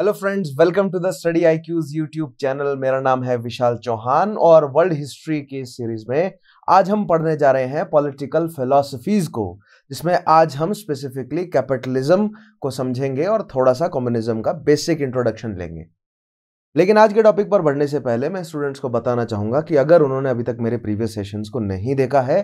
Hello friends welcome to the study I Q's YouTube channel मेरा नाम है विशाल चौहान और वर्ल्ड हिस्ट्री की सीरीज में आज हम पढ़ने जा रहे हैं पॉलिटिकल फिलोसफीज को जिसमें आज हम स्पेसिफिकली कैपिटलिज्म को समझेंगे और थोड़ा सा कम्युनिज्म का बेसिक इंट्रोडक्शन लेंगे लेकिन आज के टॉपिक पर बढ़ने से पहले मैं स्टूडेंट्स को बताना चाहूँगा कि अगर उन्होंने अभी तक मेरे प्रीवियस सेशंस को नहीं देखा है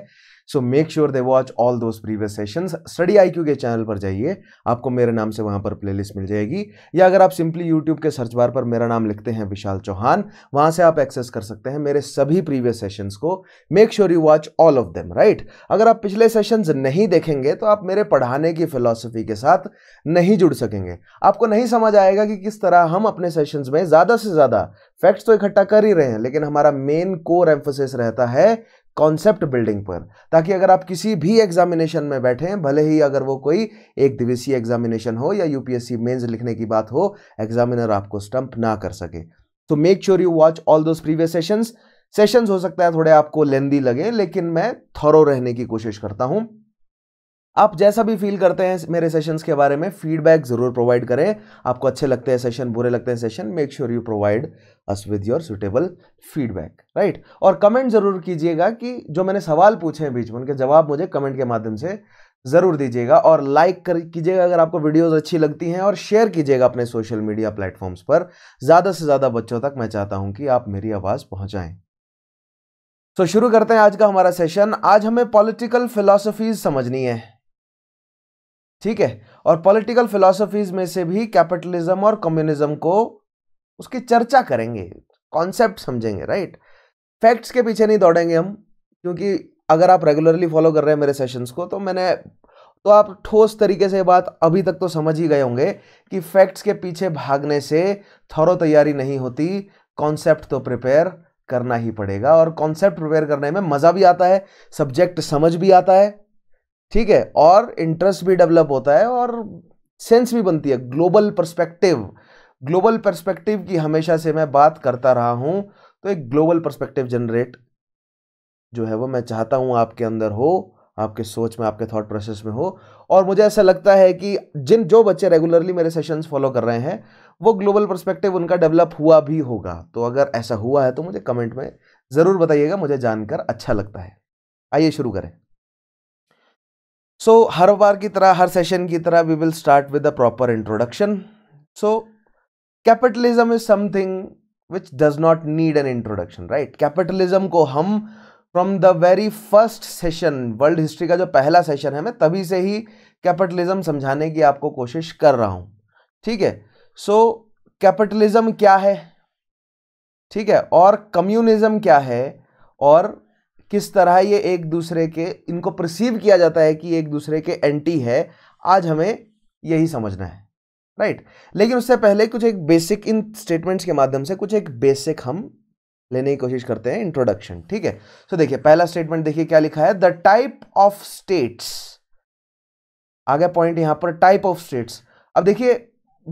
so make sure they watch all those previous sessions study I के चैनल पर जाइए आपको मेरे नाम से वहाँ पर प्लेलिस्ट मिल जाएगी या अगर आप सिंपली यूट्यूब के सर्च बार पर मेरा नाम लिखते हैं विशाल चौहान वहाँ से आप एक्सेस कर सकते हैं मेरे सभी प्रीवियस सेशंस को make sure you watch all of them right अगर आप पिछले सेशंस नहीं देखेंगे तो आप मेरे पढ़ाने की फिलोसफी के साथ नहीं जुड़ सकेंगे आपको नहीं समझ आएगा कि किस तरह हम अपने सेशंस में ज़्यादा से ज़्यादा फैक्ट्स तो इकट्ठा कर ही रहे हैं लेकिन हमारा मेन कोर एम्फोसिस रहता है कॉन्सेप्ट बिल्डिंग पर ताकि अगर आप किसी भी एग्जामिनेशन में बैठे भले ही अगर वो कोई एक दिवसीय एग्जामिनेशन हो या यूपीएससी मेंस लिखने की बात हो एग्जामिनर आपको स्टंप ना कर सके तो make sure you watch all those previous sessions sessions हो सकता है थोड़े आपको लेंदी लगे लेकिन मैं थरो रहने की कोशिश करता हूं आप जैसा भी फील करते हैं मेरे सेशंस के बारे में फीडबैक ज़रूर प्रोवाइड करें आपको अच्छे लगते हैं सेशन बुरे लगते हैं session make sure you provide us with your suitable feedback right और कमेंट ज़रूर कीजिएगा कि जो मैंने सवाल पूछे हैं बीच में उनके जवाब मुझे कमेंट के माध्यम से ज़रूर दीजिएगा और लाइक कर कीजिएगा अगर आपको वीडियोज अच्छी लगती हैं और शेयर कीजिएगा अपने सोशल मीडिया प्लेटफॉर्म्स पर ज़्यादा से ज़्यादा बच्चों तक मैं चाहता हूं कि आप मेरी आवाज़ पहुंचाएं तो शुरू करते हैं आज का हमारा सेशन आज हमें पॉलिटिकल फिलोसफीज समझनी है ठीक है और पॉलिटिकल फिलोसफीज में से भी कैपिटलिज्म और कम्युनिज्म को उसकी चर्चा करेंगे कॉन्सेप्ट समझेंगे राइट फैक्ट्स के पीछे नहीं दौड़ेंगे हम क्योंकि अगर आप रेगुलरली फॉलो कर रहे हैं मेरे सेशंस को तो मैंने तो आप ठोस तरीके से बात अभी तक तो समझ ही गए होंगे कि फैक्ट्स के पीछे भागने से थौरो तैयारी नहीं होती कॉन्सेप्ट तो प्रिपेयर करना ही पड़ेगा और कॉन्सेप्ट प्रिपेयर करने में मज़ा भी आता है सब्जेक्ट समझ भी आता है ठीक है और इंटरेस्ट भी डेवलप होता है और सेंस भी बनती है ग्लोबल परस्पेक्टिव ग्लोबल परस्पेक्टिव की हमेशा से मैं बात करता रहा हूँ तो एक ग्लोबल परस्पेक्टिव जनरेट जो है वो मैं चाहता हूँ आपके अंदर हो आपके सोच में आपके थॉट प्रोसेस में हो और मुझे ऐसा लगता है कि जिन जो बच्चे रेगुलरली मेरे सेशंस फॉलो कर रहे हैं वो ग्लोबल परस्पेक्टिव उनका डेवलप हुआ भी होगा तो अगर ऐसा हुआ है तो मुझे कमेंट में ज़रूर बताइएगा मुझे जानकर अच्छा लगता है आइए शुरू करें सो so, हर बार की तरह हर सेशन की तरह we will start with a proper introduction so capitalism is something which does not need an introduction right capitalism को हम from the very first session world history का जो पहला सेशन है मैं तभी से ही कैपिटलिज्म समझाने की आपको कोशिश कर रहा हूँ ठीक है सो कैपिटलिज्म क्या है ठीक है और कम्युनिज्म क्या है और किस तरह ये एक दूसरे के इनको प्रसीव किया जाता है कि एक दूसरे के एंटी है आज हमें यही समझना है राइट right? लेकिन उससे पहले कुछ एक बेसिक इन स्टेटमेंट्स के माध्यम से कुछ एक बेसिक हम लेने की कोशिश करते हैं इंट्रोडक्शन ठीक है सो so, देखिए पहला स्टेटमेंट देखिए क्या लिखा है द टाइप ऑफ स्टेट्स आगे पॉइंट यहां पर टाइप ऑफ स्टेट्स अब देखिए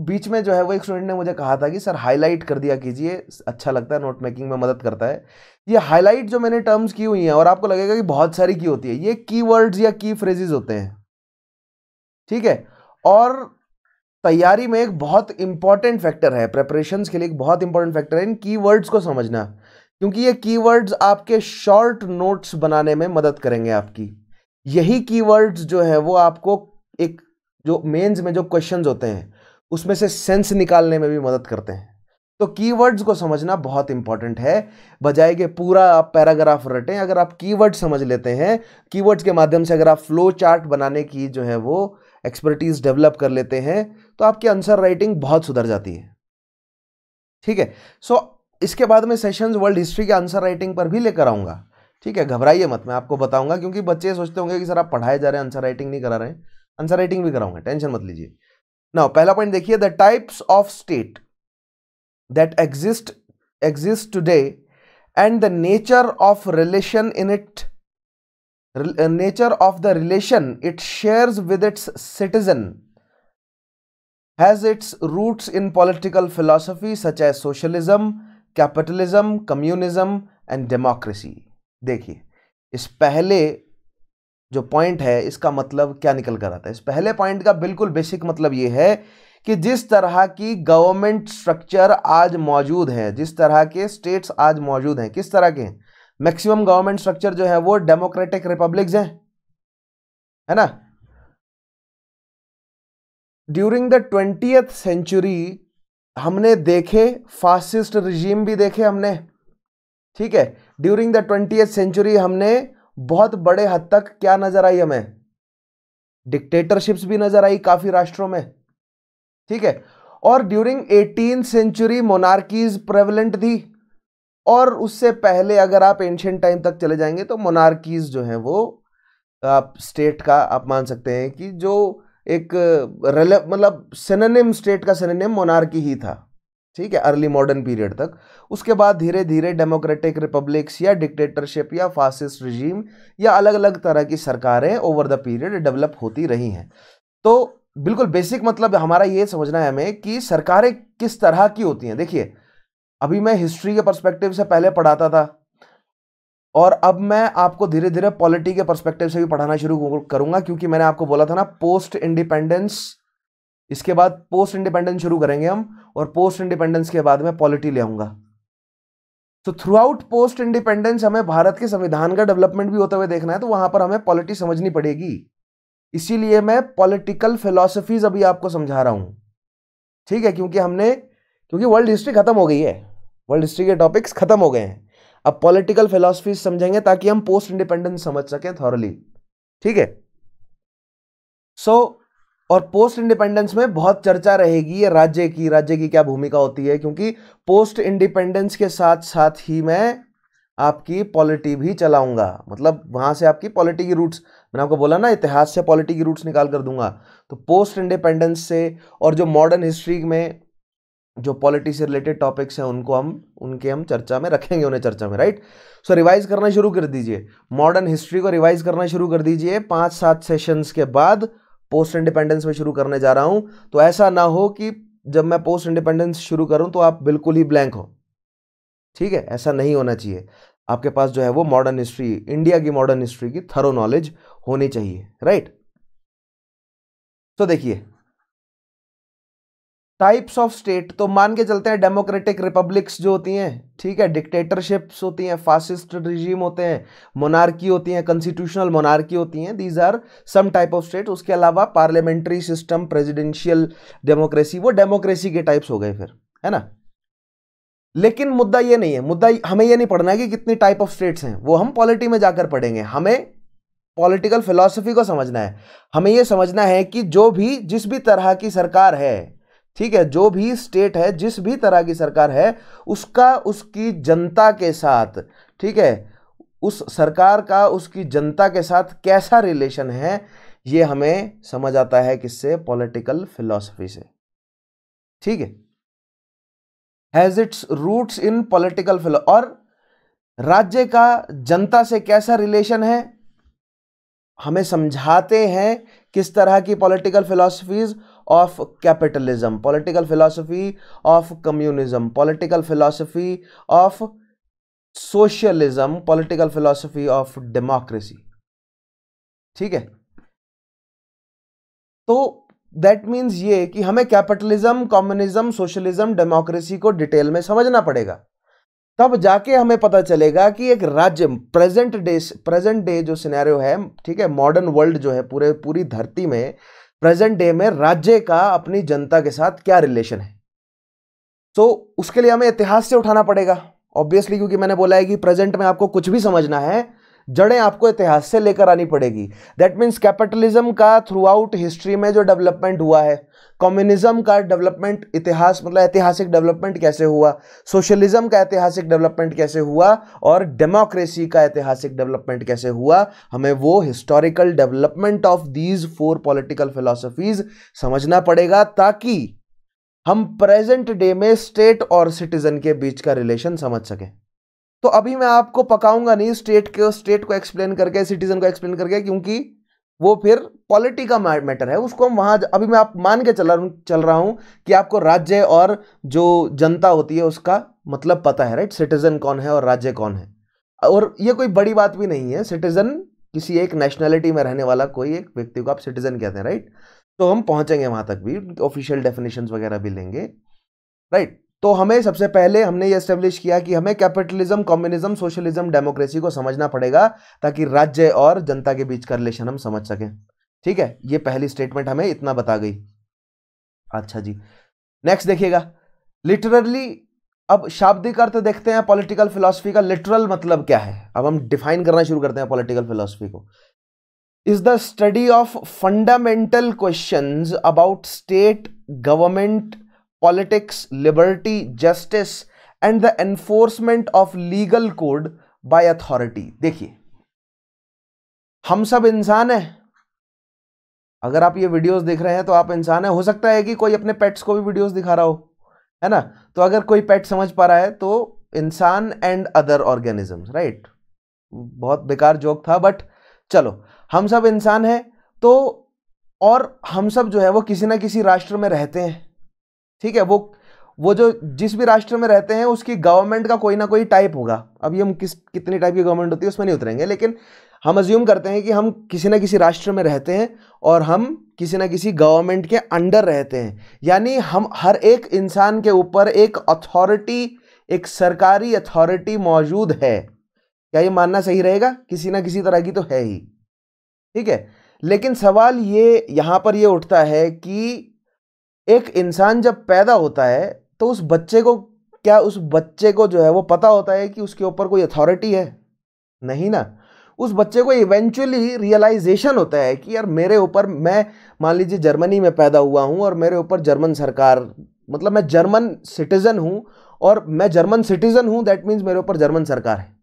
बीच में जो है वो एक स्टूडेंट ने मुझे कहा था कि सर हाईलाइट कर दिया कीजिए अच्छा लगता है नोट मेकिंग में मदद करता है ये हाईलाइट जो मैंने टर्म्स की हुई हैं और आपको लगेगा कि बहुत सारी की होती है ये की वर्ड्स या की फ्रेजेज होते हैं ठीक है और तैयारी में एक बहुत इंपॉर्टेंट फैक्टर है प्रेपरेशन के लिए एक बहुत इंपॉर्टेंट फैक्टर है इन की को समझना क्योंकि ये कीवर्ड्स आपके शॉर्ट नोट्स बनाने में मदद करेंगे आपकी यही कीवर्ड्स जो है वो आपको एक जो मेन्स में जो क्वेश्चन होते हैं उसमें से सेंस निकालने में भी मदद करते हैं तो कीवर्ड्स को समझना बहुत इंपॉर्टेंट है बजाय के पूरा आप पैराग्राफ रटें अगर आप कीवर्ड समझ लेते हैं कीवर्ड्स के माध्यम से अगर आप फ्लो चार्ट बनाने की जो है वो एक्सपर्टीज डेवलप कर लेते हैं तो आपकी आंसर राइटिंग बहुत सुधर जाती है ठीक है सो इसके बाद में सेशंस वर्ल्ड हिस्ट्री के आंसर राइटिंग पर भी लेकर आऊँगा ठीक है घबराइए मत मैं आपको बताऊंगा क्योंकि बच्चे सोचते होंगे कि सर आप पढ़ाए जा रहे हैं आंसर राइटिंग नहीं करा रहे हैं आंसर राइटिंग भी कराऊंगा टेंशन मत लीजिए नाउ पहला पॉइंट देखिए the types of state that exist exist today and the nature of relation in it nature of the relation it shares with its citizen has its roots in political philosophy such as socialism capitalism communism and democracy देखिए इस पहले जो point है इसका मतलब क्या निकल कर आता है इस पहले पॉइंट का बिल्कुल बेसिक मतलब ये है कि जिस तरह की गवर्नमेंट स्ट्रक्चर आज मौजूद है जिस तरह के स्टेट्स आज मौजूद हैं किस तरह के मैक्सिमम गवर्नमेंट स्ट्रक्चर जो है वो डेमोक्रेटिक रिपब्लिक्स हैं है ना ड्यूरिंग द ट्वेंटियथ सेंचुरी हमने देखे फासिस्ट रिजीम भी देखे हमने ठीक है ड्यूरिंग द ट्वेंटियथ सेंचुरी हमने बहुत बड़े हद तक क्या नजर आई हमें डिक्टेटरशिप्स भी नजर आई काफी राष्ट्रों में ठीक है और during eighteen century monarchies prevalent थी और उससे पहले अगर आप एंशियंट टाइम तक चले जाएंगे तो मोनार्कीज जो है वो आप स्टेट का आप मान सकते हैं कि जो एक मतलब सेननेम स्टेट का सेननेम मोनार्की ही था ठीक है अर्ली मॉडर्न पीरियड तक उसके बाद धीरे धीरे डेमोक्रेटिक रिपब्लिक्स या डिक्टेटरशिप या फासिस्ट रिजीम या अलग अलग तरह की सरकारें ओवर द पीरियड डेवलप होती रही हैं तो बिल्कुल बेसिक मतलब हमारा ये समझना है हमें कि सरकारें किस तरह की होती हैं देखिए अभी मैं हिस्ट्री के पर्सपेक्टिव से पहले पढ़ाता था और अब मैं आपको धीरे धीरे पॉलिटी के पर्सपेक्टिव से भी पढ़ाना शुरू करूंगा क्योंकि मैंने आपको बोला था ना पोस्ट इंडिपेंडेंस इसके बाद पोस्ट इंडिपेंडेंस शुरू करेंगे हम और पोस्ट इंडिपेंडेंस के बाद में पॉलिटी ले आऊंगा तो थ्रू आउट पोस्ट इंडिपेंडेंस हमें भारत के संविधान का डेवलपमेंट भी होते हुए देखना है तो वहां पर हमें पॉलिटी समझनी पड़ेगी इसीलिए मैं पॉलिटिकल फिलोसफीज अभी आपको समझा रहा हूं ठीक है क्योंकि हमने क्योंकि वर्ल्ड हिस्ट्री खत्म हो गई है वर्ल्ड हिस्ट्री के टॉपिक्स खत्म हो गए हैं अब पॉलिटिकल फिलोसफीज समझेंगे ताकि हम पोस्ट इंडिपेंडेंस समझ सकें थॉरली ठीक है सो so, और पोस्ट इंडिपेंडेंस में बहुत चर्चा रहेगी ये राज्य की राज्य की क्या भूमिका होती है क्योंकि पोस्ट इंडिपेंडेंस के साथ साथ ही मैं आपकी पॉलिटी भी चलाऊंगा मतलब वहां से आपकी पॉलिटी की रूट्स मैंने आपको बोला ना इतिहास से पॉलिटी की रूट्स निकाल कर दूंगा तो पोस्ट इंडिपेंडेंस से और जो मॉडर्न हिस्ट्री में जो पॉलिटी से रिलेटेड टॉपिक्स हैं उनको हम उनके हम चर्चा में रखेंगे उन्हें चर्चा में राइट सो रिवाइज करना शुरू कर दीजिए मॉडर्न हिस्ट्री को रिवाइज करना शुरू कर दीजिए पाँच सात सेशंस के बाद पोस्ट इंडिपेंडेंस में शुरू करने जा रहा हूं तो ऐसा ना हो कि जब मैं पोस्ट इंडिपेंडेंस शुरू करूं तो आप बिल्कुल ही ब्लैंक हो ठीक है ऐसा नहीं होना चाहिए आपके पास जो है वो मॉडर्न हिस्ट्री इंडिया की मॉडर्न हिस्ट्री की थरो नॉलेज होनी चाहिए राइट तो देखिए टाइप्स ऑफ स्टेट तो मान के चलते हैं डेमोक्रेटिक रिपब्लिक्स जो होती हैं ठीक है डिक्टेटरशिप्स होती हैं फासिस्ट रिजीम होते हैं मोनार्की होती हैं कंस्टिट्यूशनल मोनार्की होती हैं these are some type of state उसके अलावा पार्लियामेंट्री सिस्टम प्रेजिडेंशियल डेमोक्रेसी वो डेमोक्रेसी के टाइप्स हो गए फिर है ना लेकिन मुद्दा ये नहीं है मुद्दा हमें ये नहीं पढ़ना है कि कितनी टाइप ऑफ स्टेट्स हैं वो हम पॉलिटी में जाकर पढ़ेंगे हमें पॉलिटिकल फिलॉसफी को समझना है हमें ये समझना है कि जो भी जिस भी तरह की सरकार है ठीक है जो भी स्टेट है जिस भी तरह की सरकार है उसका उसकी जनता के साथ ठीक है उस सरकार का उसकी जनता के साथ कैसा रिलेशन है ये हमें समझ आता है किससे पॉलिटिकल फिलॉसफी से ठीक है has its roots in political और राज्य का जनता से कैसा रिलेशन है हमें समझाते हैं किस तरह की political philosophies of capitalism political philosophy of communism political philosophy of socialism political philosophy of democracy ठीक है तो दैट मीन्स ये कि हमें कैपिटलिज्म कम्युनिज्म सोशलिज्म डेमोक्रेसी को डिटेल में समझना पड़ेगा तब जाके हमें पता चलेगा कि एक राज्य प्रेजेंट डे प्रेजेंट डे जो सिनेरियो है ठीक है मॉडर्न वर्ल्ड जो है पूरे पूरी धरती में प्रेजेंट डे में राज्य का अपनी जनता के साथ क्या रिलेशन है तो उसके लिए हमें इतिहास से उठाना पड़ेगा ऑब्वियसली क्योंकि मैंने बोला है कि प्रेजेंट में आपको कुछ भी समझना है जड़ें आपको इतिहास से लेकर आनी पड़ेगी दैट मीन्स कैपिटलिज्म का थ्रू आउट हिस्ट्री में जो डेवलपमेंट हुआ है कम्युनिज्म का डेवलपमेंट इतिहास मतलब ऐतिहासिक डेवलपमेंट कैसे हुआ सोशलिज्म का ऐतिहासिक डेवलपमेंट कैसे हुआ और डेमोक्रेसी का ऐतिहासिक डेवलपमेंट कैसे हुआ हमें वो historical development of these four political philosophies समझना पड़ेगा ताकि हम प्रेजेंट डे में स्टेट और सिटीजन के बीच का रिलेशन समझ सकें तो अभी मैं आपको पकाऊंगा नहीं स्टेट के स्टेट को एक्सप्लेन करके सिटीजन को एक्सप्लेन करके क्योंकि वो फिर पॉलिटी का मैटर है उसको हम वहाँ अभी मैं आप मान के चला चल रहा हूँ कि आपको राज्य और जो जनता होती है उसका मतलब पता है राइट सिटीजन कौन है और राज्य कौन है और ये कोई बड़ी बात भी नहीं है सिटीजन किसी एक नेशनैलिटी में रहने वाला कोई एक व्यक्ति को आप सिटीजन कहते हैं राइट तो हम पहुंचेंगे वहां तक भी ऑफिशियल डेफिनेशन वगैरह भी लेंगे राइट तो हमें सबसे पहले हमने ये स्टेब्लिश किया कि हमें कैपिटलिज्म कम्युनिज्म सोशलिज्म डेमोक्रेसी को समझना पड़ेगा ताकि राज्य और जनता के बीच का रिलेशन हम समझ सकें ठीक है ये पहली स्टेटमेंट हमें इतना बता गई अच्छा जी नेक्स्ट देखिएगा लिटरली अब शाब्दिक अर्थ देखते हैं पॉलिटिकल फिलोसफी का लिटरल मतलब क्या है अब हम डिफाइन करना शुरू करते हैं पॉलिटिकल फिलोसफी को is the study of fundamental questions about state government politics, liberty, justice and the enforcement of legal code by authority. देखिए हम सब इंसान हैं अगर आप ये वीडियोस देख रहे हैं तो आप इंसान हैं हो सकता है कि कोई अपने पेट्स को भी वीडियोस दिखा रहा हो है ना तो अगर कोई पेट समझ पा रहा है तो इंसान एंड अदर ऑर्गेनिजम्स राइट बहुत बेकार जोक था बट चलो हम सब इंसान हैं तो और हम सब जो है वो किसी ना किसी राष्ट्र में रहते हैं ठीक है वो वो जो जिस भी राष्ट्र में रहते हैं उसकी गवर्नमेंट का कोई ना कोई टाइप होगा अभी हम किस कितनी टाइप की गवर्नमेंट होती है उसमें नहीं उतरेंगे लेकिन हम अज्यूम करते हैं कि हम किसी ना किसी राष्ट्र में रहते हैं और हम किसी ना किसी गवर्नमेंट के अंडर रहते हैं यानी हम हर एक इंसान के ऊपर एक अथॉरिटी एक सरकारी अथॉरिटी मौजूद है क्या ये मानना सही रहेगा किसी ना किसी तरह की तो है ही ठीक है लेकिन सवाल ये यहाँ पर ये उठता है कि एक इंसान जब पैदा होता है तो उस बच्चे को क्या उस बच्चे को जो है वो पता होता है कि उसके ऊपर कोई अथॉरिटी है नहीं ना उस बच्चे को इवेंचुअली रियलाइजेशन होता है कि यार मेरे ऊपर मैं मान लीजिए जर्मनी में पैदा हुआ हूँ और मेरे ऊपर जर्मन सरकार मतलब मैं जर्मन सिटीज़न हूँ और मैं जर्मन सिटीज़न हूँ दैट मीन्स मेरे ऊपर जर्मन सरकार है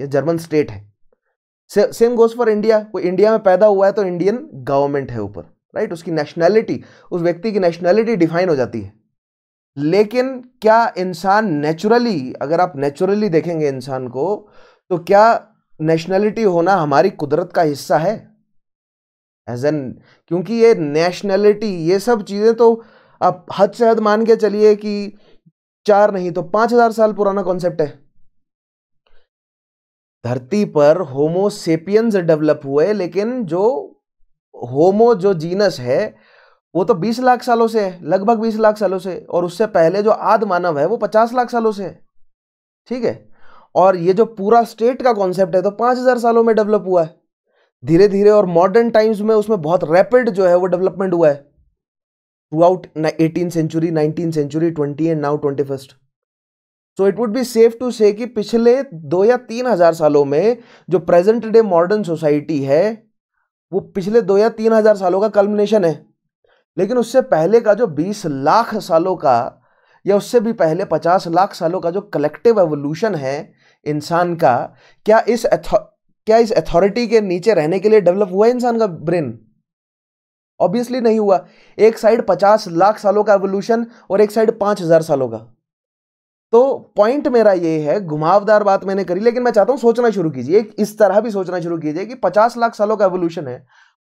या जर्मन स्टेट है सेम गोज़ फॉर इंडिया कोई इंडिया में पैदा हुआ है तो इंडियन गवर्नमेंट है ऊपर राइट उसकी नेशनैलिटी उस व्यक्ति की नेशनैलिटी डिफाइन हो जाती है लेकिन क्या इंसान नेचुरली अगर आप नेचुरली देखेंगे इंसान को तो क्या नेशनैलिटी होना हमारी कुदरत का हिस्सा है एज एन क्योंकि ये नेशनैलिटी ये सब चीज़ें तो आप हद से हद मान के चलिए कि चार नहीं तो पाँच हज़ार साल पुराना कॉन्सेप्ट है धरती पर होमोसेपियंस डेवलप हुए लेकिन जो होमो जो जीनस है वो तो 20 लाख सालों से है लगभग 20 लाख सालों से और उससे पहले जो आद मानव है वो 50 लाख सालों से है ठीक है और ये जो पूरा स्टेट का कॉन्सेप्ट है तो 5000 सालों में डेवलप हुआ है धीरे धीरे और मॉडर्न टाइम्स में उसमें बहुत रैपिड जो है वो डेवलपमेंट हुआ है throughout eighteen century nineteen century twenty and now twenty first so it would be safe to say कि पिछले दो या तीन हजार सालों में जो प्रेजेंट डे मॉडर्न सोसाइटी है वो पिछले दो या तीन हजार सालों का कल्मिनेशन है लेकिन उससे पहले का जो बीस लाख सालों का या उससे भी पहले पचास लाख सालों का जो कलेक्टिव एवोल्यूशन है इंसान का क्या इस क्या इस अथॉरिटी के नीचे रहने के लिए डेवलप हुआ इंसान का ब्रेन ऑब्वियसली नहीं हुआ एक साइड पचास लाख सालों का एवोल्यूशन और एक साइड पांच हज़ार सालों का तो पॉइंट मेरा ये है घुमावदार बात मैंने करी लेकिन मैं चाहता हूँ सोचना शुरू कीजिए इस तरह भी सोचना शुरू कीजिए कि 50 लाख सालों का एवोल्यूशन है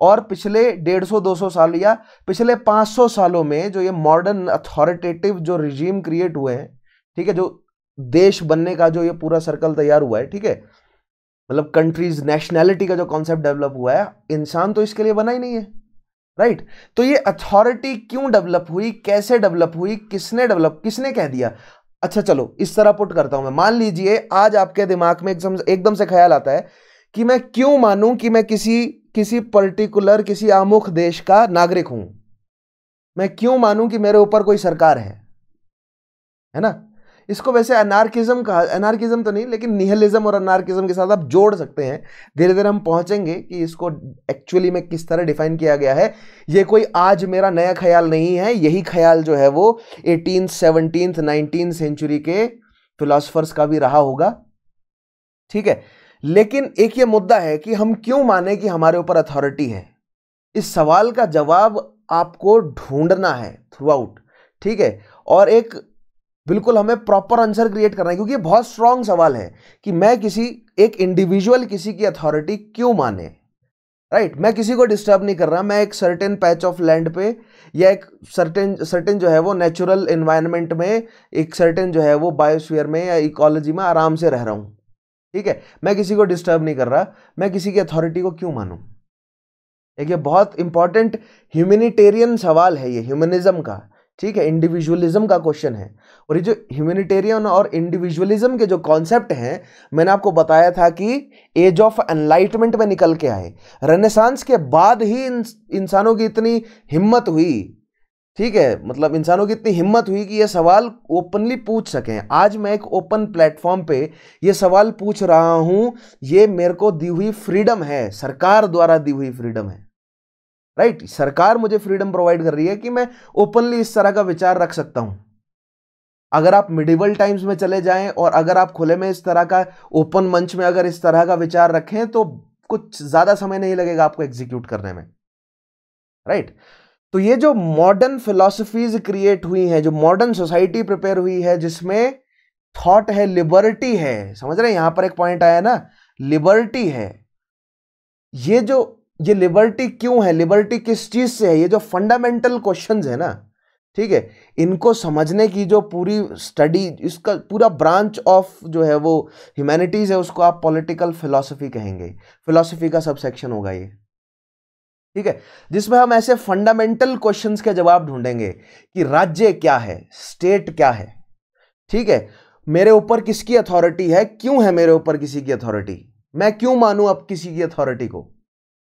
और पिछले 150 200 साल या पिछले 500 सालों में जो ये मॉडर्न अथॉरिटेटिव जो रिजीम क्रिएट हुए हैं ठीक है जो देश बनने का जो ये पूरा सर्कल तैयार हुआ है ठीक है मतलब कंट्रीज नेशनैलिटी का जो कॉन्सेप्ट डेवलप हुआ है इंसान तो इसके लिए बना ही नहीं है राइट right? तो ये अथॉरिटी क्यों डेवलप हुई कैसे डेवलप हुई किसने डेवलप किसने कह दिया अच्छा चलो इस तरह पुट करता हूं मैं मान लीजिए आज आपके दिमाग में एकदम एकदम से ख्याल आता है कि मैं क्यों मानूं कि मैं किसी किसी पर्टिकुलर किसी आमुख देश का नागरिक हूं मैं क्यों मानूं कि मेरे ऊपर कोई सरकार है है ना इसको वैसे अनार्किज्म कहा अनार्किज्म तो नहीं लेकिन निहलिज्म और अनार्किज्म के साथ आप जोड़ सकते हैं धीरे धीरे हम पहुंचेंगे कि इसको एक्चुअली में किस तरह डिफाइन किया गया है ये कोई आज मेरा नया ख्याल नहीं है यही ख्याल जो है वो एटीन सेवनटीन नाइनटीन सेंचुरी के फिलासफर्स का भी रहा होगा ठीक है लेकिन एक ये मुद्दा है कि हम क्यों माने कि हमारे ऊपर अथॉरिटी है इस सवाल का जवाब आपको ढूंढना है थ्रू आउट ठीक है और एक बिल्कुल हमें प्रॉपर आंसर क्रिएट करना है क्योंकि ये बहुत स्ट्रांग सवाल है कि मैं किसी एक इंडिविजुअल किसी की अथॉरिटी क्यों माने राइट right? मैं किसी को डिस्टर्ब नहीं कर रहा मैं एक सर्टेन पैच ऑफ लैंड पे या एक सर्टेन सर्टेन जो है वो नेचुरल इन्वायरमेंट में एक सर्टेन जो है वो बायोस्फीयर में या इकोलॉजी में आराम से रह रहा हूँ ठीक है मैं किसी को डिस्टर्ब नहीं कर रहा मैं किसी की अथॉरिटी को क्यों मानूँ एक ये बहुत इंपॉर्टेंट ह्यूमनिटेरियन सवाल है ये ह्यूमनिज्म का ठीक है इंडिविजुअलिज्म का क्वेश्चन है और ये जो ह्यूमेनिटेरियन और इंडिविजुअलिज्म के जो कॉन्सेप्ट हैं मैंने आपको बताया था कि एज ऑफ एनलाइटमेंट में निकल के आए रेनेसांस के बाद ही इंसानों की इतनी हिम्मत हुई ठीक है मतलब इंसानों की इतनी हिम्मत हुई कि ये सवाल ओपनली पूछ सकें आज मैं एक ओपन प्लेटफॉर्म पे ये सवाल पूछ रहा हूँ ये मेरे को दी हुई फ्रीडम है सरकार द्वारा दी हुई फ्रीडम है राइट सरकार मुझे फ्रीडम प्रोवाइड कर रही है कि मैं ओपनली इस तरह का विचार रख सकता हूं अगर आप मिडिवल टाइम्स में चले जाएं और अगर आप खुले में इस तरह का ओपन मंच में अगर इस तरह का विचार रखें तो कुछ ज़्यादा समय नहीं लगेगा आपको एग्जीक्यूट करने में राइट right? तो ये जो मॉडर्न फिलोसफीज क्रिएट हुई हैं जो मॉडर्न सोसाइटी प्रिपेयर हुई है जिसमें थॉट है लिबर्टी है समझ रहे हैं यहां पर एक पॉइंट आया ना लिबर्टी है ये जो ये लिबर्टी क्यों है लिबर्टी किस चीज़ से है ये जो फंडामेंटल क्वेश्चंस है ना ठीक है इनको समझने की जो पूरी स्टडी इसका पूरा ब्रांच ऑफ जो है वो ह्यूमैनिटीज़ है उसको आप पॉलिटिकल फिलोसफी कहेंगे फिलोसफी का सब सेक्शन होगा ये ठीक है जिसमें हम ऐसे फंडामेंटल क्वेश्चंस के जवाब ढूंढेंगे कि राज्य क्या है स्टेट क्या है ठीक है मेरे ऊपर किसकी अथॉरिटी है क्यों है मेरे ऊपर किसी की अथॉरिटी मैं क्यों मानूं अब किसी की अथॉरिटी को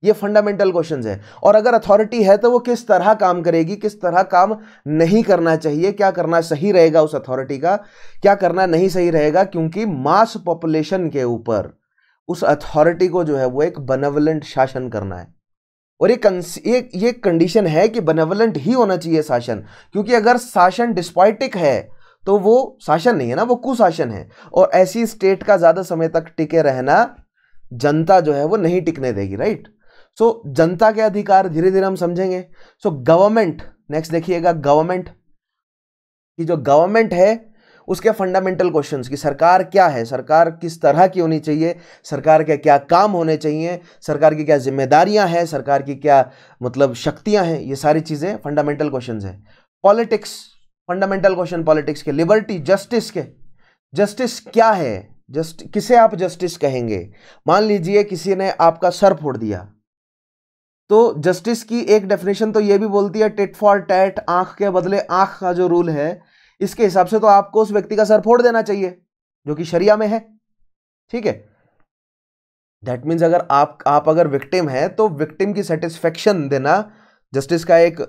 ये फंडामेंटल क्वेश्चंस है और अगर अथॉरिटी है तो वो किस तरह काम करेगी किस तरह काम नहीं करना चाहिए क्या करना सही रहेगा उस अथॉरिटी का क्या करना नहीं सही रहेगा क्योंकि मास पॉपुलेशन के ऊपर उस अथॉरिटी को जो है वो एक बनवलेंट शासन करना है और ये ये कंडीशन है कि बनवलेंट ही होना चाहिए शासन क्योंकि अगर शासन डिस्पॉइटिक है तो वो शासन नहीं है ना वो कुशासन है और ऐसी स्टेट का ज़्यादा समय तक टिके रहना जनता जो है वो नहीं टिकने देगी राइट सो so, जनता के अधिकार धीरे धीरे हम समझेंगे सो गवर्नमेंट नेक्स्ट देखिएगा गवर्नमेंट की जो गवर्नमेंट है उसके फंडामेंटल क्वेश्चंस कि सरकार क्या है सरकार किस तरह की होनी चाहिए सरकार के क्या काम होने चाहिए सरकार की क्या जिम्मेदारियां हैं सरकार की क्या मतलब शक्तियां हैं ये सारी चीज़ें फंडामेंटल क्वेश्चंस हैं पॉलिटिक्स फंडामेंटल क्वेश्चन पॉलिटिक्स के लिबर्टी जस्टिस के जस्टिस क्या है जस्ट किसे आप जस्टिस कहेंगे मान लीजिए किसी ने आपका सर फोड़ दिया तो जस्टिस की एक डेफिनेशन तो ये भी बोलती है टिट फॉर टैट आंख के बदले आंख का जो रूल है इसके हिसाब से तो आपको उस व्यक्ति का सर फोड़ देना चाहिए जो कि शरिया में है ठीक है दैट मीन्स अगर आप आप अगर विक्टिम हैं तो विक्टिम की सेटिस्फेक्शन देना जस्टिस का एक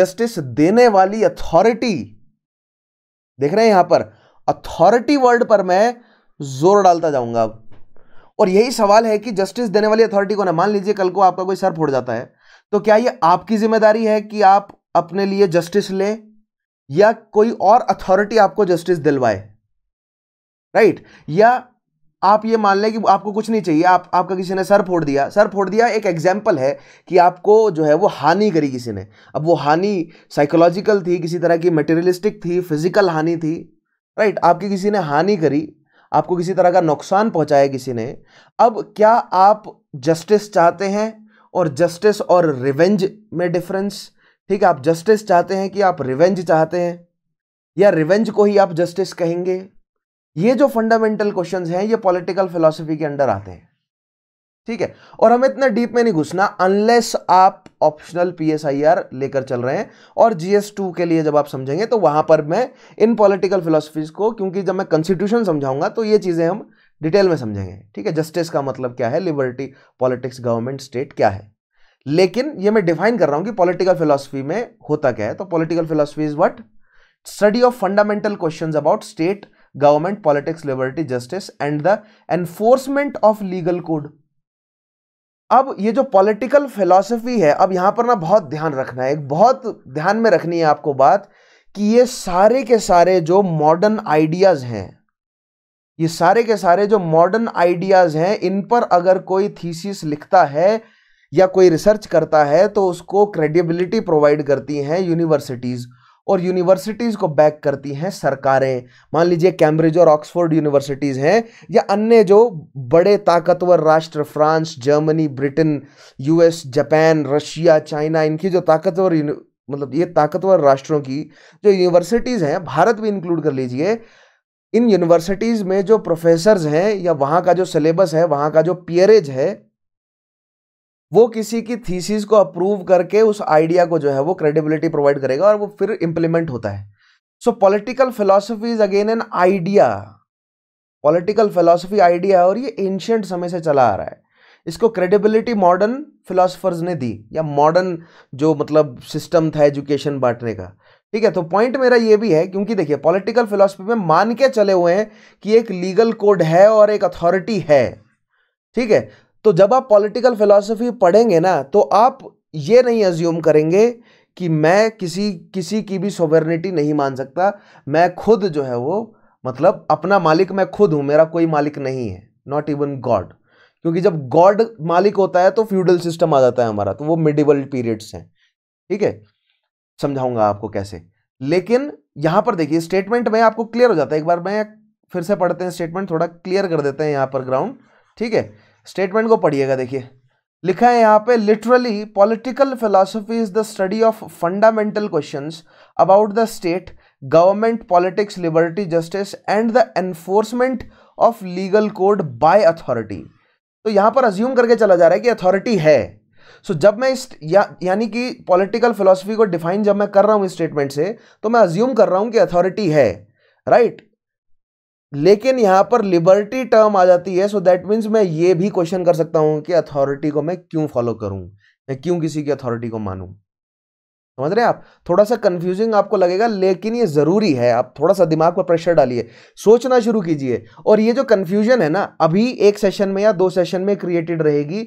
जस्टिस देने वाली अथॉरिटी देख रहे हैं यहां पर अथॉरिटी वर्ड पर मैं जोर डालता जाऊंगा अब और यही सवाल है कि जस्टिस देने वाली अथॉरिटी को ना मान लीजिए कल को आपका कोई सर फोड़ जाता है तो क्या ये आपकी जिम्मेदारी है कि आप अपने लिए जस्टिस ले या कोई और अथॉरिटी आपको जस्टिस दिलवाए राइट या आप ये मान लें कि आपको कुछ नहीं चाहिए आप आपका किसी ने सर फोड़ दिया सर फोड़ दिया एक एग्जाम्पल है कि आपको जो है वो हानि करी किसी ने अब वो हानि साइकोलॉजिकल थी किसी तरह की मटेरियलिस्टिक थी फिजिकल हानि थी राइट आपकी किसी ने हानि करी आपको किसी तरह का नुकसान पहुंचाया किसी ने अब क्या आप जस्टिस चाहते हैं और जस्टिस और रिवेंज में डिफरेंस ठीक है आप जस्टिस चाहते हैं कि आप रिवेंज चाहते हैं या रिवेंज को ही आप जस्टिस कहेंगे ये जो फंडामेंटल क्वेश्चंस हैं ये पॉलिटिकल फिलॉसफी के अंडर आते हैं ठीक है और हमें इतना डीप में नहीं घुसना अनलेस आप ऑप्शनल पीएसआईआर लेकर चल रहे हैं और जीएस टू के लिए जब आप समझेंगे तो वहां पर मैं इन पॉलिटिकल फिलोसफीज को क्योंकि जब मैं कॉन्स्टिट्यूशन समझाऊंगा तो ये चीजें हम डिटेल में समझेंगे ठीक है जस्टिस का मतलब क्या है लिबर्टी पॉलिटिक्स गवर्नमेंट स्टेट क्या है लेकिन ये मैं डिफाइन कर रहा हूं कि पॉलिटिकल फिलोसफी में होता क्या है तो political philosophy is what study of fundamental question about state government politics liberty justice and the enforcement of legal code अब ये जो पॉलिटिकल फिलॉसफी है अब यहाँ पर ना बहुत ध्यान रखना है एक बहुत ध्यान में रखनी है आपको बात कि ये सारे के सारे जो मॉडर्न आइडियाज़ हैं ये सारे के सारे जो मॉडर्न आइडियाज़ हैं इन पर अगर कोई थीसिस लिखता है या कोई रिसर्च करता है तो उसको क्रेडिबिलिटी प्रोवाइड करती हैं यूनिवर्सिटीज़ और यूनिवर्सिटीज़ को बैक करती हैं सरकारें मान लीजिए कैम्ब्रिज और ऑक्सफोर्ड यूनिवर्सिटीज़ हैं या अन्य जो बड़े ताकतवर राष्ट्र France Germany Britain US Japan Russia China इनकी जो ताकतवर मतलब ये ताकतवर राष्ट्रों की जो यूनिवर्सिटीज़ हैं भारत भी इंक्लूड कर लीजिए इन यूनिवर्सिटीज़ में जो प्रोफेसर्स हैं या वहाँ का जो सिलेबस है वहाँ का जो पियरेज है वो किसी की थीसिस को अप्रूव करके उस आइडिया को जो है वो क्रेडिबिलिटी प्रोवाइड करेगा और वो फिर इम्प्लीमेंट होता है so political philosophy is again an idea political philosophy idea है और ये एंशियंट समय से चला आ रहा है इसको क्रेडिबिलिटी मॉडर्न फिलोसफर्स ने दी या मॉडर्न जो मतलब सिस्टम था एजुकेशन बांटने का ठीक है तो पॉइंट मेरा ये भी है क्योंकि देखिए पॉलिटिकल फिलोसफी में मान के चले हुए हैं कि एक लीगल कोड है और एक अथॉरिटी है ठीक है तो जब आप पॉलिटिकल फिलॉसफी पढ़ेंगे ना तो आप ये नहीं अज्यूम करेंगे कि मैं किसी किसी की भी सोवर्निटी नहीं मान सकता मैं खुद जो है वो मतलब अपना मालिक मैं खुद हूँ मेरा कोई मालिक नहीं है नॉट इवन गॉड क्योंकि जब गॉड मालिक होता है तो फ्यूडल सिस्टम आ जाता है हमारा तो वो मिडिवल पीरियड्स हैं ठीक है समझाऊंगा आपको कैसे लेकिन यहाँ पर देखिए स्टेटमेंट में आपको क्लियर हो जाता है एक बार मैं फिर से पढ़ते हैं स्टेटमेंट थोड़ा क्लियर कर देते हैं यहाँ पर ग्राउंड ठीक है स्टेटमेंट को पढ़िएगा देखिए लिखा है यहाँ पे literally political philosophy is the study of fundamental question about the state government politics liberty justice and the enforcement of legal code by authority तो यहाँ पर अज्यूम करके चला जा रहा है कि अथॉरिटी है सो so, जब मैं इस या, यानी कि पॉलिटिकल फिलोसफी को डिफाइन जब मैं कर रहा हूँ इस स्टेटमेंट से तो मैं अज्यूम कर रहा हूँ कि अथॉरिटी है राइट right? लेकिन यहां पर लिबर्टी टर्म आ जाती है सो दैट मीन्स मैं ये भी क्वेश्चन कर सकता हूं कि अथॉरिटी को मैं क्यों फॉलो करूं मैं क्यों किसी की अथॉरिटी को मानूं समझ रहे हैं आप थोड़ा सा कंफ्यूजिंग आपको लगेगा लेकिन ये ज़रूरी है आप थोड़ा सा दिमाग पर प्रेशर डालिए सोचना शुरू कीजिए और ये जो कंफ्यूजन है ना अभी एक सेशन में या दो सेशन में क्रिएटेड रहेगी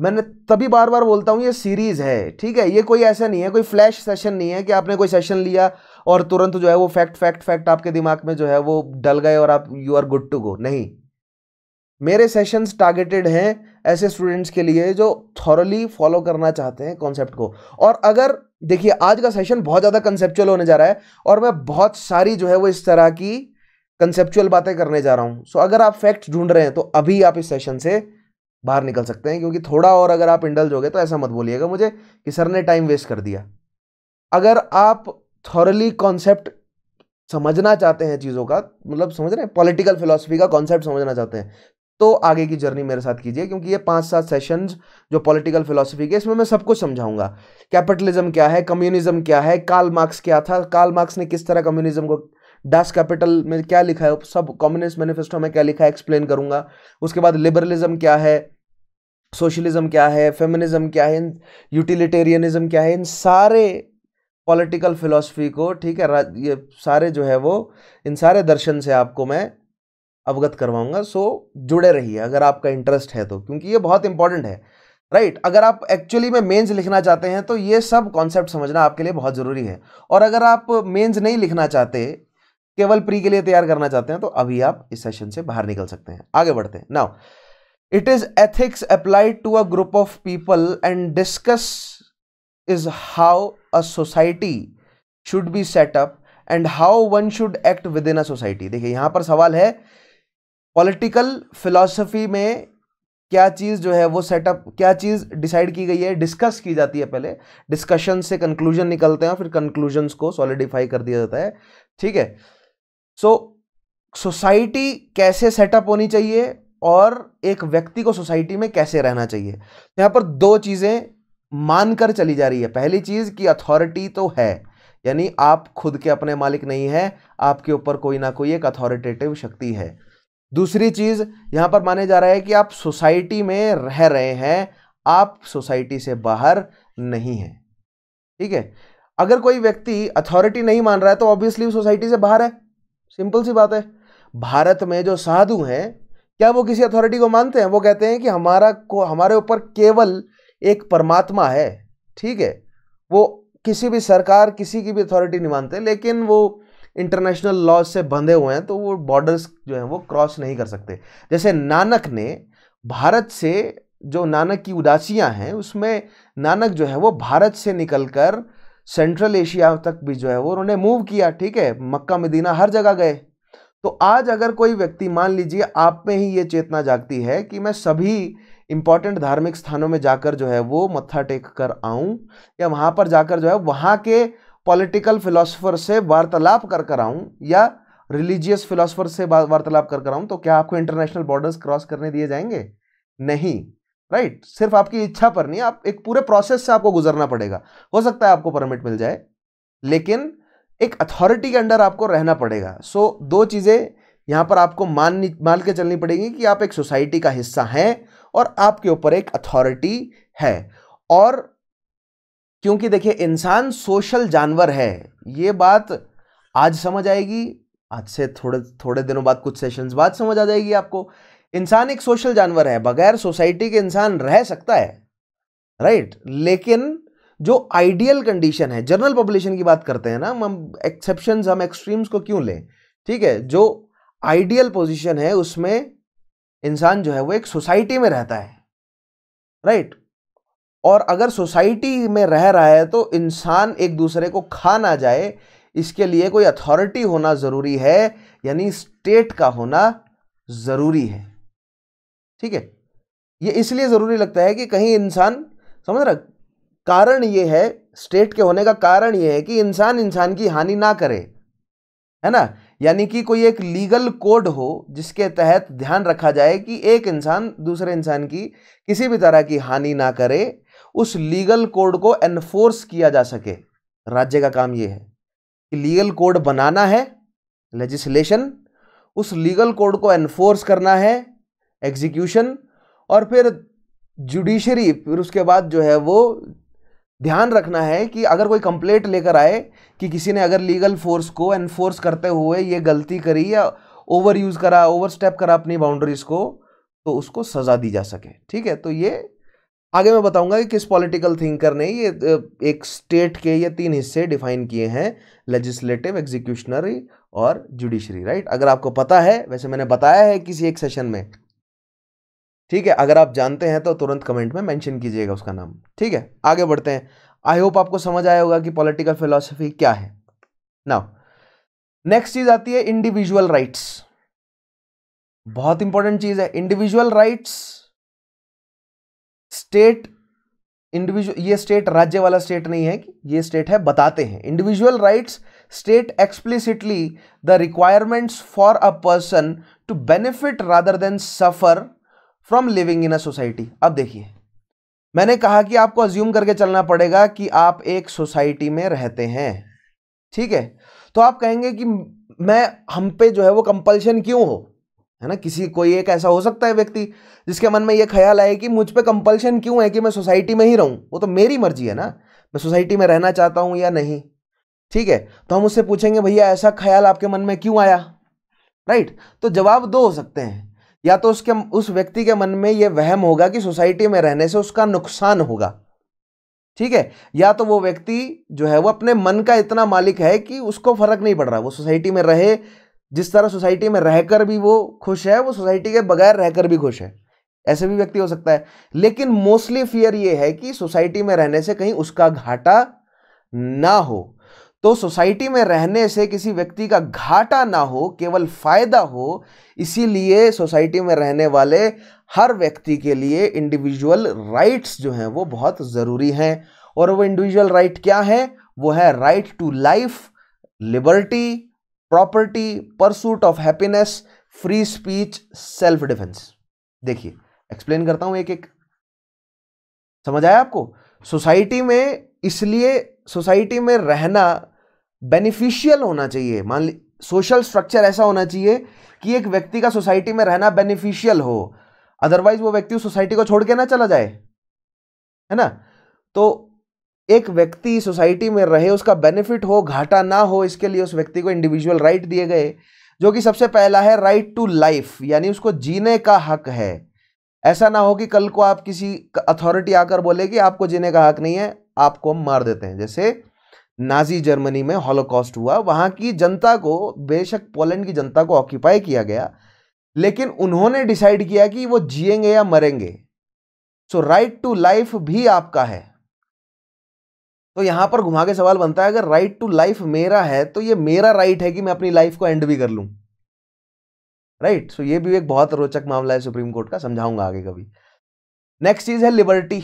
मैंने तभी बार बार बोलता हूँ ये सीरीज है ठीक है ये कोई ऐसा नहीं है कोई फ्लैश सेशन नहीं है कि आपने कोई सेशन लिया और तुरंत जो है वो फैक्ट फैक्ट फैक्ट आपके दिमाग में जो है वो डल गए और आप you are good to go नहीं मेरे सेशंस टारगेटेड हैं ऐसे स्टूडेंट्स के लिए जो थॉरली फॉलो करना चाहते हैं कॉन्सेप्ट को और अगर देखिए आज का सेशन बहुत ज़्यादा कंसेप्चुअल होने जा रहा है और मैं बहुत सारी जो है वो इस तरह की कंसेप्चुअल बातें करने जा रहा हूँ सो अगर आप फैक्ट्स ढूंढ रहे हैं तो अभी आप इस सेशन से बाहर निकल सकते हैं क्योंकि थोड़ा और अगर आप इंडल जोगे तो ऐसा मत बोलिएगा मुझे कि सर ने टाइम वेस्ट कर दिया अगर आप थॉरली कॉन्सेप्ट समझना चाहते हैं चीज़ों का मतलब समझ रहे हैं पॉलिटिकल फिलोसफी का कॉन्सेप्ट समझना चाहते हैं तो आगे की जर्नी मेरे साथ कीजिए क्योंकि ये पांच सात सेशंस जो पॉलिटिकल फिलोसफी के इसमें मैं सब कुछ समझाऊंगा कैपिटलिज्म क्या है कम्युनिज्म क्या है कार्ल मार्क्स क्या था कार्ल मार्क्स ने किस तरह कम्युनिज्म को डास कैपिटल में क्या लिखा है सब कम्युनिस्ट मैनिफेस्टो में क्या लिखा है एक्सप्लेन करूंगा उसके बाद लिबरलिज्म क्या है सोशलिज्म क्या है फेमिनिज्म क्या है यूटिलिटेरियनिज्म क्या है इन सारे पॉलिटिकल फिलॉसफी को ठीक है ये सारे जो है वो इन सारे दर्शन से आपको मैं अवगत करवाऊंगा सो जुड़े रहिए अगर आपका इंटरेस्ट है तो क्योंकि ये बहुत इंपॉर्टेंट है राइट right, अगर आप एक्चुअली में मेंस लिखना चाहते हैं तो ये सब कॉन्सेप्ट समझना आपके लिए बहुत ज़रूरी है और अगर आप मेंस नहीं लिखना चाहते केवल प्री के लिए तैयार करना चाहते हैं तो अभी आप इस सेशन से बाहर निकल सकते हैं आगे बढ़ते हैं now it is ethics applied to a group of people and discuss is how a society should be set up and how one should act within a society देखिए यहां पर सवाल है political philosophy में क्या चीज़ जो है वो सेटअप क्या चीज़ डिसाइड की गई है डिस्कस की जाती है पहले डिस्कशन से कंक्लूजन निकलते हैं फिर कंक्लूजन को सॉलिडिफाई कर दिया जाता है ठीक है सो सोसाइटी कैसे सेटअप होनी चाहिए और एक व्यक्ति को सोसाइटी में कैसे रहना चाहिए यहां पर दो चीज़ें मानकर चली जा रही है पहली चीज़ कि अथॉरिटी तो है यानी आप खुद के अपने मालिक नहीं है आपके ऊपर कोई ना कोई एक अथॉरिटेटिव शक्ति है दूसरी चीज़ यहां पर माने जा रहा है कि आप सोसाइटी में रह रहे हैं आप सोसाइटी से बाहर नहीं हैं ठीक है अगर कोई व्यक्ति अथॉरिटी नहीं मान रहा है तो ऑब्वियसली सोसाइटी से बाहर है सिंपल सी बात है भारत में जो साधु हैं क्या वो किसी अथॉरिटी को मानते हैं वो कहते हैं कि हमारा को हमारे ऊपर केवल एक परमात्मा है ठीक है वो किसी भी सरकार किसी की भी अथॉरिटी नहीं मानते लेकिन वो इंटरनेशनल लॉज से बंधे हुए हैं तो वो बॉर्डर्स जो हैं वो क्रॉस नहीं कर सकते जैसे नानक ने भारत से जो नानक की उदासियाँ हैं उसमें नानक जो है वो भारत से निकलकर सेंट्रल एशिया तक भी जो है वो उन्होंने मूव किया ठीक है मक्का मदीना हर जगह गए तो आज अगर कोई व्यक्ति मान लीजिए आप में ही ये चेतना जागती है कि मैं सभी इंपॉर्टेंट धार्मिक स्थानों में जाकर जो है वो मत्था टेक कर आऊँ या वहाँ पर जाकर जो है वहाँ के पॉलिटिकल फिलोसोफर से वार्तालाप कर कर आऊँ या रिलीजियस फिलोसोफर से वार्तालाप कर कर आऊँ तो क्या आपको इंटरनेशनल बॉर्डर्स क्रॉस करने दिए जाएंगे नहीं राइट right? सिर्फ आपकी इच्छा पर नहीं आप एक पूरे प्रोसेस से आपको गुजरना पड़ेगा हो सकता है आपको परमिट मिल जाए लेकिन एक अथॉरिटी के अंडर आपको रहना पड़ेगा सो so, दो चीज़ें यहाँ पर आपको मान मान के चलनी पड़ेगी कि आप एक सोसाइटी का हिस्सा हैं और आपके ऊपर एक अथॉरिटी है और क्योंकि देखिए इंसान सोशल जानवर है ये बात आज समझ आएगी आज से थोड़े थोड़े दिनों बाद कुछ सेशंस बाद समझ आ जाएगी आपको इंसान एक सोशल जानवर है बगैर सोसाइटी के इंसान रह सकता है राइट लेकिन जो आइडियल कंडीशन है जनरल पॉपुलेशन की बात करते हैं ना हम एक्सेप्शन हम एक्सट्रीम्स को क्यों लें ठीक है जो आइडियल पोजिशन है उसमें इंसान जो है वो एक सोसाइटी में रहता है राइट right? और अगर सोसाइटी में रह रहा है तो इंसान एक दूसरे को खा ना जाए इसके लिए कोई अथॉरिटी होना ज़रूरी है यानी स्टेट का होना ज़रूरी है ठीक है ये इसलिए ज़रूरी लगता है कि कहीं इंसान समझ रहा कारण ये है स्टेट के होने का कारण ये है कि इंसान इंसान की हानि ना करे है ना यानी कि कोई एक लीगल कोड हो जिसके तहत ध्यान रखा जाए कि एक इंसान दूसरे इंसान की किसी भी तरह की हानि ना करे उस लीगल कोड को एनफोर्स किया जा सके राज्य का काम ये है कि लीगल कोड बनाना है लेजिस्लेशन उस लीगल कोड को एनफोर्स करना है एग्जीक्यूशन और फिर जुडिशरी फिर उसके बाद जो है वो ध्यान रखना है कि अगर कोई कंप्लेंट लेकर आए कि किसी ने अगर लीगल फोर्स को एनफोर्स करते हुए ये गलती करी या ओवर यूज़ करा ओवर स्टेप करा अपनी बाउंड्रीज़ को तो उसको सज़ा दी जा सके ठीक है तो ये आगे मैं बताऊंगा कि किस पॉलिटिकल थिंकर ने ये एक स्टेट के ये तीन हिस्से डिफाइन किए हैं लेजिस्लेटिव एग्जीक्यूशनरी और जुडिशरी राइट अगर आपको पता है वैसे मैंने बताया है किसी एक सेशन में ठीक है अगर आप जानते हैं तो तुरंत कमेंट में मेंशन कीजिएगा उसका नाम ठीक है आगे बढ़ते हैं आई होप आपको समझ आया होगा कि पॉलिटिकल फिलोसफी क्या है नाउ नेक्स्ट चीज आती है इंडिविजुअल राइट्स बहुत इंपॉर्टेंट चीज है इंडिविजुअल राइट्स स्टेट इंडिविजुअल ये स्टेट राज्य वाला स्टेट नहीं है कि ये स्टेट है बताते हैं individual rights state explicitly the requirements for a person to benefit rather than suffer from living in a society अब देखिए मैंने कहा कि आपको अज्यूम करके चलना पड़ेगा कि आप एक सोसाइटी में रहते हैं ठीक है तो आप कहेंगे कि मैं हम पे जो है वो कंपल्शन क्यों हो है ना किसी कोई एक ऐसा हो सकता है व्यक्ति जिसके मन में ये ख्याल आए कि मुझ पे कंपल्शन क्यों है कि मैं सोसाइटी में ही रहूं वो तो मेरी मर्जी है ना मैं सोसाइटी में रहना चाहता हूं या नहीं ठीक है तो हम उससे पूछेंगे भैया ऐसा ख्याल आपके मन में क्यों आया राइट तो जवाब दो हो सकते हैं या तो उसके उस व्यक्ति के मन में यह वहम होगा कि सोसाइटी में रहने से उसका नुकसान होगा ठीक है या तो वो व्यक्ति जो है वो अपने मन का इतना मालिक है कि उसको फर्क नहीं पड़ रहा वो सोसाइटी में रहे जिस तरह सोसाइटी में रहकर भी वो खुश है वो सोसाइटी के बगैर रहकर भी खुश है ऐसे भी व्यक्ति हो सकता है लेकिन मोस्टली फियर ये है कि सोसाइटी में रहने से कहीं उसका घाटा ना हो तो सोसाइटी में रहने से किसी व्यक्ति का घाटा ना हो केवल फायदा हो इसीलिए सोसाइटी में रहने वाले हर व्यक्ति के लिए इंडिविजुअल राइट्स जो हैं वो बहुत ज़रूरी हैं और वो इंडिविजुअल राइट क्या है वो है right to life liberty property pursuit of happiness free speech self defence देखिए एक्सप्लेन करता हूँ एक एक समझ आया आपको सोसाइटी में इसलिए सोसाइटी में रहना बेनिफिशियल होना चाहिए मान ली सोशल स्ट्रक्चर ऐसा होना चाहिए कि एक व्यक्ति का सोसाइटी में रहना बेनिफिशियल हो अदरवाइज वो व्यक्ति उस सोसाइटी को छोड़ के ना चला जाए है ना तो एक व्यक्ति सोसाइटी में रहे उसका बेनिफिट हो घाटा ना हो इसके लिए उस व्यक्ति को इंडिविजुअल राइट दिए गए जो कि सबसे पहला है राइट टू लाइफ यानी उसको जीने का हक है ऐसा ना हो कि कल को आप किसी अथॉरिटी आकर बोले कि आपको जीने का हक नहीं है आपको हम मार देते हैं जैसे नाजी जर्मनी में हॉलोकॉस्ट हुआ वहाँ की जनता को बेशक पोलैंड की जनता को ऑक्यूपाई किया गया लेकिन उन्होंने डिसाइड किया कि वो जिएंगे या मरेंगे सो राइट टू लाइफ भी आपका है तो यहां पर घुमा के सवाल बनता है अगर राइट टू लाइफ मेरा है तो ये मेरा राइट है कि मैं अपनी लाइफ को एंड भी कर लूं राइट सो ये भी एक बहुत रोचक मामला है सुप्रीम कोर्ट का समझाऊंगा आगे कभी नेक्स्ट चीज़ है लिबर्टी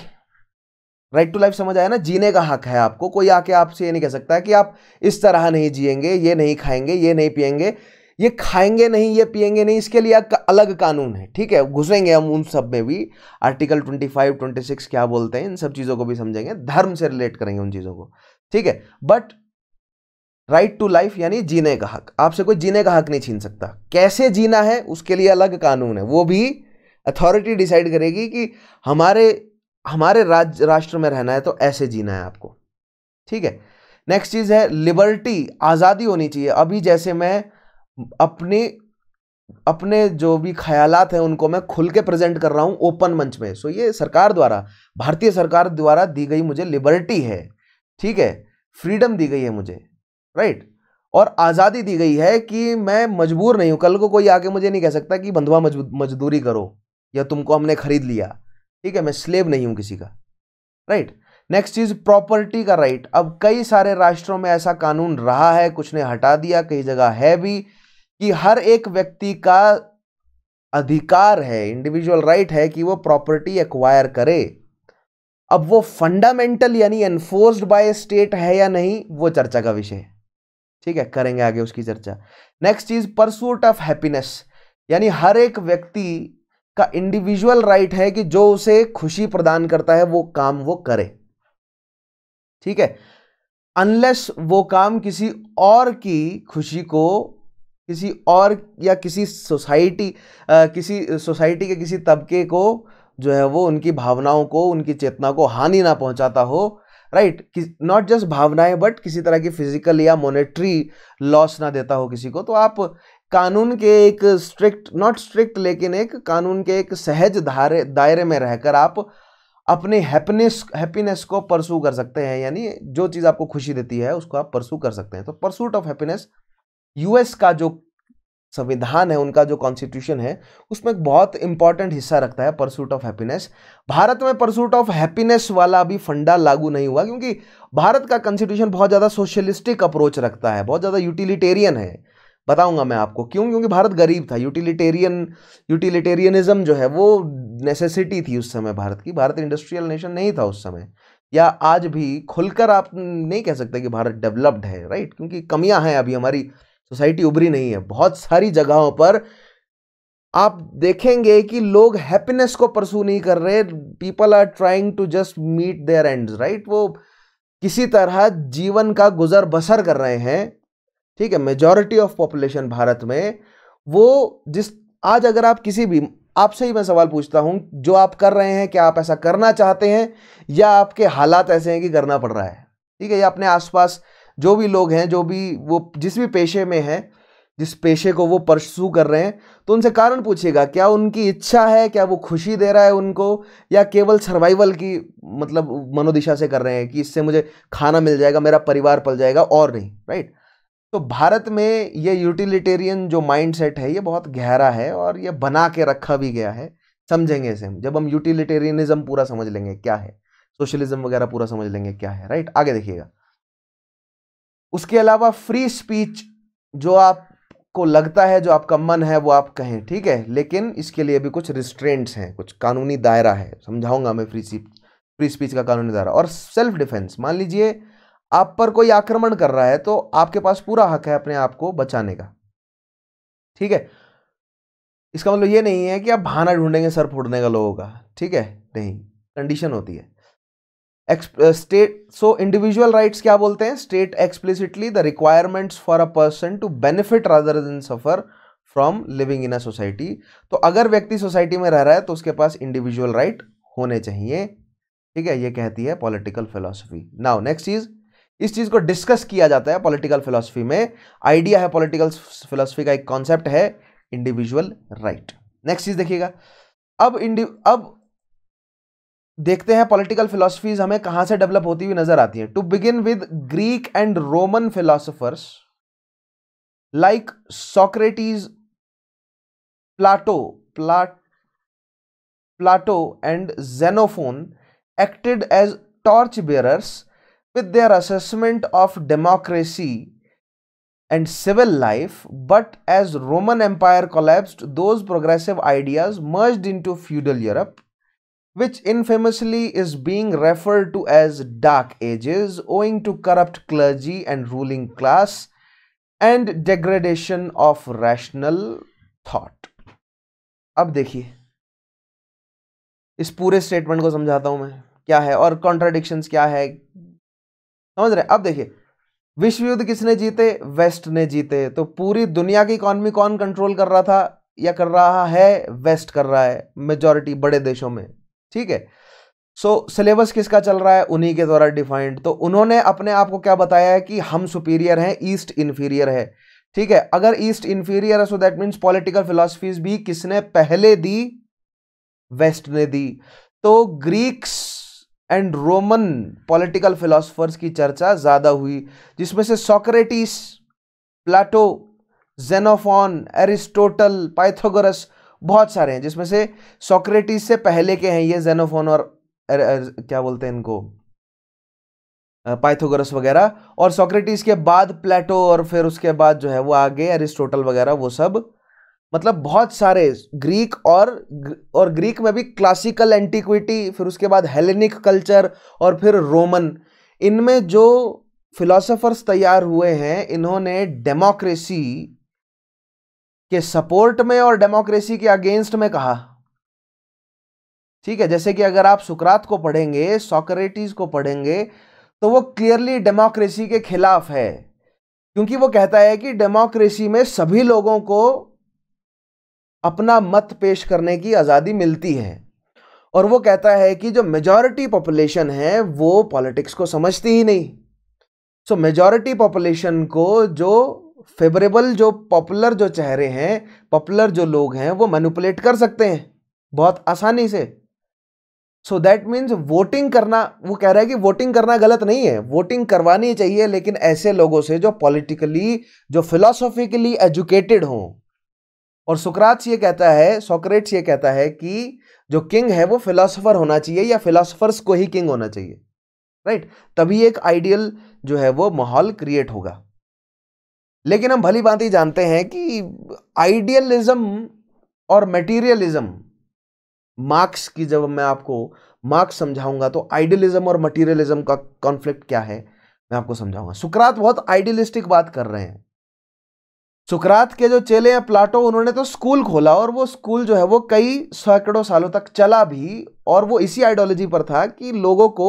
राइट टू लाइफ समझ आया ना जीने का हक है आपको कोई आके आपसे ये नहीं कह सकता कि आप इस तरह नहीं जिएंगे ये नहीं खाएंगे ये नहीं पिएंगे ये खाएंगे नहीं ये पिएंगे नहीं इसके लिए अलग कानून है ठीक है घुसेंगे हम उन सब में भी आर्टिकल 25, 26 क्या बोलते हैं इन सब चीज़ों को भी समझेंगे धर्म से रिलेट करेंगे उन चीज़ों को ठीक है बट राइट टू लाइफ यानी जीने का हक आपसे कोई जीने का हक नहीं छीन सकता कैसे जीना है उसके लिए अलग कानून है वो भी अथॉरिटी डिसाइड करेगी कि हमारे हमारे राज राष्ट्र में रहना है तो ऐसे जीना है आपको ठीक है नेक्स्ट चीज़ है लिबर्टी आज़ादी होनी चाहिए अभी जैसे मैं अपने अपने जो भी ख्यालात हैं उनको मैं खुल के प्रेजेंट कर रहा हूं ओपन मंच में सो ये सरकार द्वारा भारतीय सरकार द्वारा दी गई मुझे लिबर्टी है ठीक है फ्रीडम दी गई है मुझे राइट और आज़ादी दी गई है कि मैं मजबूर नहीं हूँ कल को कोई आके मुझे नहीं कह सकता कि बंधुआ मजदूरी करो या तुमको हमने खरीद लिया ठीक है मैं स्लेव नहीं हूं किसी का राइट नेक्स्ट चीज प्रॉपर्टी का राइट अब कई सारे राष्ट्रों में ऐसा कानून रहा है कुछ ने हटा दिया कई जगह है भी कि हर एक व्यक्ति का अधिकार है इंडिविजुअल राइट right है कि वो प्रॉपर्टी एक्वायर करे अब वो फंडामेंटल यानी एनफोर्स्ड बाय स्टेट है या नहीं वो चर्चा का विषय है ठीक है करेंगे आगे उसकी चर्चा नेक्स्ट चीज परसूट ऑफ हैप्पीनेस यानी हर एक व्यक्ति का इंडिविजुअल राइट है कि जो उसे खुशी प्रदान करता है वो काम वो करे ठीक है अनलेस वो काम किसी और की खुशी को किसी और या किसी सोसाइटी किसी सोसाइटी के किसी तबके को जो है वो उनकी भावनाओं को उनकी चेतना को हानि ना पहुंचाता हो राइट नॉट जस्ट भावनाएं बट किसी तरह की फिजिकल या मोनेटरी लॉस ना देता हो किसी को तो आप कानून के एक स्ट्रिक्ट नॉट स्ट्रिक्ट लेकिन एक कानून के एक सहज धारे दायरे में रहकर आप अपने हैप्पीनेस हैप्पीनेस को परसू कर सकते हैं यानी जो चीज़ आपको खुशी देती है उसको आप परसू कर सकते हैं तो परसूट ऑफ हैप्पीनेस यूएस का जो संविधान है उनका जो कॉन्स्टिट्यूशन है उसमें एक बहुत इंपॉर्टेंट हिस्सा रखता है परसूट ऑफ हैप्पीनेस भारत में परसूट ऑफ हैप्पीनेस वाला अभी फंडा लागू नहीं हुआ क्योंकि भारत का कॉन्स्टिट्यूशन बहुत ज़्यादा सोशलिस्टिक अप्रोच रखता है बहुत ज़्यादा यूटिलिटेरियन है बताऊंगा मैं आपको क्यों क्योंकि भारत गरीब था यूटिलिटेरियन यूटिलिटेरियनिज्म जो है वो नेसेसिटी थी उस समय भारत की भारत इंडस्ट्रियल नेशन नहीं था उस समय या आज भी खुलकर आप नहीं कह सकते कि भारत डेवलप्ड है राइट क्योंकि कमियां हैं अभी हमारी सोसाइटी उभरी नहीं है बहुत सारी जगहों पर आप देखेंगे कि लोग हैप्पीनेस को परसू नहीं कर रहे people are trying to just meet their ends right वो किसी तरह जीवन का गुजर बसर कर रहे हैं ठीक है मेजॉरिटी ऑफ पॉपुलेशन भारत में वो जिस आज अगर आप किसी भी आपसे ही मैं सवाल पूछता हूं जो आप कर रहे हैं क्या आप ऐसा करना चाहते हैं या आपके हालात ऐसे हैं कि करना पड़ रहा है ठीक है या अपने आसपास जो भी लोग हैं जो भी वो जिस भी पेशे में हैं जिस पेशे को वो परसू कर रहे हैं तो उनसे कारण पूछिएगा क्या उनकी इच्छा है क्या वो खुशी दे रहा है उनको या केवल सर्वाइवल की मतलब मनोदिशा से कर रहे हैं कि इससे मुझे खाना मिल जाएगा मेरा परिवार पल जाएगा और नहीं राइट तो भारत में ये यूटिलिटेरियन जो माइंडसेट है ये बहुत गहरा है और ये बना के रखा भी गया है समझेंगे इसे हम जब हम यूटिलिटेरियनिज्म पूरा समझ लेंगे क्या है सोशलिज्म वगैरह पूरा समझ लेंगे क्या है राइट आगे देखिएगा उसके अलावा फ्री स्पीच जो आपको लगता है जो आपका मन है वो आप कहें ठीक है लेकिन इसके लिए भी कुछ रिस्ट्रेंट्स हैं कुछ कानूनी दायरा है समझाऊंगा मैं फ्री स्पीच फ्री स्पीच का कानूनी दायरा और सेल्फ डिफेंस मान लीजिए आप पर कोई आक्रमण कर रहा है तो आपके पास पूरा हक है अपने आप को बचाने का ठीक है इसका मतलब ये नहीं है कि आप भाना ढूंढेंगे सर फोड़ने का लोगों का ठीक है नहीं कंडीशन होती है स्टेट सो इंडिविजुअल राइट्स क्या बोलते हैं state explicitly the requirements for a person to benefit rather than suffer from living in a society तो अगर व्यक्ति सोसाइटी में रह रहा है तो उसके पास इंडिविजुअल राइट right होने चाहिए ठीक है ये कहती है पॉलिटिकल फिलोसफी नाउ नेक्स्ट चीज़ इस चीज़ को डिस्कस किया जाता है पॉलिटिकल फिलोसफी में आइडिया है पॉलिटिकल फिलोसफी का एक कॉन्सेप्ट है इंडिविजुअल राइट नेक्स्ट चीज़ देखिएगा अब इंडि अब देखते हैं पॉलिटिकल फिलोसफीज हमें कहाँ से डेवलप होती हुई नजर आती है to begin with Greek and Roman philosophers like Socrates Plato Plat Plato and Xenophon acted as torch bearers with their assessment of democracy and civil life, but as Roman Empire collapsed, those progressive ideas merged into feudal Europe, which infamously is being referred to as Dark Ages owing to corrupt clergy and ruling class and degradation of rational thought. ab dekhiye is pure statement ko samjhata hu main kya hai aur contradictions kya hai समझ रहे अब देखिए विश्व युद्ध किसने जीते waste ने जीते तो पूरी दुनिया की इकॉनमी कौन कंट्रोल कर रहा था या कर रहा है वेस्ट कर रहा है मेजोरिटी बड़े देशों में ठीक है सो so, सिलेबस किसका चल रहा है उन्हीं के द्वारा डिफाइंड तो उन्होंने अपने आप को क्या बताया है कि हम सुपीरियर हैं ईस्ट इन्फीरियर है ठीक है अगर ईस्ट इन्फीरियर है so that means political philosophies भी किसने पहले दी वेस्ट ने दी तो Greeks and Roman political philosophers की चर्चा ज़्यादा हुई जिसमें से Socrates Plato Xenophon Aristotle Pythagoras बहुत सारे हैं जिसमें से सॉक्रेटिस से पहले के हैं ये जेनोफोन और एर, एर, क्या बोलते हैं इनको पाइथोगोरस वगैरह और सॉक्रेटिस के बाद प्लेटो और फिर उसके बाद जो है वो आगे एरिस्टोटल वगैरह वो सब मतलब बहुत सारे ग्रीक और और ग्रीक में भी क्लासिकल एंटीक्विटी फिर उसके बाद हेलेनिक कल्चर और फिर रोमन इनमें जो फिलोसोफर्स तैयार हुए हैं इन्होंने डेमोक्रेसी के सपोर्ट में और डेमोक्रेसी के अगेंस्ट में कहा ठीक है जैसे कि अगर आप सुकरात को पढ़ेंगे सोक्रेटिस को पढ़ेंगे तो वो क्लियरली डेमोक्रेसी के खिलाफ है क्योंकि वो कहता है कि डेमोक्रेसी में सभी लोगों को अपना मत पेश करने की आज़ादी मिलती है और वो कहता है कि जो मेजॉरिटी पॉपुलेशन है वो पॉलिटिक्स को समझती ही नहीं सो मेजॉरिटी पॉपुलेशन को जो फेवरेबल जो पॉपुलर जो चेहरे हैं पॉपुलर जो लोग हैं वो मैनुपुलेट कर सकते हैं बहुत आसानी से सो दैट मीन्स वोटिंग करना वो कह रहा है कि वोटिंग करना गलत नहीं है वोटिंग करवानी चाहिए लेकिन ऐसे लोगों से जो पॉलिटिकली जो फिलोसॉफिकली एजुकेटेड हों और सुकरात ये कहता है सोक्रेट्स ये कहता है कि जो किंग है वो फिलासफर होना चाहिए या फिलासफर्स को ही किंग होना चाहिए राइट तभी एक आइडियल जो है वो माहौल क्रिएट होगा लेकिन हम भली बात ही जानते हैं कि आइडियलिज्म और मटीरियलिज्म मार्क्स की जब मैं आपको मार्क्स समझाऊंगा तो आइडियलिज्म और मटीरियलिज्म का कॉन्फ्लिक्ट क्या है मैं आपको समझाऊंगा सुकरात बहुत आइडियलिस्टिक बात कर रहे हैं सुकरात के जो चेले हैं प्लाटो उन्होंने तो स्कूल खोला और वो स्कूल जो है वो कई सैकड़ों सालों तक चला भी और वो इसी आइडियोलॉजी पर था कि लोगों को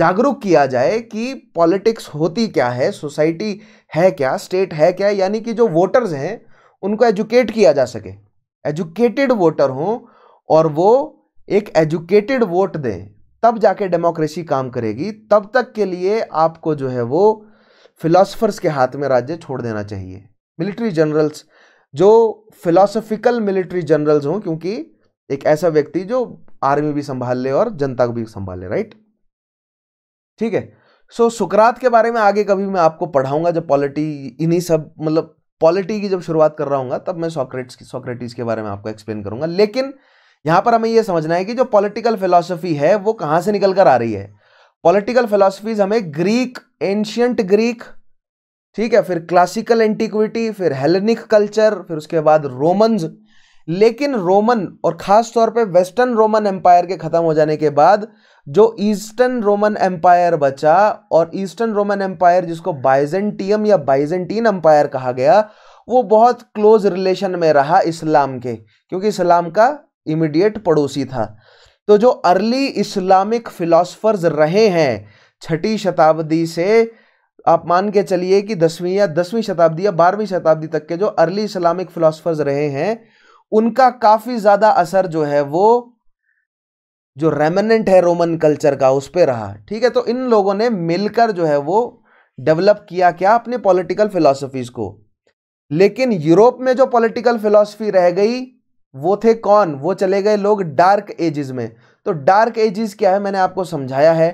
जागरूक किया जाए कि पॉलिटिक्स होती क्या है सोसाइटी है क्या स्टेट है क्या यानी कि जो वोटर्स हैं उनको एजुकेट किया जा सके एजुकेटेड वोटर हों और वो एक एजुकेटेड वोट दें तब जाके डेमोक्रेसी काम करेगी तब तक के लिए आपको जो है वो फिलोसफर्स के हाथ में राज्य छोड़ देना चाहिए मिलिट्री जनरल्स जो फिलोसफिकल मिलिट्री जनरल्स हों क्योंकि एक ऐसा व्यक्ति जो आर्मी भी संभाल ले और जनता को भी संभाल ले राइट ठीक है सो so, सुकरात के बारे में आगे कभी मैं आपको पढ़ाऊंगा जब पॉलिटी इन्हीं सब मतलब पॉलिटी की जब शुरुआत कर रहा हूँ तब मैं सॉक्रेट्स की सॉक्रेटिस के बारे में आपको एक्सप्लेन करूंगा लेकिन यहाँ पर हमें यह समझना है कि जो पॉलिटिकल फिलोसफी है वो कहाँ से निकल कर आ रही है पॉलिटिकल फिलोसफीज हमें ग्रीक एंशियंट ग्रीक ठीक है फिर क्लासिकल एंटीक्विटी फिर हेलेनिक कल्चर फिर उसके बाद रोमन्स लेकिन रोमन और ख़ास तौर पे वेस्टर्न रोमन एम्पायर के ख़त्म हो जाने के बाद जो ईस्टर्न रोमन एम्पायर बचा और ईस्टर्न रोमन एम्पायर जिसको बाइजेंटियम या बाइजेंटीन एम्पायर कहा गया वो बहुत क्लोज रिलेशन में रहा इस्लाम के क्योंकि इस्लाम का इमीडिएट पड़ोसी था तो जो अर्ली इस्लामिक फिलोसफर्स रहे हैं छठी शताब्दी से आप मान के चलिए कि दसवीं या दसवीं शताब्दी या बारहवीं शताब्दी तक के जो अर्ली इस्लामिक फिलोसफर्स रहे हैं उनका काफ़ी ज़्यादा असर जो है वो जो रेमनेंट है रोमन कल्चर का उस पर रहा ठीक है तो इन लोगों ने मिलकर जो है वो डेवलप किया क्या अपने पॉलिटिकल फिलोसफीज को लेकिन यूरोप में जो पॉलिटिकल फिलोसफी रह गई वो थे कौन वो चले गए लोग डार्क एजेस में तो डार्क एजेस क्या है मैंने आपको समझाया है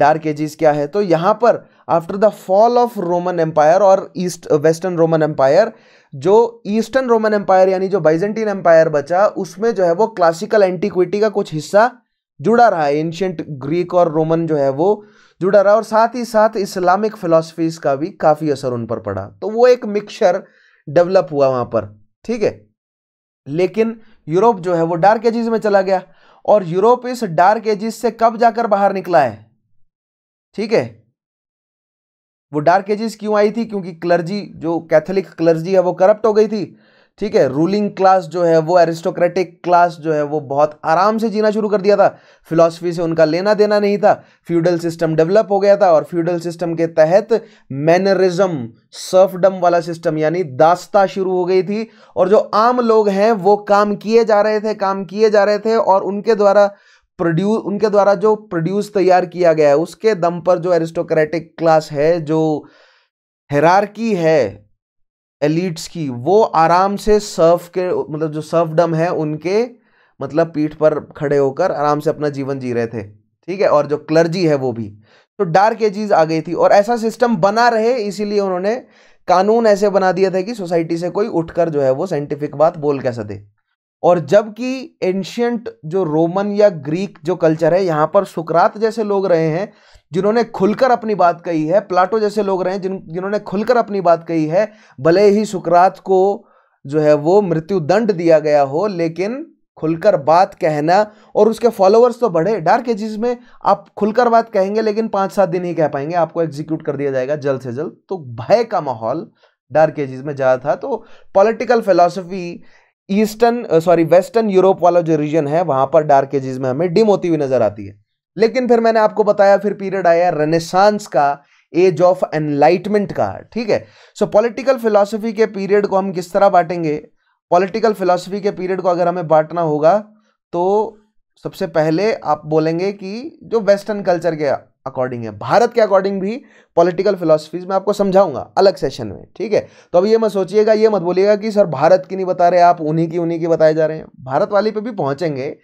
डार्क एजिस क्या है तो यहां पर after the fall of Roman Empire और ईस्ट वेस्टर्न रोमन एम्पायर जो ईस्टर्न रोमन एम्पायर यानी जो बाइजेंटीन एम्पायर बचा उसमें जो है वो क्लासिकल एंटीक्विटी का कुछ हिस्सा जुड़ा रहा है एंशियंट ग्रीक और रोमन जो है वो जुड़ा रहा और साथ ही साथ इस्लामिक फिलोसफीज का भी काफ़ी असर उन पर पड़ा तो वो एक मिक्सचर डेवलप हुआ वहां पर ठीक है लेकिन यूरोप जो है वो डार्क एजिस में चला गया और यूरोप इस डार्क एजिस से कब जाकर बाहर निकला है ठीक है वो डार्क एजेस क्यों आई थी क्योंकि क्लर्जी जो कैथोलिक क्लर्जी है वो करप्ट हो गई थी ठीक है रूलिंग क्लास जो है वो एरिस्टोक्रेटिक क्लास जो है वो बहुत आराम से जीना शुरू कर दिया था फिलॉसफी से उनका लेना देना नहीं था फ्यूडल सिस्टम डेवलप हो गया था और फ्यूडल सिस्टम के तहत मैनरिज्म सर्फडम वाला सिस्टम यानी दास्ता शुरू हो गई थी और जो आम लोग हैं वो काम किए जा रहे थे काम किए जा रहे थे और उनके द्वारा प्रोड्यूस उनके द्वारा जो प्रोड्यूस तैयार किया गया है उसके दम पर जो एरिस्टोक्रेटिक क्लास है जो हेरारकी है एलिट्स की वो आराम से सर्फ के मतलब जो सर्फडम है उनके मतलब पीठ पर खड़े होकर आराम से अपना जीवन जी रहे थे ठीक है और जो क्लर्जी है वो भी तो डार्क एजीज आ गई थी और ऐसा सिस्टम बना रहे इसीलिए उन्होंने कानून ऐसे बना दिया था कि सोसाइटी से कोई उठकर जो है वो साइंटिफिक बात बोल कह दे और जबकि एंशियंट जो रोमन या ग्रीक जो कल्चर है यहाँ पर सुकरात जैसे लोग रहे हैं जिन्होंने खुलकर अपनी बात कही है प्लाटो जैसे लोग रहे हैं जिन जिन्होंने खुलकर अपनी बात कही है भले ही सुकरात को जो है वो मृत्यु दंड दिया गया हो लेकिन खुलकर बात कहना और उसके फॉलोअर्स तो बढ़े डार्क एजिस में आप खुलकर बात कहेंगे लेकिन पाँच सात दिन ही कह पाएंगे आपको एग्जीक्यूट कर दिया जाएगा जल्द से जल्द तो भय का माहौल डार्क एजिस में ज़्यादा था तो political philosophy eastern sorry western Europe वाला जो रीजन है वहां पर डार्क एजेस में हमें डिम होती हुई नजर आती है लेकिन फिर मैंने आपको बताया फिर पीरियड आया रेनेसांस का एज ऑफ एनलाइटमेंट का ठीक है सो पॉलिटिकल फिलोसफी के पीरियड को हम किस तरह बांटेंगे पॉलिटिकल फिलोसफी के पीरियड को अगर हमें बांटना होगा तो सबसे पहले आप बोलेंगे कि जो वेस्टर्न कल्चर के अकॉर्डिंग है भारत के अकॉर्डिंग भी पॉलिटिकल फिलोसफीज मैं आपको समझाऊंगा अलग सेशन में ठीक है तो अब ये मत सोचिएगा ये मत बोलिएगा कि सर भारत की नहीं बता रहे आप उन्हीं की उन्हीं की बताए जा रहे हैं भारत वाले पे भी पहुंचेंगे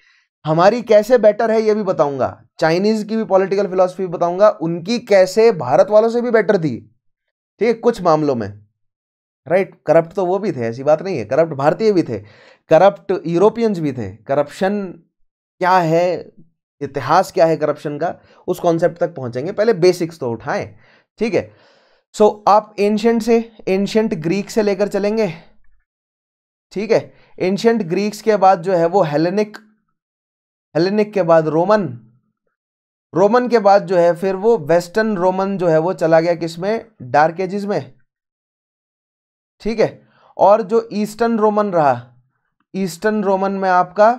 हमारी कैसे बेटर है ये भी बताऊंगा चाइनीज की भी पॉलिटिकल फिलोसफी बताऊंगा उनकी कैसे भारत वालों से भी बेटर थी ठीक है कुछ मामलों में राइट right, करप्ट तो वो भी थे ऐसी बात नहीं है करप्ट भारतीय भी थे करप्ट यूरोपियंस भी थे करप्शन क्या है इतिहास क्या है करप्शन का उस कॉन्सेप्ट तक पहुंचेंगे पहले बेसिक्स तो उठाएं ठीक है सो so, आप एंशंट से एंशंट ग्रीक से लेकर चलेंगे ठीक है एंशंट ग्रीक्स के बाद जो है वो हेलेनिक हेलेनिक के बाद रोमन रोमन के बाद जो है फिर वो वेस्टर्न रोमन जो है वो चला गया किसमें डार्क एजिस में ठीक है और जो ईस्टर्न रोमन रहा ईस्टर्न रोमन में आपका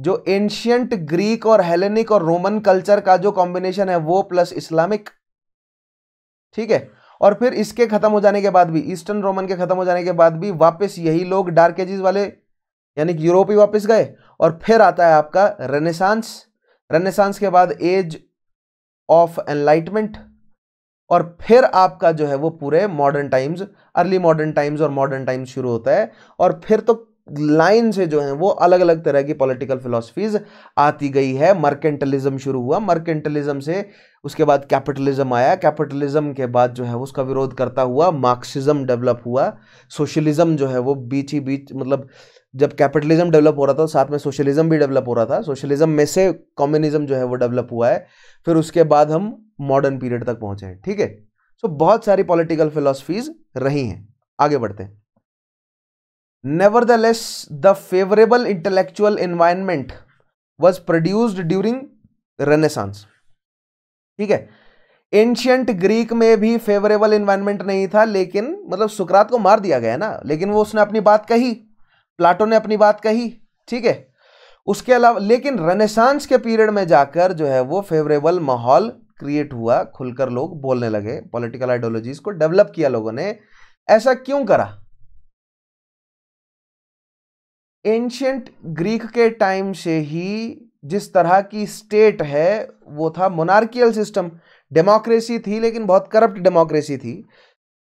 जो एंशियंट ग्रीक और हेलेनिक और रोमन कल्चर का जो कॉम्बिनेशन है वो प्लस इस्लामिक ठीक है और फिर इसके खत्म हो जाने के बाद भी ईस्टर्न रोमन के खत्म हो जाने के बाद भी वापस यही लोग डार्क एजेस वाले यानी कि यूरोप ही वापस गए और फिर आता है आपका रेनेसांस रेनेसांस के बाद एज ऑफ एनलाइटमेंट और फिर आपका जो है वो पूरे modern times early modern times और मॉडर्न टाइम्स शुरू होता है और फिर तो लाइन से जो है वो अलग अलग तरह की पॉलिटिकल फिलोसफीज आती गई है मर्केंटलिज्म शुरू हुआ मर्केंटलिज्म से उसके बाद कैपिटलिज्म आया कैपिटलिज्म के बाद जो है उसका विरोध करता हुआ मार्क्सिज्म डेवलप हुआ सोशलिज्म जो है वो बीच ही बीच मतलब जब कैपिटलिज्म डेवलप हो रहा था साथ में सोशलिज्म भी डेवलप हो रहा था सोशलिज्म में से कम्युनिज्म जो है वो डेवलप हुआ है फिर उसके बाद हम मॉडर्न पीरियड तक पहुंचे हैं ठीक है सो बहुत सारी पॉलिटिकल फिलोसफीज रही हैं आगे बढ़ते हैं Nevertheless, the favorable intellectual environment was produced during Renaissance. ठीक है एंशियंट ग्रीक में भी फेवरेबल इन्वायरमेंट नहीं था लेकिन मतलब सुकरात को मार दिया गया ना लेकिन वो उसने अपनी बात कही प्लाटो ने अपनी बात कही ठीक है उसके अलावा लेकिन रेनेसांस के पीरियड में जाकर जो है वो फेवरेबल माहौल क्रिएट हुआ खुलकर लोग बोलने लगे पॉलिटिकल आइडियोलॉजीज को डेवलप किया लोगों ने ऐसा क्यों करा एंशंट ग्रीक के टाइम से ही जिस तरह की स्टेट है वो था मोनार्कियल सिस्टम डेमोक्रेसी थी लेकिन बहुत करप्ट डेमोक्रेसी थी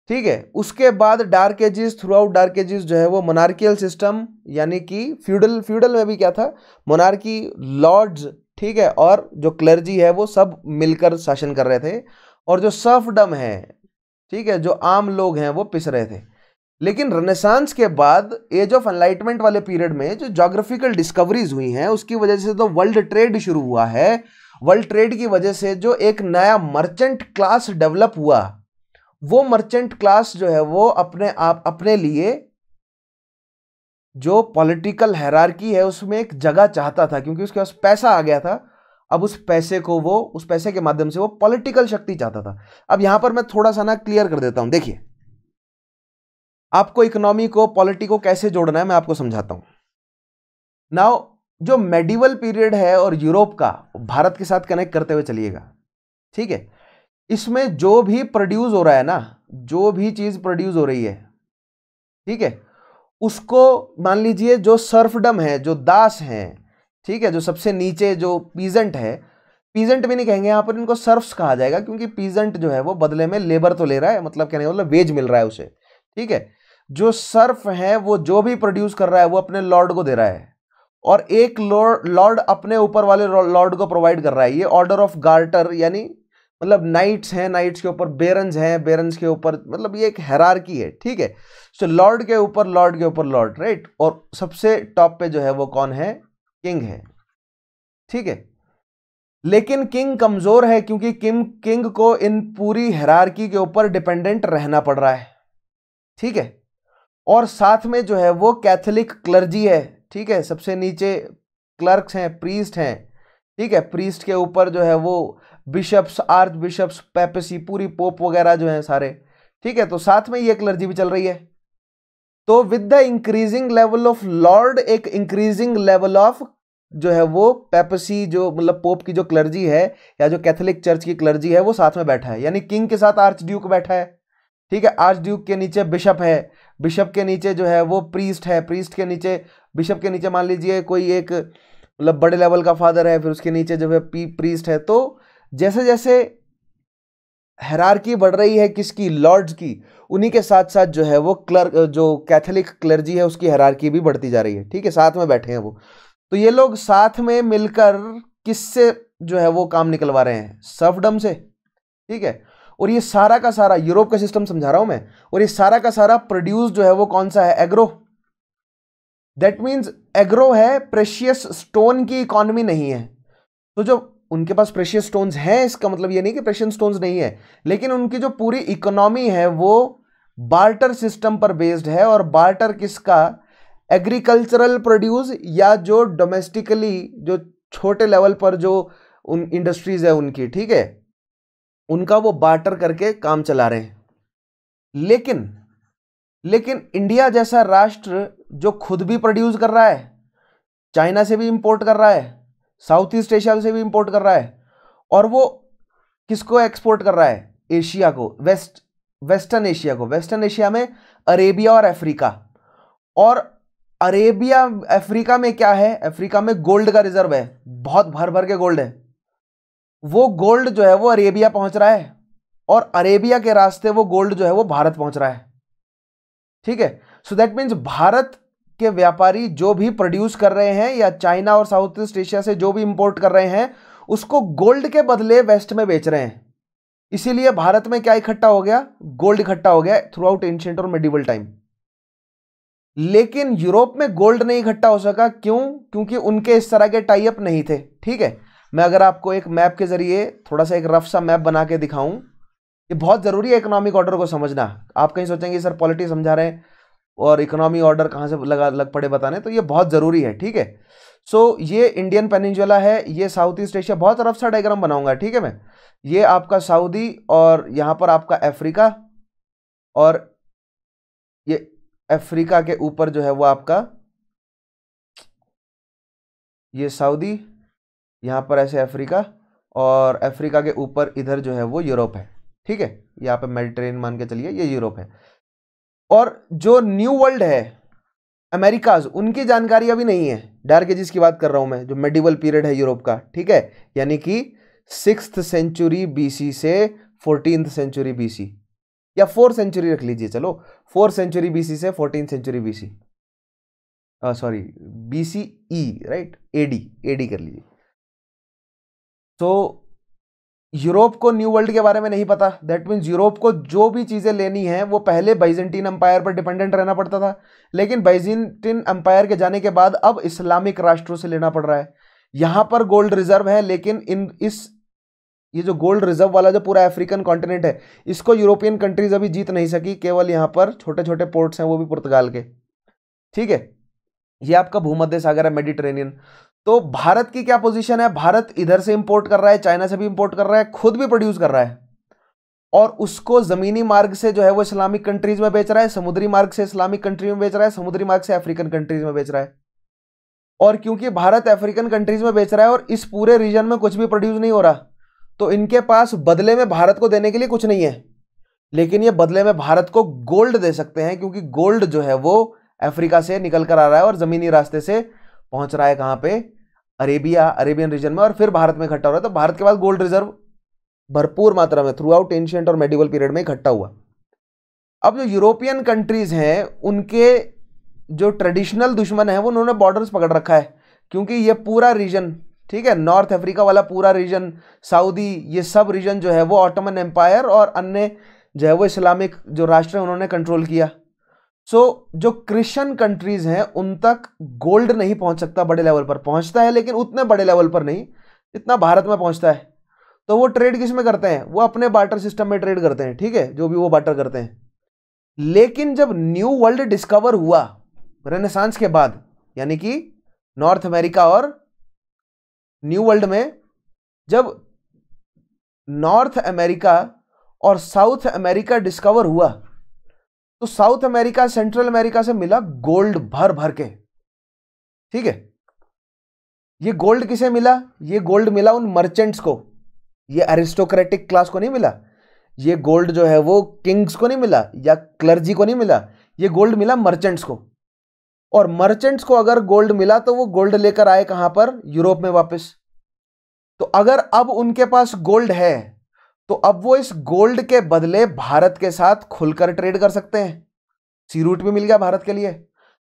ठीक है उसके बाद dark ages throughout dark ages जो है वो मोनार्कियल सिस्टम यानी कि फ्यूडल फ्यूडल में भी क्या था मोनार्की लॉर्ड्स ठीक है और जो क्लर्जी है वो सब मिलकर शासन कर रहे थे और जो सफडम है ठीक है जो आम लोग हैं वो पिस रहे थे लेकिन रनेसांस के बाद एज ऑफ एनलाइटमेंट वाले पीरियड में जो जोग्राफिकल डिस्कवरीज हुई हैं उसकी वजह से तो वर्ल्ड ट्रेड शुरू हुआ है वर्ल्ड ट्रेड की वजह से जो एक नया मर्चेंट क्लास डेवलप हुआ वो मर्चेंट क्लास जो है वो अपने आप अपने लिए जो पॉलिटिकल हैरारकी है उसमें एक जगह चाहता था क्योंकि उसके पास पैसा आ गया था अब उस पैसे को वो उस पैसे के माध्यम से वो पॉलिटिकल शक्ति चाहता था अब यहां पर मैं थोड़ा सा ना क्लियर कर देता हूं देखिए आपको इकोनॉमी को पॉलिटी को कैसे जोड़ना है मैं आपको समझाता हूँ नाउ जो मेडिवल पीरियड है और यूरोप का भारत के साथ कनेक्ट करते हुए चलिएगा ठीक है इसमें जो भी प्रोड्यूस हो रहा है ना जो भी चीज़ प्रोड्यूस हो रही है ठीक है उसको मान लीजिए जो सर्फडम है जो दास है ठीक है जो सबसे नीचे जो पीजेंट है पीजेंट भी नहीं कहेंगे यहां पर इनको सर्फ्स कहा जाएगा क्योंकि पीजेंट जो है वो बदले में लेबर तो ले रहा है मतलब कहने मतलब वेज मिल रहा है उसे ठीक है जो सर्फ है वो जो भी प्रोड्यूस कर रहा है वो अपने लॉर्ड को दे रहा है और एक लॉर्ड अपने ऊपर वाले लॉर्ड को प्रोवाइड कर रहा है ये ऑर्डर ऑफ गार्टर यानी मतलब नाइट्स हैं नाइट्स के ऊपर बेरन्स हैं बेरन्स के ऊपर मतलब ये एक हैरारकी है ठीक है सो लॉर्ड के ऊपर लॉर्ड के ऊपर लॉर्ड राइट और सबसे टॉप पे जो है वो कौन है किंग है ठीक है लेकिन किंग कमज़ोर है क्योंकि किंग किंग को इन पूरी हैरारकी के ऊपर डिपेंडेंट रहना पड़ रहा है ठीक है और साथ में जो है वो कैथोलिक क्लर्जी है ठीक है सबसे नीचे क्लर्क्स हैं प्रीस्ट हैं ठीक है प्रीस्ट के ऊपर जो है वो बिशप्स आर्च बिशप्स पेपसी पूरी पोप वगैरह जो है सारे ठीक है तो साथ में ये क्लर्जी भी चल रही है तो with the increasing level of lord एक इंक्रीजिंग लेवल ऑफ जो है वो पेपसी जो मतलब पोप की जो क्लर्जी है या जो कैथोलिक चर्च की क्लर्जी है वो साथ में बैठा है यानी किंग के साथ आर्च ड्यूक बैठा है ठीक है आर्च ड्यूक के नीचे बिशप है बिशप के नीचे जो है वो प्रीस्ट है प्रीस्ट के नीचे बिशप के नीचे मान लीजिए कोई एक मतलब बड़े लेवल का फादर है फिर उसके नीचे जो है पी प्रीस्ट है तो जैसे जैसे हैरारकी बढ़ रही है किसकी लॉर्ड्स की उन्हीं के साथ साथ जो है वो क्लर्क जो कैथोलिक क्लर्जी है उसकी हैरारकी भी बढ़ती जा रही है ठीक है साथ में बैठे हैं वो तो ये लोग साथ में मिलकर किससे जो है वो काम निकलवा रहे हैं सफडम से ठीक है और ये सारा का सारा यूरोप का सिस्टम समझा रहा हूं मैं और ये सारा का सारा प्रोड्यूस जो है वो कौन सा है एग्रो दैट मीन्स एग्रो है प्रेशियस स्टोन की इकोनॉमी नहीं है तो जो उनके पास प्रेशियस स्टोन्स हैं इसका मतलब ये नहीं कि प्रेशियस स्टोन्स नहीं है लेकिन उनकी जो पूरी इकोनॉमी है वो बार्टर सिस्टम पर बेस्ड है और बार्टर किसका एग्रीकल्चरल प्रोड्यूस या जो डोमेस्टिकली जो छोटे लेवल पर जो उन इंडस्ट्रीज है उनकी ठीक है उनका वो बार्टर करके काम चला रहे हैं लेकिन लेकिन इंडिया जैसा राष्ट्र जो खुद भी प्रोड्यूस कर रहा है चाइना से भी इंपोर्ट कर रहा है साउथ ईस्ट एशिया से भी इंपोर्ट कर रहा है और वो किसको एक्सपोर्ट कर रहा है एशिया को वेस्ट वेस्टर्न एशिया को वेस्टर्न एशिया में अरेबिया और अफ्रीका और अरेबिया अफ्रीका में क्या है अफ्रीका में गोल्ड का रिजर्व है बहुत भर भर के गोल्ड है वो गोल्ड जो है वो अरेबिया पहुंच रहा है और अरेबिया के रास्ते वो गोल्ड जो है वो भारत पहुंच रहा है ठीक है सो दैट मीन्स भारत के व्यापारी जो भी प्रोड्यूस कर रहे हैं या चाइना और साउथ ईस्ट एशिया से जो भी इंपोर्ट कर रहे हैं उसको गोल्ड के बदले वेस्ट में बेच रहे हैं इसीलिए भारत में क्या इकट्ठा हो गया गोल्ड इकट्ठा हो गया थ्रू आउट एंशियंट और मेडिवल टाइम लेकिन यूरोप में गोल्ड नहीं इकट्ठा हो सका क्यों क्योंकि उनके इस तरह के टाइप नहीं थे ठीक है मैं अगर आपको एक मैप के ज़रिए थोड़ा सा एक रफ सा मैप बना के दिखाऊं ये बहुत ज़रूरी है इकोनॉमिक ऑर्डर को समझना आप कहीं सोचेंगे सर पॉलिटी समझा रहे हैं और इकोनॉमी ऑर्डर कहाँ से लगा लग पड़े बताने तो ये बहुत ज़रूरी है ठीक है सो so, ये इंडियन पेनिनजुला है ये साउथ ईस्ट एशिया बहुत रफ सा डायग्राम बनाऊंगा ठीक है मैं ये आपका सऊदी और यहाँ पर आपका अफ्रीका और ये अफ्रीका के ऊपर जो है वो आपका ये सऊदी यहाँ पर ऐसे अफ्रीका और अफ्रीका के ऊपर इधर जो है वो यूरोप है ठीक है यहाँ पे मेडिट्रेन मान के चलिए ये यूरोप है और जो न्यू वर्ल्ड है अमेरिकाज उनकी जानकारी अभी नहीं है डार के की बात कर रहा हूँ मैं जो मेडिवल पीरियड है यूरोप का ठीक है यानी कि सिक्स सेंचुरी बीसी से फोर्टीन सेंचुरी बीसी या फोर्थ सेंचुरी रख लीजिए चलो फोर्थ सेंचुरी बीसी से fourteen century BC sorry C E right AD AD कर लीजिए तो यूरोप को न्यू वर्ल्ड के बारे में नहीं पता दैट मीन्स यूरोप को जो भी चीज़ें लेनी है वो पहले बाइजेंटीन अम्पायर पर डिपेंडेंट रहना पड़ता था लेकिन बाइजेंटीन अम्पायर के जाने के बाद अब इस्लामिक राष्ट्रों से लेना पड़ रहा है यहाँ पर गोल्ड रिजर्व है लेकिन इन इस ये जो गोल्ड रिजर्व वाला जो पूरा अफ्रीकन कॉन्टिनेंट है इसको यूरोपियन कंट्रीज अभी जीत नहीं सकी केवल यहाँ पर छोटे छोटे पोर्ट्स हैं वो भी पुर्तगाल के ठीक है ये आपका भूमध्य सागर है मेडिटेरेनियन तो भारत की क्या पोजीशन है भारत इधर से इंपोर्ट कर रहा है चाइना से भी इंपोर्ट कर रहा है खुद भी प्रोड्यूस कर रहा है और उसको ज़मीनी मार्ग से जो है वो इस्लामिक कंट्रीज में बेच रहा है समुद्री मार्ग से इस्लामिक कंट्री में बेच रहा है समुद्री मार्ग से अफ्रीकन कंट्रीज में बेच रहा है और क्योंकि भारत अफ्रीकन कंट्रीज में बेच रहा है और इस पूरे रीजन में कुछ भी प्रोड्यूस नहीं हो रहा तो इनके पास बदले में भारत को देने के लिए कुछ नहीं है लेकिन ये बदले में भारत को गोल्ड दे सकते हैं क्योंकि गोल्ड जो है वो अफ्रीका से निकल कर आ रहा है और ज़मीनी रास्ते से पहुंच रहा है कहां पे अरेबिया अरेबियन रीजन में और फिर भारत में इकट्ठा हो रहा है तो भारत के पास गोल्ड रिजर्व भरपूर मात्रा में थ्रू आउट एंशियंट और मेडिवल पीरियड में इकट्ठा हुआ अब जो यूरोपियन कंट्रीज हैं उनके जो ट्रेडिशनल दुश्मन है वो उन्होंने बॉर्डर्स पकड़ रखा है क्योंकि ये पूरा रीजन ठीक है नॉर्थ अफ्रीका वाला पूरा रीजन सऊदी ये सब रीजन जो है वो ऑटोमन एम्पायर और अन्य जो है वो इस्लामिक जो राष्ट्र है उन्होंने कंट्रोल किया सो so, जो क्रिश्चियन कंट्रीज हैं उन तक गोल्ड नहीं पहुंच सकता बड़े लेवल पर पहुंचता है लेकिन उतने बड़े लेवल पर नहीं जितना भारत में पहुंचता है तो वो ट्रेड किस में करते हैं वो अपने बाटर सिस्टम में ट्रेड करते हैं ठीक है जो भी वो बाटर करते हैं लेकिन जब न्यू वर्ल्ड डिस्कवर हुआ रेनेसांस के बाद यानी कि नॉर्थ अमेरिका और न्यू वर्ल्ड में जब नॉर्थ अमेरिका और साउथ अमेरिका डिस्कवर हुआ तो साउथ अमेरिका सेंट्रल अमेरिका से मिला गोल्ड भर भर के ठीक है ये गोल्ड किसे मिला ये गोल्ड मिला उन मर्चेंट्स को ये एरिस्टोक्रेटिक क्लास को नहीं मिला ये गोल्ड जो है वो किंग्स को नहीं मिला या क्लर्जी को नहीं मिला ये गोल्ड मिला मर्चेंट्स को और मर्चेंट्स को अगर गोल्ड मिला तो वो गोल्ड लेकर आए कहां पर यूरोप में वापस तो अगर अब उनके पास गोल्ड है तो अब वो इस गोल्ड के बदले भारत के साथ खुलकर ट्रेड कर सकते हैं सी रूट भी मिल गया भारत के लिए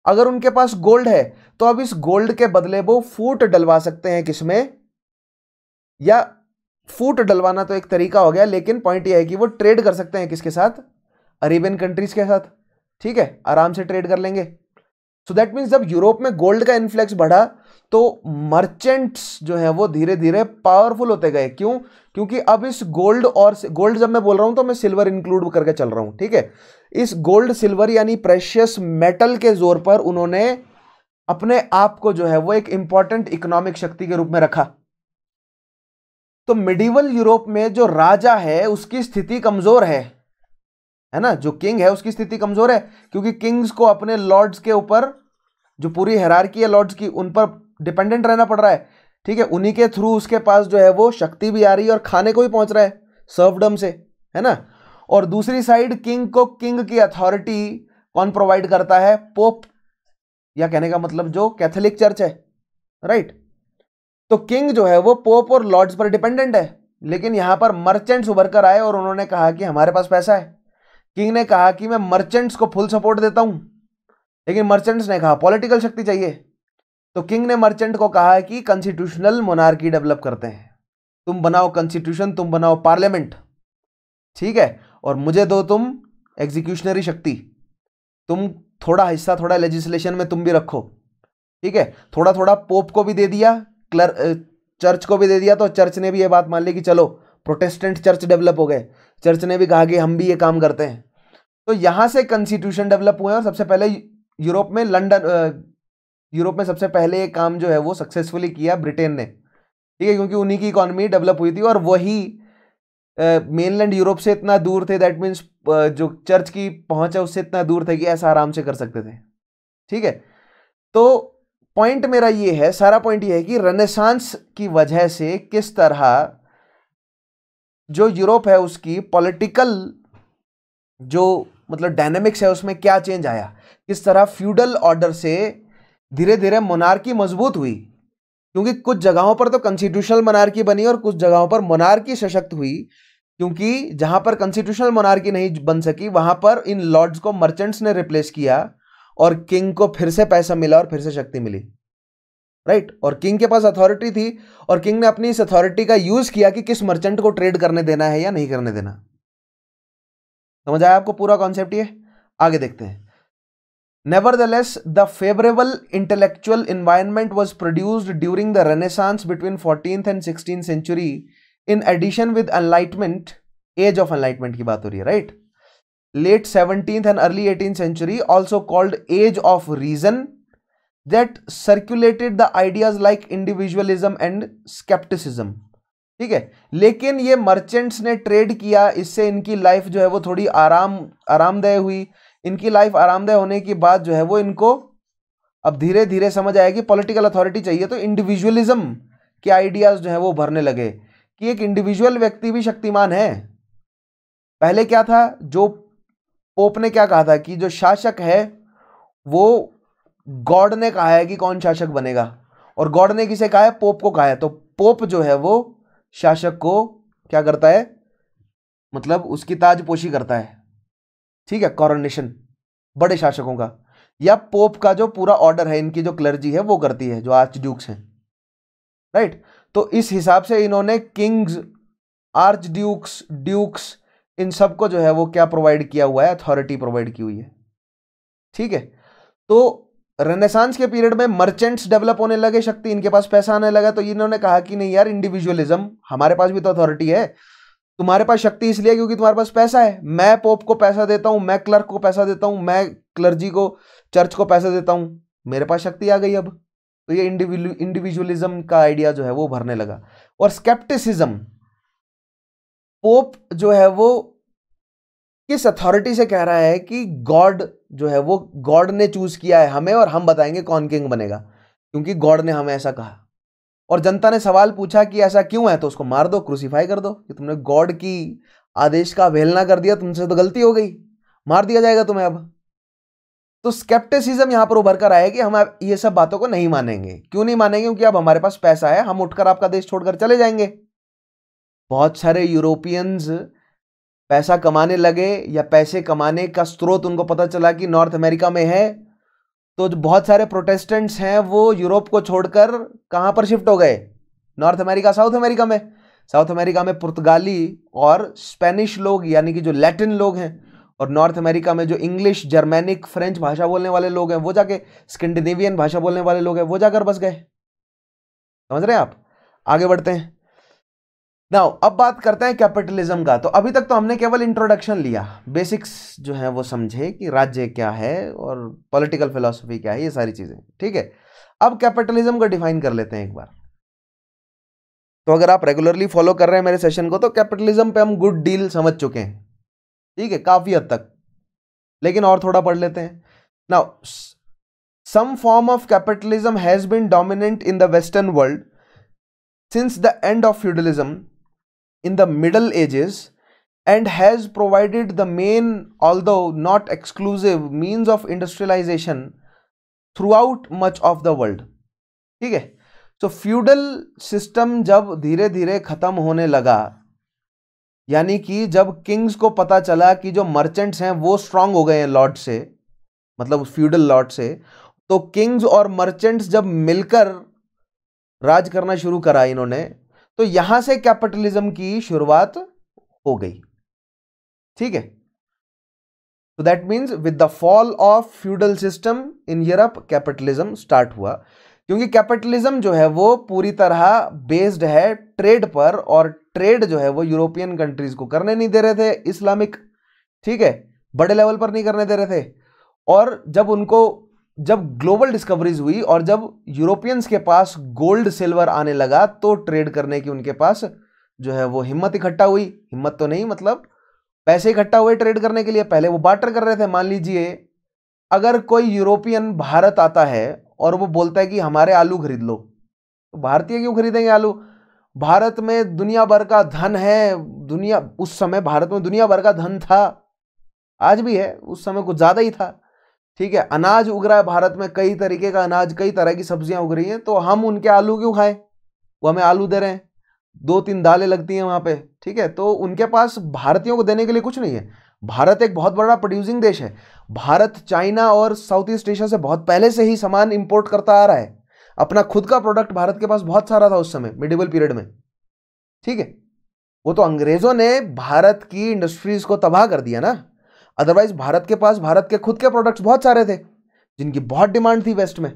अगर उनके पास गोल्ड है तो अब इस गोल्ड के बदले वो फूट डलवा सकते हैं किसमें या फूट डलवाना तो एक तरीका हो गया लेकिन पॉइंट यह है कि वो ट्रेड कर सकते हैं किसके साथ अरेबियन कंट्रीज के साथ ठीक है आराम से ट्रेड कर लेंगे सो दैट मीन्स जब यूरोप में गोल्ड का इन्फ्लेक्स बढ़ा तो मर्चेंट्स जो है वो धीरे धीरे पावरफुल होते गए क्यों क्योंकि अब इस गोल्ड और गोल्ड जब मैं बोल रहा हूं तो मैं सिल्वर इंक्लूड करके चल रहा हूं ठीक है इस गोल्ड सिल्वर यानी प्रेशियस मेटल के जोर पर उन्होंने अपने आप को जो है वो एक इंपॉर्टेंट इकोनॉमिक शक्ति के रूप में रखा तो मिडिवल यूरोप में जो राजा है उसकी स्थिति कमजोर है है ना जो किंग है उसकी स्थिति कमजोर है क्योंकि किंग्स को अपने लॉर्ड्स के ऊपर जो पूरी की है लॉर्ड्स की उन पर डिपेंडेंट रहना पड़ रहा है ठीक है उन्हीं के थ्रू उसके पास जो है वो शक्ति भी आ रही है और खाने को भी पहुंच रहा है सर्वडम से है ना और दूसरी साइड किंग को किंग की अथॉरिटी कौन प्रोवाइड करता है पोप या कहने का मतलब जो कैथोलिक चर्च है राइट तो किंग जो है वो पोप और लॉर्ड्स पर डिपेंडेंट है लेकिन यहां पर मर्चेंट्स उभर कर आए और उन्होंने कहा कि हमारे पास पैसा है किंग ने कहा कि मैं मर्चेंट्स को फुल सपोर्ट देता हूं लेकिन मर्चेंट्स ने कहा पॉलिटिकल शक्ति चाहिए तो किंग ने मर्चेंट को कहा है कि कॉन्स्टिट्यूशनल मोनार्की डेवलप करते हैं तुम बनाओ कॉन्स्टिट्यूशन तुम बनाओ पार्लियामेंट ठीक है और मुझे दो तुम एग्जीक्यूशनरी शक्ति तुम थोड़ा हिस्सा थोड़ा लेजिस्लेशन में तुम भी रखो ठीक है थोड़ा थोड़ा पोप को भी दे दिया क्लर चर्च को भी दे दिया तो चर्च ने भी ये बात मान ली कि चलो प्रोटेस्टेंट चर्च डेवलप हो गए चर्च ने भी कहा कि हम भी ये काम करते हैं तो यहाँ से कंस्टिट्यूशन डेवलप हुए और सबसे पहले यूरोप में लंडन यूरोप में सबसे पहले ये काम जो है वो सक्सेसफुली किया ब्रिटेन ने ठीक है क्योंकि उन्हीं की इकोनॉमी डेवलप हुई थी और वही मेनलैंड यूरोप से इतना दूर थे दैट मीन्स जो चर्च की पहुंच है उससे इतना दूर थे कि ऐसा आराम से कर सकते थे ठीक है तो पॉइंट मेरा ये है सारा पॉइंट ये है कि रनेसांस की वजह से किस तरह जो यूरोप है उसकी पॉलिटिकल जो मतलब डायनेमिक्स है उसमें क्या चेंज आया किस तरह फ्यूडल ऑर्डर से धीरे धीरे मोनार्की मजबूत हुई क्योंकि कुछ जगहों पर तो कंस्टिट्यूशनल मोनार्की बनी और कुछ जगहों पर मोनार्की सशक्त हुई क्योंकि जहां पर कंस्टिट्यूशनल मोनार्की नहीं बन सकी वहां पर इन लॉर्ड्स को मर्चेंट्स ने रिप्लेस किया और किंग को फिर से पैसा मिला और फिर से शक्ति मिली राइट right? और किंग के पास अथॉरिटी थी और किंग ने अपनी इस अथॉरिटी का यूज किया कि किस मर्चेंट को ट्रेड करने देना है या नहीं करने देना समझ आया आपको पूरा कॉन्सेप्ट ये आगे देखते हैं Nevertheless, the favorable intellectual environment was produced during the Renaissance between 14th and 16th century in addition with enlightenment, age of enlightenment की बात हो रही है right late seventeenth and early eighteen century also called age of reason that circulated the ideas like individualism and scepticism ठीक है लेकिन ये merchants ने ट्रेड किया इससे इनकी लाइफ जो है वो थोड़ी आराम आरामदेह हुई इनकी लाइफ आरामदेह होने के बाद जो है वो इनको अब धीरे धीरे समझ आएगी पॉलिटिकल अथॉरिटी चाहिए तो इंडिविजुअलिज्म के आइडियाज़ जो है वो भरने लगे कि एक इंडिविजुअल व्यक्ति भी शक्तिमान है पहले क्या था जो पोप ने क्या कहा था कि जो शासक है वो गॉड ने कहा है कि कौन शासक बनेगा और गॉड ने किसे कहा है पोप को कहा है तो पोप जो है वो शासक को क्या करता है मतलब उसकी ताजपोशी करता है ठीक है कॉरोनेशन बड़े शासकों का या पोप का जो पूरा ऑर्डर है इनकी जो क्लर्जी है वो करती है जो आर्च ड्यूक्स हैं राइट तो इस हिसाब से इन्होंने किंग्स आर्च ड्यूक्स ड्यूक्स इन सबको जो है वो क्या प्रोवाइड किया हुआ है अथॉरिटी प्रोवाइड की हुई है ठीक है तो रेनेसांस के पीरियड में मर्चेंट्स डेवलप होने लगे शक्ति इनके पास पैसा आने लगा तो इन्होंने कहा कि नहीं यार इंडिविजुअलिज्म हमारे पास भी तो अथॉरिटी है तुम्हारे पास शक्ति इसलिए क्योंकि तुम्हारे पास पैसा है मैं पोप को पैसा देता हूं मैं क्लर्क को पैसा देता हूं मैं क्लर्जी को चर्च को पैसा देता हूं मेरे पास शक्ति आ गई अब तो ये इंडिविजुअलिज्म का आइडिया जो है वो भरने लगा और स्केप्टिसिज्म पोप जो है वो किस अथॉरिटी से कह रहा है कि गॉड जो है वो गॉड ने चूज किया है हमें और हम बताएंगे कौन किंग बनेगा क्योंकि गॉड ने हमें ऐसा कहा और जनता ने सवाल पूछा कि ऐसा क्यों है तो उसको मार दो क्रूसीफाई कर दो कि तुमने गॉड की आदेश का अवहेलना कर दिया तुमसे तो गलती हो गई मार दिया जाएगा तुम्हें अब तो स्केप्टिसिज्म यहां पर उभर कर आया कि हम ये सब बातों को नहीं मानेंगे क्यों नहीं मानेंगे क्योंकि अब हमारे पास पैसा है हम उठकर आपका देश छोड़कर चले जाएंगे बहुत सारे यूरोपियंस पैसा कमाने लगे या पैसे कमाने का स्रोत उनको पता चला कि नॉर्थ अमेरिका में है तो बहुत सारे प्रोटेस्टेंट्स हैं वो यूरोप को छोड़कर कहाँ पर शिफ्ट हो गए नॉर्थ अमेरिका साउथ अमेरिका में साउथ अमेरिका में पुर्तगाली और स्पेनिश लोग यानी कि जो लैटिन लोग हैं और नॉर्थ अमेरिका में जो इंग्लिश जर्मेनिक फ्रेंच भाषा बोलने वाले लोग हैं वो जाके स्किंडिनेवियन भाषा बोलने वाले लोग हैं वो जाकर बस गए समझ रहे हैं आप आगे बढ़ते हैं ना अब बात करते हैं कैपिटलिज्म का तो अभी तक तो हमने केवल इंट्रोडक्शन लिया बेसिक्स जो है वो समझे कि राज्य क्या है और पॉलिटिकल फिलोसफी क्या है ये सारी चीज़ें ठीक है अब कैपिटलिज्म को डिफाइन कर लेते हैं एक बार तो अगर आप रेगुलरली फॉलो कर रहे हैं मेरे सेशन को तो कैपिटलिज्म पे हम गुड डील समझ चुके हैं ठीक है काफ़ी हद तक लेकिन और थोड़ा पढ़ लेते हैं ना some form of capitalism has been dominant in the western world since the end of feudalism in the Middle Ages and has provided the main, although not exclusive, means of industrialization out much of the world ठीक है सो feudal system जब धीरे धीरे ख़त्म होने लगा यानी कि जब किंग्स को पता चला कि जो मर्चेंट्स हैं वो स्ट्रांग हो गए हैं लॉर्ड से मतलब फ्यूडल लॉर्ड से तो किंग्स और मर्चेंट्स जब मिलकर राज करना शुरू करा इन्होंने तो यहां से कैपिटलिज्म की शुरुआत हो गई ठीक है तो that means with the fall of feudal system in Europe capitalism start हुआ क्योंकि कैपिटलिज्म जो है वो पूरी तरह बेस्ड है ट्रेड पर और ट्रेड जो है वो यूरोपियन कंट्रीज को करने नहीं दे रहे थे इस्लामिक ठीक है बड़े लेवल पर नहीं करने दे रहे थे और जब उनको जब ग्लोबल डिस्कवरीज हुई और जब यूरोपियंस के पास गोल्ड सिल्वर आने लगा तो ट्रेड करने की उनके पास जो है वो हिम्मत इकट्ठा हुई हिम्मत तो नहीं मतलब पैसे इकट्ठा हुए ट्रेड करने के लिए पहले वो बाटर कर रहे थे मान लीजिए अगर कोई यूरोपियन भारत आता है और वो बोलता है कि हमारे आलू खरीद लो तो भारतीय क्यों खरीदेंगे आलू भारत में दुनिया भर का धन है दुनिया उस समय भारत में दुनिया भर का धन था आज भी है उस समय कुछ ज़्यादा ही था ठीक है अनाज उग रहा है भारत में कई तरीके का अनाज कई तरह की सब्जियां उग रही हैं तो हम उनके आलू क्यों खाएं वो हमें आलू दे रहे हैं दो तीन दालें लगती हैं वहाँ पे ठीक है तो उनके पास भारतीयों को देने के लिए कुछ नहीं है भारत एक बहुत बड़ा प्रोड्यूसिंग देश है भारत चाइना और साउथ ईस्ट एशिया से बहुत पहले से ही सामान इम्पोर्ट करता आ रहा है अपना खुद का प्रोडक्ट भारत के पास बहुत सारा था उस समय मिडिवल पीरियड में ठीक है वो तो अंग्रेज़ों ने भारत की इंडस्ट्रीज़ को तबाह कर दिया ना अदरवाइज भारत के पास भारत के खुद के प्रोडक्ट्स बहुत सारे थे जिनकी बहुत डिमांड थी वेस्ट में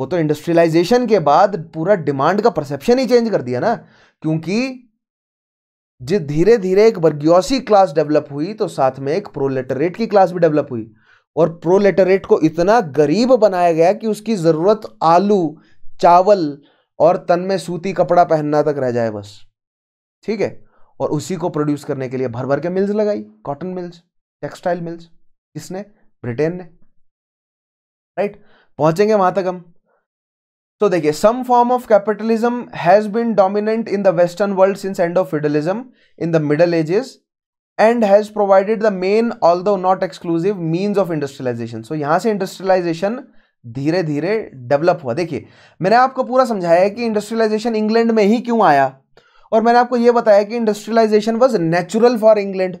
वो तो इंडस्ट्रियलाइजेशन के बाद पूरा डिमांड का परसेप्शन ही चेंज कर दिया ना क्योंकि जिस धीरे धीरे एक बर्ग्योसी क्लास डेवलप हुई तो साथ में एक प्रोलेटरेट की क्लास भी डेवलप हुई और प्रोलेटरेट को इतना गरीब बनाया गया कि उसकी ज़रूरत आलू चावल और तन में सूती कपड़ा पहनना तक रह जाए बस ठीक है और उसी को प्रोड्यूस करने के लिए भर भर के मिल्स लगाई कॉटन मिल्स टेक्सटाइल मिल्स किसने ब्रिटेन ने राइट पहुंचेंगे वहां तक हम तो देखिए some form of capitalism has been dominant in the western world since end of feudalism in the middle ages and has provided the main although not exclusive means of industrialization so यहां से industrialisation धीरे धीरे develop हुआ देखिए मैंने आपको पूरा समझाया कि इंडस्ट्रियलाइजेशन इंग्लैंड में ही क्यों आया और मैंने आपको यह बताया कि industrialization was natural for England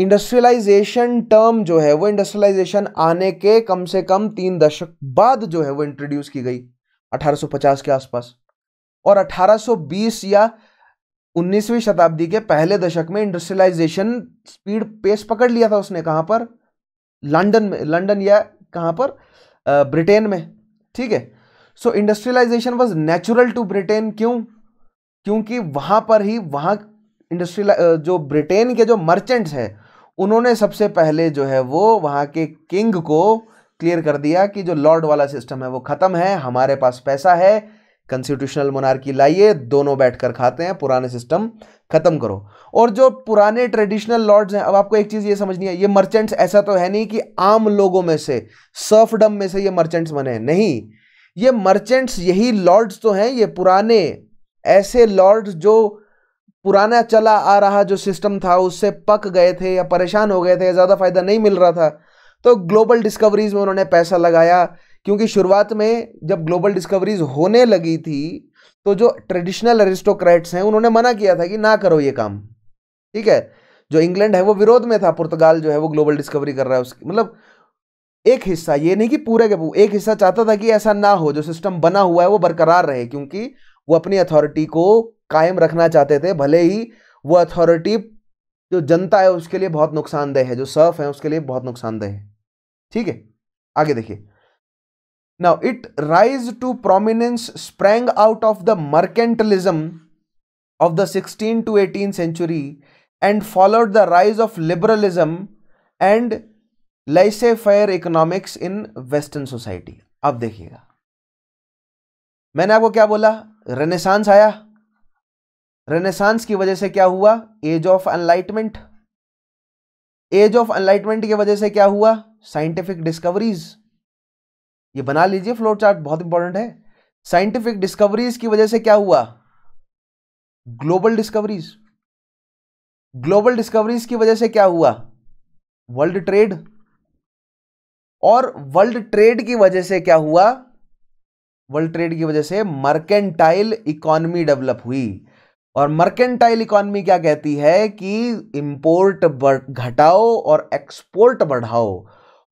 industrialization term जो है वो इंडस्ट्रियलाइजेशन आने के कम से कम तीन दशक बाद जो है वो इंट्रोड्यूस की गई 1850 के आसपास और 1820 या 19वीं शताब्दी के पहले दशक में इंडस्ट्रियलाइजेशन स्पीड पेस पकड़ लिया था उसने कहाँ पर लंदन में लंदन या कहाँ पर ब्रिटेन में ठीक है so industrialization was natural to Britain क्यों क्योंकि वहाँ पर ही वहाँ इंडस्ट्रियल जो ब्रिटेन के जो मर्चेंट्स हैं उन्होंने सबसे पहले जो है वो वहाँ के किंग को क्लियर कर दिया कि जो लॉर्ड वाला सिस्टम है वो ख़त्म है हमारे पास पैसा है कंस्टिट्यूशनल मोनार्की लाइए दोनों बैठकर खाते हैं पुराने सिस्टम खत्म करो और जो पुराने ट्रेडिशनल लॉर्ड्स हैं अब आपको एक चीज़ ये समझनी है ये मर्चेंट्स ऐसा तो है नहीं कि आम लोगों में से सर्फडम में से ये मर्चेंट्स बने नहीं ये मर्चेंट्स यही लॉर्ड्स तो हैं ये पुराने ऐसे लॉर्ड्स जो पुराना चला आ रहा जो सिस्टम था उससे पक गए थे या परेशान हो गए थे ज़्यादा फ़ायदा नहीं मिल रहा था तो ग्लोबल डिस्कवरीज़ में उन्होंने पैसा लगाया क्योंकि शुरुआत में जब ग्लोबल डिस्कवरीज होने लगी थी तो जो ट्रेडिशनल एरिस्टोक्रेट्स हैं उन्होंने मना किया था कि ना करो ये काम ठीक है जो इंग्लैंड है वो विरोध में था पुर्तगाल जो है वो ग्लोबल डिस्कवरी कर रहा है उसकी मतलब एक हिस्सा ये नहीं कि पूरे के एक हिस्सा चाहता था कि ऐसा ना हो जो सिस्टम बना हुआ है वो बरकरार रहे क्योंकि वो अपनी अथॉरिटी को कायम रखना चाहते थे भले ही वो अथॉरिटी जो जनता है उसके लिए बहुत नुकसानदेह है जो सर्फ है उसके लिए बहुत नुकसानदेह है ठीक है आगे देखिए now it rise to prominence sprang out of the mercantilism of the sixteen to eighteen century and followed the rise of liberalism and laissez faire economics in western society अब देखिएगा मैंने आपको क्या बोला रेनेसांस आया रेनेसांस की वजह से क्या हुआ age of enlightenment age of enlightenment की वजह से क्या हुआ साइंटिफिक डिस्कवरीज ये बना लीजिए फ्लोर चार्ट बहुत इंपॉर्टेंट है साइंटिफिक डिस्कवरीज की वजह से क्या हुआ ग्लोबल डिस्कवरीज ग्लोबल डिस्कवरीज की वजह से क्या हुआ वर्ल्ड ट्रेड और वर्ल्ड ट्रेड की वजह से क्या हुआ वर्ल्ड ट्रेड की वजह से मर्केंटाइल इकोनॉमी डेवलप हुई और मर्केंटाइल इकोनॉमी क्या कहती है कि इंपोर्ट घटाओ और एक्सपोर्ट बढ़ाओ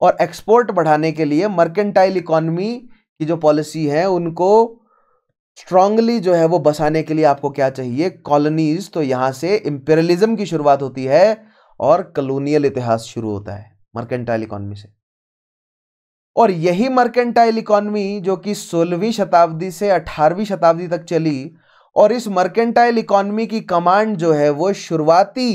और एक्सपोर्ट बढ़ाने के लिए मर्केंटाइल इकोनॉमी की जो पॉलिसी है उनको स्ट्रांगली जो है वो बसाने के लिए आपको क्या चाहिए कॉलोनीज तो यहां से इंपेरियलिज्म की शुरुआत होती है और कलोनियल इतिहास शुरू होता है मर्केंटाइल इकोनॉमी से और यही मर्केंटाइल इकोनॉमी जो कि सोलहवीं शताब्दी से अठारहवीं शताब्दी तक चली और इस मर्केंटाइल इकोनॉमी की कमांड जो है वो शुरुआती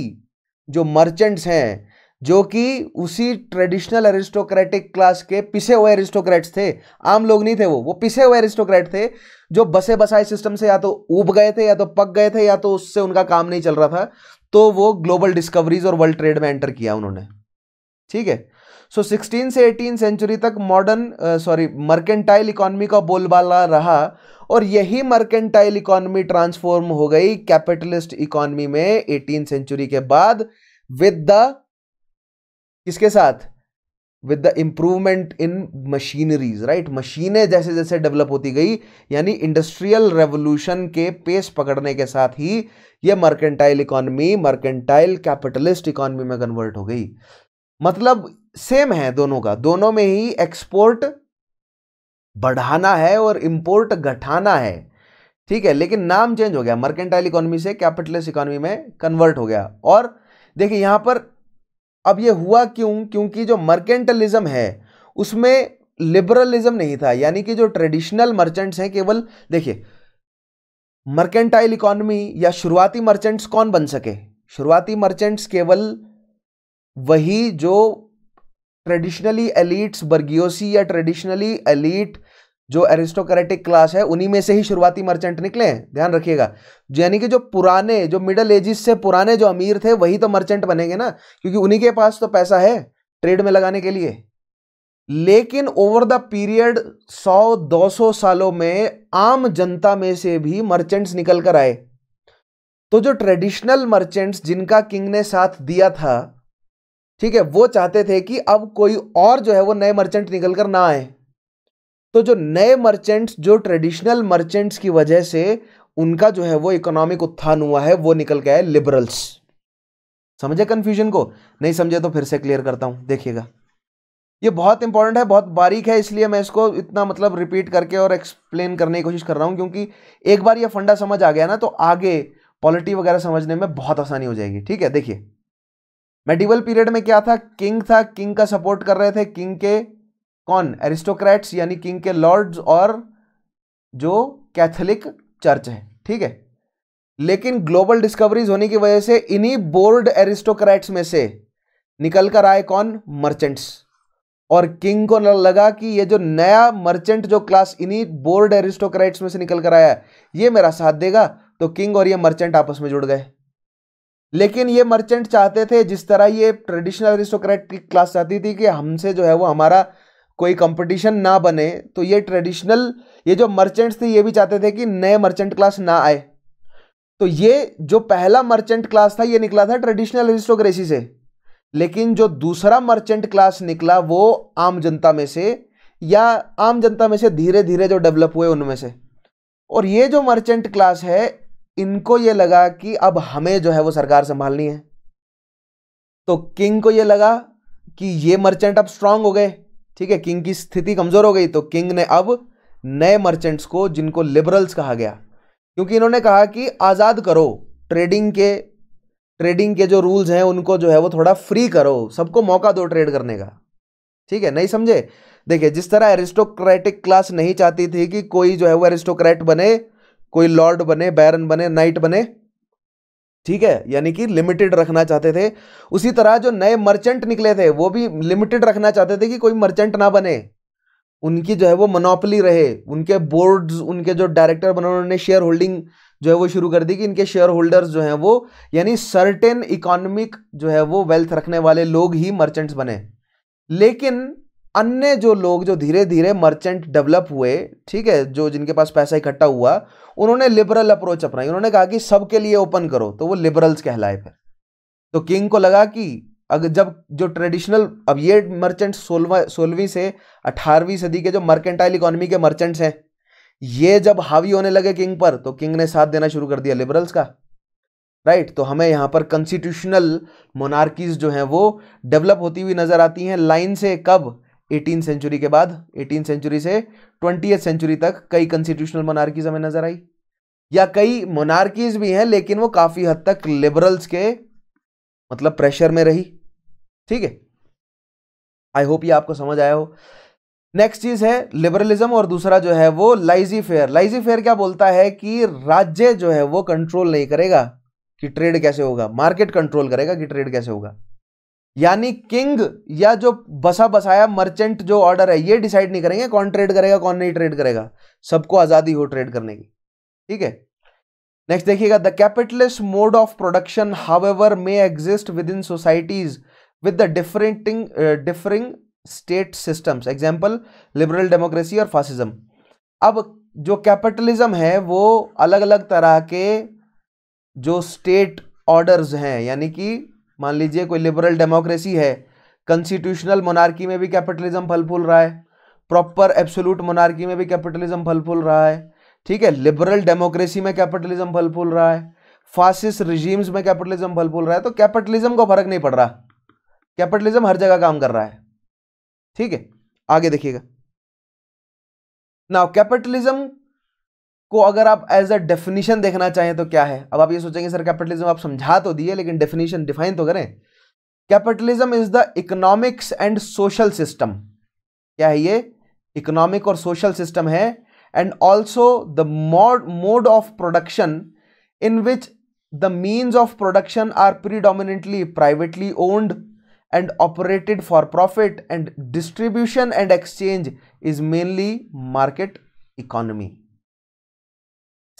जो मर्चेंट्स हैं जो कि उसी ट्रेडिशनल एरिस्टोक्रेटिक क्लास के पिसे हुए एरिस्टोक्रेट्स थे आम लोग नहीं थे वो वो पिसे हुए एरिस्टोक्रेट थे जो बसे बसाए सिस्टम से या तो उब गए थे या तो पक गए थे या तो उससे उनका काम नहीं चल रहा था तो वो ग्लोबल डिस्कवरीज और वर्ल्ड ट्रेड में एंटर किया उन्होंने ठीक है सो so, 16 से 18 सेंचुरी तक मॉडर्न सॉरी मर्केंटाइल इकोनॉमी का बोलबाला रहा और यही मर्केंटाइल इकोनॉमी ट्रांसफॉर्म हो गई कैपिटलिस्ट इकोनॉमी में एटीन सेंचुरी के बाद विद द किसके साथ with the improvement in machineries right मशीनें जैसे जैसे डेवलप होती गई यानी इंडस्ट्रियल रेवोल्यूशन के पेस पकड़ने के साथ ही यह mercantile economy mercantile capitalist economy में कन्वर्ट हो गई मतलब सेम है दोनों का दोनों में ही एक्सपोर्ट बढ़ाना है और इम्पोर्ट घटाना है ठीक है लेकिन नाम चेंज हो गया मर्केंटाइल इकोनॉमी से कैपिटलिस्ट इकोनॉमी में कन्वर्ट हो गया और देखिए यहाँ पर अब ये हुआ क्यों क्योंकि जो मर्केंटलिज्म है उसमें लिबरलिज्म नहीं था यानी कि जो ट्रेडिशनल मर्चेंट्स हैं केवल देखिए मर्केंटाइल इकोनॉमी या शुरुआती मर्चेंट्स कौन बन सके शुरुआती मर्चेंट्स केवल वही जो ट्रेडिशनली एलिट्स बर्गियोसी या ट्रेडिशनली एलिट जो एरिस्टोक्रेटिक क्लास है उन्हीं में से ही शुरुआती मर्चेंट निकले हैं ध्यान रखिएगा यानी कि जो पुराने जो मिडल एजिस से पुराने जो अमीर थे वही तो मर्चेंट बनेंगे ना क्योंकि उन्हीं के पास तो पैसा है ट्रेड में लगाने के लिए लेकिन ओवर द पीरियड 100-200 सालों में आम जनता में से भी मर्चेंट्स निकल कर आए तो जो ट्रेडिशनल मर्चेंट्स जिनका किंग ने साथ दिया था ठीक है वो चाहते थे कि अब कोई और जो है वो नए मर्चेंट निकल कर ना आए तो जो नए मर्चेंट्स जो ट्रेडिशनल मर्चेंट्स की वजह से उनका जो है वो इकोनॉमिक उत्थान हुआ है वो निकल गया है लिबरल्स समझे कन्फ्यूजन को नहीं समझे तो फिर से क्लियर करता हूं देखिएगा ये बहुत इंपॉर्टेंट है बहुत बारीक है इसलिए मैं इसको इतना मतलब रिपीट करके और एक्सप्लेन करने की कोशिश कर रहा हूं क्योंकि एक बार ये फंडा समझ आ गया ना तो आगे पॉलिटी वगैरह समझने में बहुत आसानी हो जाएगी ठीक है देखिए मेडिवल पीरियड में क्या था किंग था किंग का सपोर्ट कर रहे थे किंग के कौन एरिस्टोक्रेट्स यानी किंग के लॉर्ड्स और जो कैथोलिक चर्च है ठीक है लेकिन ग्लोबल डिस्कवरीज होने की वजह से इन्हीं बोर्ड एरिस्टोक्रेट्स में से निकल कर आए कौन मर्चेंट्स और किंग को लगा कि ये जो नया मर्चेंट जो क्लास इन्हीं बोर्ड एरिस्टोक्रेट्स में से निकल कर आया ये मेरा साथ देगा तो किंग और ये मर्चेंट आपस में जुड़ गए लेकिन ये मर्चेंट चाहते थे जिस तरह ये ट्रेडिशनल एरिस्टोक्रेट क्लास चाहती थी कि हमसे जो है वो हमारा कोई कंपटीशन ना बने तो ये ट्रेडिशनल ये जो मर्चेंट्स थे ये भी चाहते थे कि नए मर्चेंट क्लास ना आए तो ये जो पहला मर्चेंट क्लास था ये निकला था ट्रेडिशनल एरिस्टोक्रेसी से लेकिन जो दूसरा मर्चेंट क्लास निकला वो आम जनता में से या आम जनता में से धीरे धीरे जो डेवलप हुए उनमें से और ये जो मर्चेंट क्लास है इनको ये लगा कि अब हमें जो है वो सरकार संभालनी है तो किंग को ये लगा कि ये मर्चेंट अब स्ट्रांग हो गए ठीक है किंग की स्थिति कमज़ोर हो गई तो किंग ने अब नए मर्चेंट्स को जिनको लिबरल्स कहा गया क्योंकि इन्होंने कहा कि आज़ाद करो ट्रेडिंग के ट्रेडिंग के जो रूल्स हैं उनको जो है वो थोड़ा फ्री करो सबको मौका दो ट्रेड करने का ठीक है नहीं समझे देखिए जिस तरह एरिस्टोक्रेटिक क्लास नहीं चाहती थी कि कोई जो है वो एरिस्टोक्रेट बने कोई लॉर्ड बने बैरन बने नाइट बने ठीक है यानी कि लिमिटेड रखना चाहते थे उसी तरह जो नए मर्चेंट निकले थे वो भी लिमिटेड रखना चाहते थे कि कोई मर्चेंट ना बने उनकी जो है वो मनोपली रहे उनके बोर्ड्स उनके जो डायरेक्टर बने उन्होंने शेयर होल्डिंग जो है वो शुरू कर दी कि इनके शेयर होल्डर्स जो हैं वो यानी सर्टेन इकोनॉमिक जो है वो वेल्थ रखने वाले लोग ही मर्चेंट्स बने लेकिन अन्य जो लोग जो धीरे धीरे मर्चेंट डेवलप हुए ठीक है जो जिनके पास पैसा इकट्ठा हुआ उन्होंने लिबरल अप्रोच अपनाई उन्होंने कहा कि सबके लिए ओपन करो तो वो लिबरल्स कहलाए फिर तो किंग को लगा कि अगर जब जो ट्रेडिशनल अब ये मर्चेंट्स सोलवा सोलहवीं से अठारहवीं सदी के जो मर्केंटाइल इकोनॉमी के मर्चेंट्स हैं ये जब हावी होने लगे किंग पर तो किंग ने साथ देना शुरू कर दिया लिबरल्स का राइट right? तो हमें यहाँ पर कंस्टिट्यूशनल मोनार्कीज जो हैं वो डेवलप होती हुई नजर आती हैं लाइन से कब एटीन सेंचुरी के बाद एटीन सेंचुरी से ट्वेंटी सेंचुरी तक कई कंस्टिट्यूशनल मोनार्कीज हमें नजर आई या कई मोनार्कीज भी हैं लेकिन वो काफी हद तक लिबरल्स के मतलब प्रेशर में रही ठीक है आई होप ये आपको समझ आया हो नेक्स्ट चीज है लिबरलिज्म और दूसरा जो है वो लाइजी फेयर लाइजी फेयर क्या बोलता है कि राज्य जो है वो कंट्रोल नहीं करेगा कि ट्रेड कैसे होगा मार्केट कंट्रोल करेगा कि ट्रेड कैसे होगा यानी किंग या जो बसा बसाया मर्चेंट जो ऑर्डर है ये डिसाइड नहीं करेंगे कौन ट्रेड करेगा कौन नहीं ट्रेड करेगा सबको आज़ादी हो ट्रेड करने की ठीक है नेक्स्ट देखिएगा the capitalist mode of production ever may exist within societies with the differenting differing state systems example liberal democracy और फासिज्म अब जो कैपिटलिज्म है वो अलग अलग तरह के जो स्टेट ऑर्डर्स हैं यानी कि मान लीजिए कोई लिबरल डेमोक्रेसी है कंस्टिट्यूशनल मोनार्की में भी कैपिटलिज्म फल फूल रहा है प्रॉपर एब्सोलूट मोनार्की में भी कैपिटलिज्म फल फूल रहा है ठीक है लिबरल डेमोक्रेसी में कैपिटलिज्म फल फूल रहा है फासिस रिजीम्स में कैपिटलिज्म फल फूल रहा है तो कैपिटलिज्म को फर्क नहीं पड़ रहा कैपिटलिज्म हर जगह काम कर रहा है ठीक है आगे देखिएगा नाउ कैपिटलिज्म को अगर आप एज अ डेफिनेशन देखना चाहें तो क्या है अब आप ये सोचेंगे सर कैपिटलिज्म आप समझा तो दिए लेकिन डेफिनेशन डिफाइन तो करें capitalism is the economics and social system क्या है ये इकोनॉमिक और सोशल सिस्टम है and also the mode mode of production in which the means of production are predominantly privately owned and operated for profit and distribution and exchange is mainly market economy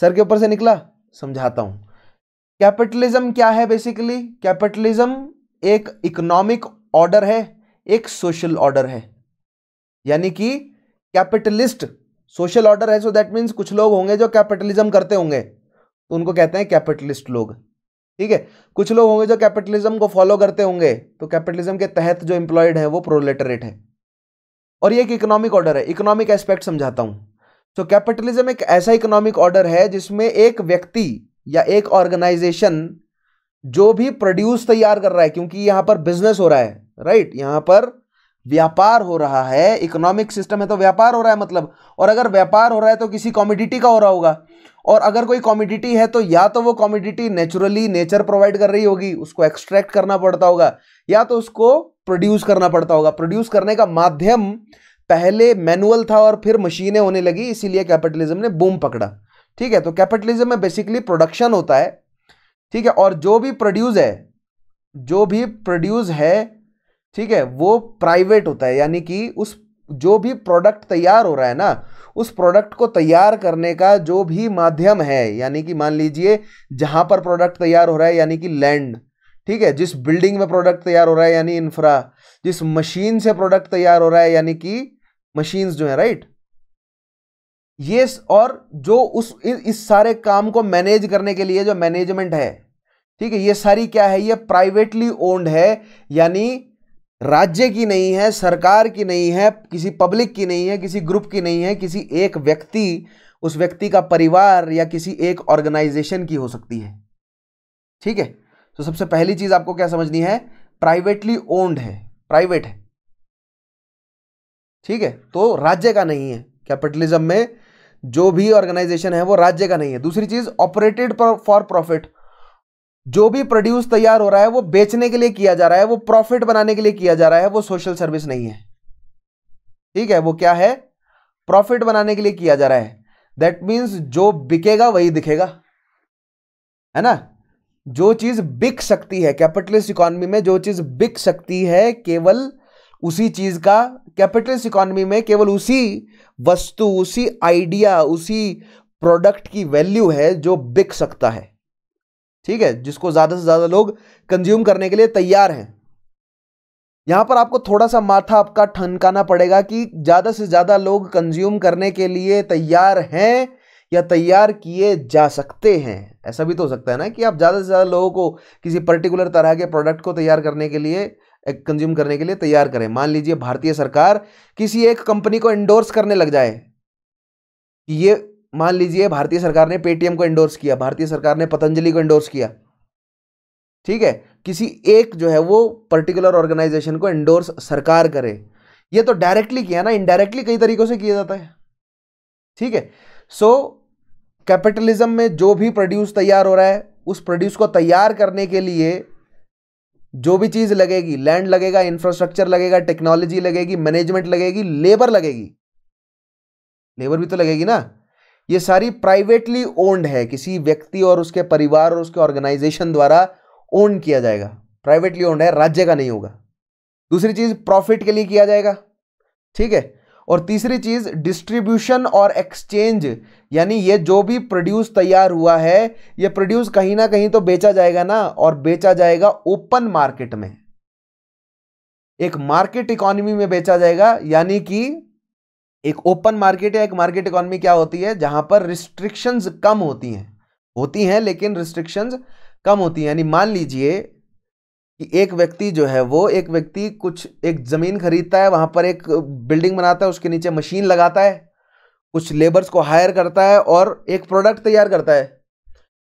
sir के ऊपर से निकला समझाता हूं capitalism क्या है basically capitalism एक economic order है एक सोशल ऑर्डर है यानी कि कैपिटलिस्ट सोशल ऑर्डर है सो दैट मींस कुछ लोग होंगे जो कैपिटलिज्म करते होंगे तो उनको कहते हैं कैपिटलिस्ट लोग ठीक है कुछ लोग होंगे जो कैपिटलिज्म को फॉलो करते होंगे तो कैपिटलिज्म के तहत जो एम्प्लॉयड है वो प्रोलेटरेट है और ये एक इकोनॉमिक ऑर्डर है इकोनॉमिक एस्पेक्ट समझाता हूँ तो कैपिटलिज्म एक ऐसा इकोनॉमिक ऑर्डर है जिसमें एक व्यक्ति या एक ऑर्गेनाइजेशन जो भी प्रोड्यूस तैयार कर रहा है क्योंकि यहां पर बिजनेस हो रहा है राइट यहां पर व्यापार हो रहा है इकोनॉमिक सिस्टम है तो व्यापार हो रहा है मतलब और अगर व्यापार हो रहा है तो किसी कॉमोडिटी का हो रहा होगा और अगर कोई कॉमोडिटी है तो या तो वो कॉमोडिटी नेचुरली नेचर प्रोवाइड कर रही होगी उसको एक्सट्रैक्ट करना पड़ता होगा या तो उसको प्रोड्यूस करना पड़ता होगा प्रोड्यूस करने का माध्यम पहले मैनुअल था और फिर मशीनें होने लगी इसीलिए कैपिटलिज्म ने बूम पकड़ा ठीक है तो कैपिटलिज्म में बेसिकली प्रोडक्शन होता है ठीक है और जो भी प्रोड्यूस है जो भी प्रोड्यूस है ठीक है वो प्राइवेट होता है यानी कि उस जो भी प्रोडक्ट तैयार हो रहा है ना उस प्रोडक्ट को तैयार करने का जो भी माध्यम है यानी कि मान लीजिए जहाँ पर प्रोडक्ट तैयार हो रहा है यानी कि लैंड ठीक है जिस बिल्डिंग में प्रोडक्ट तैयार हो रहा है यानी इंफ्रा जिस मशीन से प्रोडक्ट तैयार हो रहा है यानी कि मशीन्स जो है राइट ये और जो उस इस सारे काम को मैनेज करने के लिए जो मैनेजमेंट है ठीक है ये सारी क्या है ये प्राइवेटली ओन्ड है यानी राज्य की नहीं है सरकार की नहीं है किसी पब्लिक की नहीं है किसी ग्रुप की नहीं है किसी एक व्यक्ति उस व्यक्ति का परिवार या किसी एक ऑर्गेनाइजेशन की हो सकती है ठीक है तो सबसे पहली चीज आपको क्या समझनी है प्राइवेटली ओन्ड है प्राइवेट है ठीक है तो राज्य का नहीं है कैपिटलिज्म में जो भी ऑर्गेनाइजेशन है वो राज्य का नहीं है दूसरी चीज ऑपरेटेड फॉर प्रॉफिट जो भी प्रोड्यूस तैयार हो रहा है वो बेचने के लिए किया जा रहा है वो प्रॉफिट बनाने के लिए किया जा रहा है वो सोशल सर्विस नहीं है ठीक है वो क्या है प्रॉफिट बनाने के लिए किया जा रहा है दैट मीन्स जो बिकेगा वही दिखेगा है ना जो चीज बिक सकती है कैपिटलिस्ट इकोनॉमी में जो चीज बिक सकती है केवल उसी चीज का कैपिटलिस्ट इकोनॉमी में केवल उसी वस्तु उसी आइडिया उसी प्रोडक्ट की वैल्यू है जो बिक सकता है ठीक है जिसको ज्यादा से ज्यादा लोग कंज्यूम करने के लिए तैयार हैं यहां पर आपको थोड़ा सा माथा आपका ठनकाना पड़ेगा कि ज्यादा से ज्यादा लोग कंज्यूम करने के लिए तैयार हैं या तैयार किए जा सकते हैं ऐसा भी तो हो सकता है ना कि आप ज़्यादा से ज़्यादा लोगों को किसी पर्टिकुलर तरह के प्रोडक्ट को तैयार करने के लिए कंज्यूम करने के लिए तैयार करें मान लीजिए भारतीय सरकार किसी एक कंपनी को एंडोर्स करने लग जाए ये मान लीजिए भारतीय सरकार ने पेटीएम को एंडोर्स किया भारतीय सरकार ने पतंजलि को एंडोर्स किया ठीक है किसी एक जो है वो पर्टिकुलर ऑर्गेनाइजेशन को एंडोर्स सरकार करे ये तो डायरेक्टली किया ना इनडायरेक्टली कई तरीकों से किया जाता है ठीक है सो कैपिटलिज्म में जो भी प्रोड्यूस तैयार हो रहा है उस प्रोड्यूस को तैयार करने के लिए जो भी चीज़ लगेगी लैंड लगेगा इंफ्रास्ट्रक्चर लगेगा टेक्नोलॉजी लगेगी मैनेजमेंट लगेगी लेबर लगेगी लेबर भी तो लगेगी ना ये सारी प्राइवेटली ओन्ड है किसी व्यक्ति और उसके परिवार और उसके ऑर्गेनाइजेशन द्वारा ओन किया जाएगा प्राइवेटली ओन्ड है राज्य का नहीं होगा दूसरी चीज़ प्रॉफिट के लिए किया जाएगा ठीक है और तीसरी चीज़ डिस्ट्रीब्यूशन और एक्सचेंज यानी ये जो भी प्रोड्यूस तैयार हुआ है ये प्रोड्यूस कहीं ना कहीं तो बेचा जाएगा ना और बेचा जाएगा ओपन मार्केट में एक मार्केट इकोनॉमी में बेचा जाएगा यानी कि एक ओपन मार्केट या एक मार्केट इकोनॉमी क्या होती है जहां पर रिस्ट्रिक्शंस कम होती हैं होती हैं लेकिन रिस्ट्रिक्शंस कम होती हैं यानी मान लीजिए कि एक व्यक्ति जो है वो एक व्यक्ति कुछ एक ज़मीन खरीदता है वहां पर एक बिल्डिंग बनाता है उसके नीचे मशीन लगाता है कुछ लेबर्स को हायर करता है और एक प्रोडक्ट तैयार करता है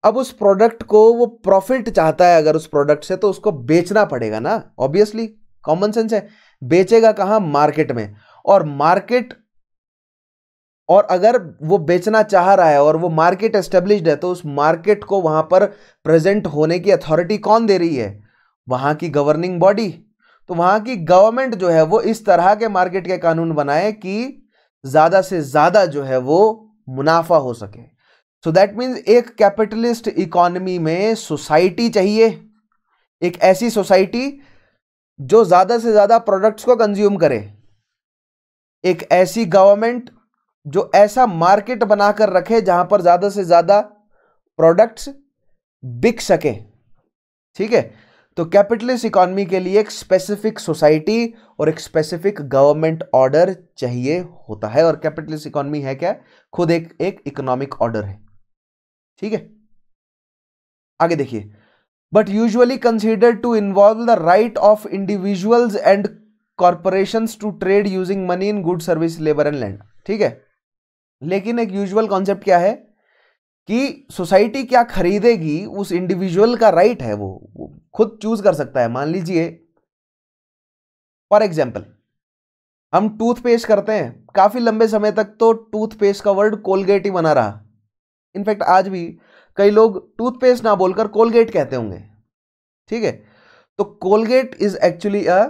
अब उस प्रोडक्ट को वो प्रॉफिट चाहता है अगर उस प्रोडक्ट से तो उसको बेचना पड़ेगा ना ऑब्वियसली कॉमन सेंस है बेचेगा कहाँ मार्केट में और मार्केट और अगर वो बेचना चाह रहा है और वो मार्केट एस्टेब्लिश्ड है तो उस मार्केट को वहां पर प्रेजेंट होने की अथॉरिटी कौन दे रही है वहाँ की गवर्निंग बॉडी तो वहाँ की गवर्नमेंट जो है वो इस तरह के मार्केट के कानून बनाए कि ज़्यादा से ज़्यादा जो है वो मुनाफा हो सके सो दैट मीन्स एक कैपिटलिस्ट इकोनमी में सोसाइटी चाहिए एक ऐसी सोसाइटी जो ज़्यादा से ज़्यादा प्रोडक्ट्स को कंज्यूम करे एक ऐसी गवर्नमेंट जो ऐसा मार्केट बनाकर रखे जहां पर ज़्यादा से ज़्यादा प्रोडक्ट्स बिक सके ठीक है तो कैपिटलिस्ट इकोनॉमी के लिए एक स्पेसिफिक सोसाइटी और एक स्पेसिफिक गवर्नमेंट ऑर्डर चाहिए होता है और कैपिटलिस्ट इकोनॉमी है क्या खुद एक एक इकोनॉमिक ऑर्डर है ठीक है आगे देखिए but usually consider to involve the right of individuals and corporation to trade using money in good service labour and land ठीक है लेकिन एक यूजुअल कॉन्सेप्ट क्या है कि सोसाइटी क्या खरीदेगी उस इंडिविजुअल का राइट है वो खुद चूज कर सकता है मान लीजिए फॉर एग्जाम्पल हम टूथपेस्ट करते हैं काफ़ी लंबे समय तक तो टूथपेस्ट का वर्ड कोलगेट ही बना रहा इनफैक्ट आज भी कई लोग टूथपेस्ट ना बोलकर कोलगेट कहते होंगे ठीक है तो Colgate is actually a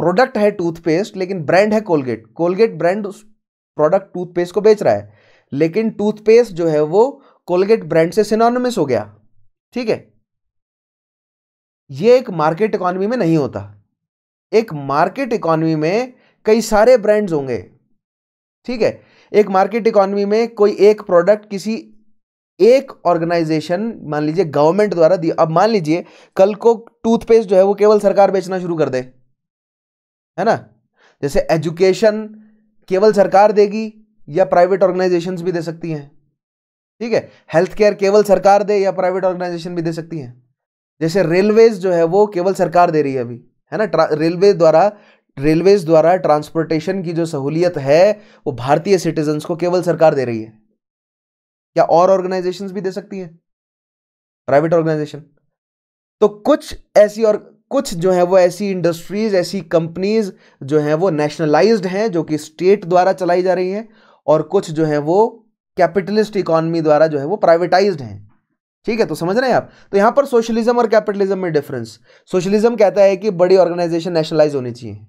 product है टूथपेस्ट लेकिन ब्रांड है कोलगेट कोलगेट ब्रांड उस प्रोडक्ट टूथपेस्ट को बेच रहा है लेकिन टूथपेस्ट जो है वो कोलगेट ब्रांड से सिनोनमिस हो गया ठीक है ये एक मार्केट इकोनॉमी में नहीं होता एक मार्केट इकोनॉमी में कई सारे ब्रांड्स होंगे ठीक है एक मार्केट इकोनॉमी में कोई एक प्रोडक्ट किसी एक ऑर्गेनाइजेशन मान लीजिए गवर्नमेंट द्वारा दिया अब मान लीजिए कल को टूथपेस्ट जो है वो केवल सरकार बेचना शुरू कर दे है ना जैसे एजुकेशन केवल सरकार देगी या प्राइवेट ऑर्गेनाइजेशंस भी दे सकती हैं ठीक है हेल्थ केयर केवल सरकार दे या प्राइवेट ऑर्गेनाइजेशन भी दे सकती हैं जैसे रेलवेज जो है वो केवल सरकार दे रही है अभी है ना रेलवे द्वारा रेलवेज द्वारा ट्रांसपोर्टेशन की जो सहूलियत है वो भारतीय सिटीजन्स को केवल सरकार दे रही है क्या और ऑर्गेनाइजेशंस भी दे सकती है प्राइवेट ऑर्गेनाइजेशन तो कुछ ऐसी और कुछ जो है वो ऐसी इंडस्ट्रीज ऐसी कंपनीज जो है वो नेशनलाइज्ड हैं जो कि स्टेट द्वारा चलाई जा रही हैं और कुछ जो है वो कैपिटलिस्ट इकोनॉमी द्वारा जो है वो प्राइवेटाइज्ड हैं ठीक है तो समझ रहे हैं आप तो यहां पर सोशलिज्म और कैपिटलिज्म में डिफरेंस सोशलिज्म कहता है कि बड़ी ऑर्गेनाइजेशन नेशनलाइज होनी चाहिए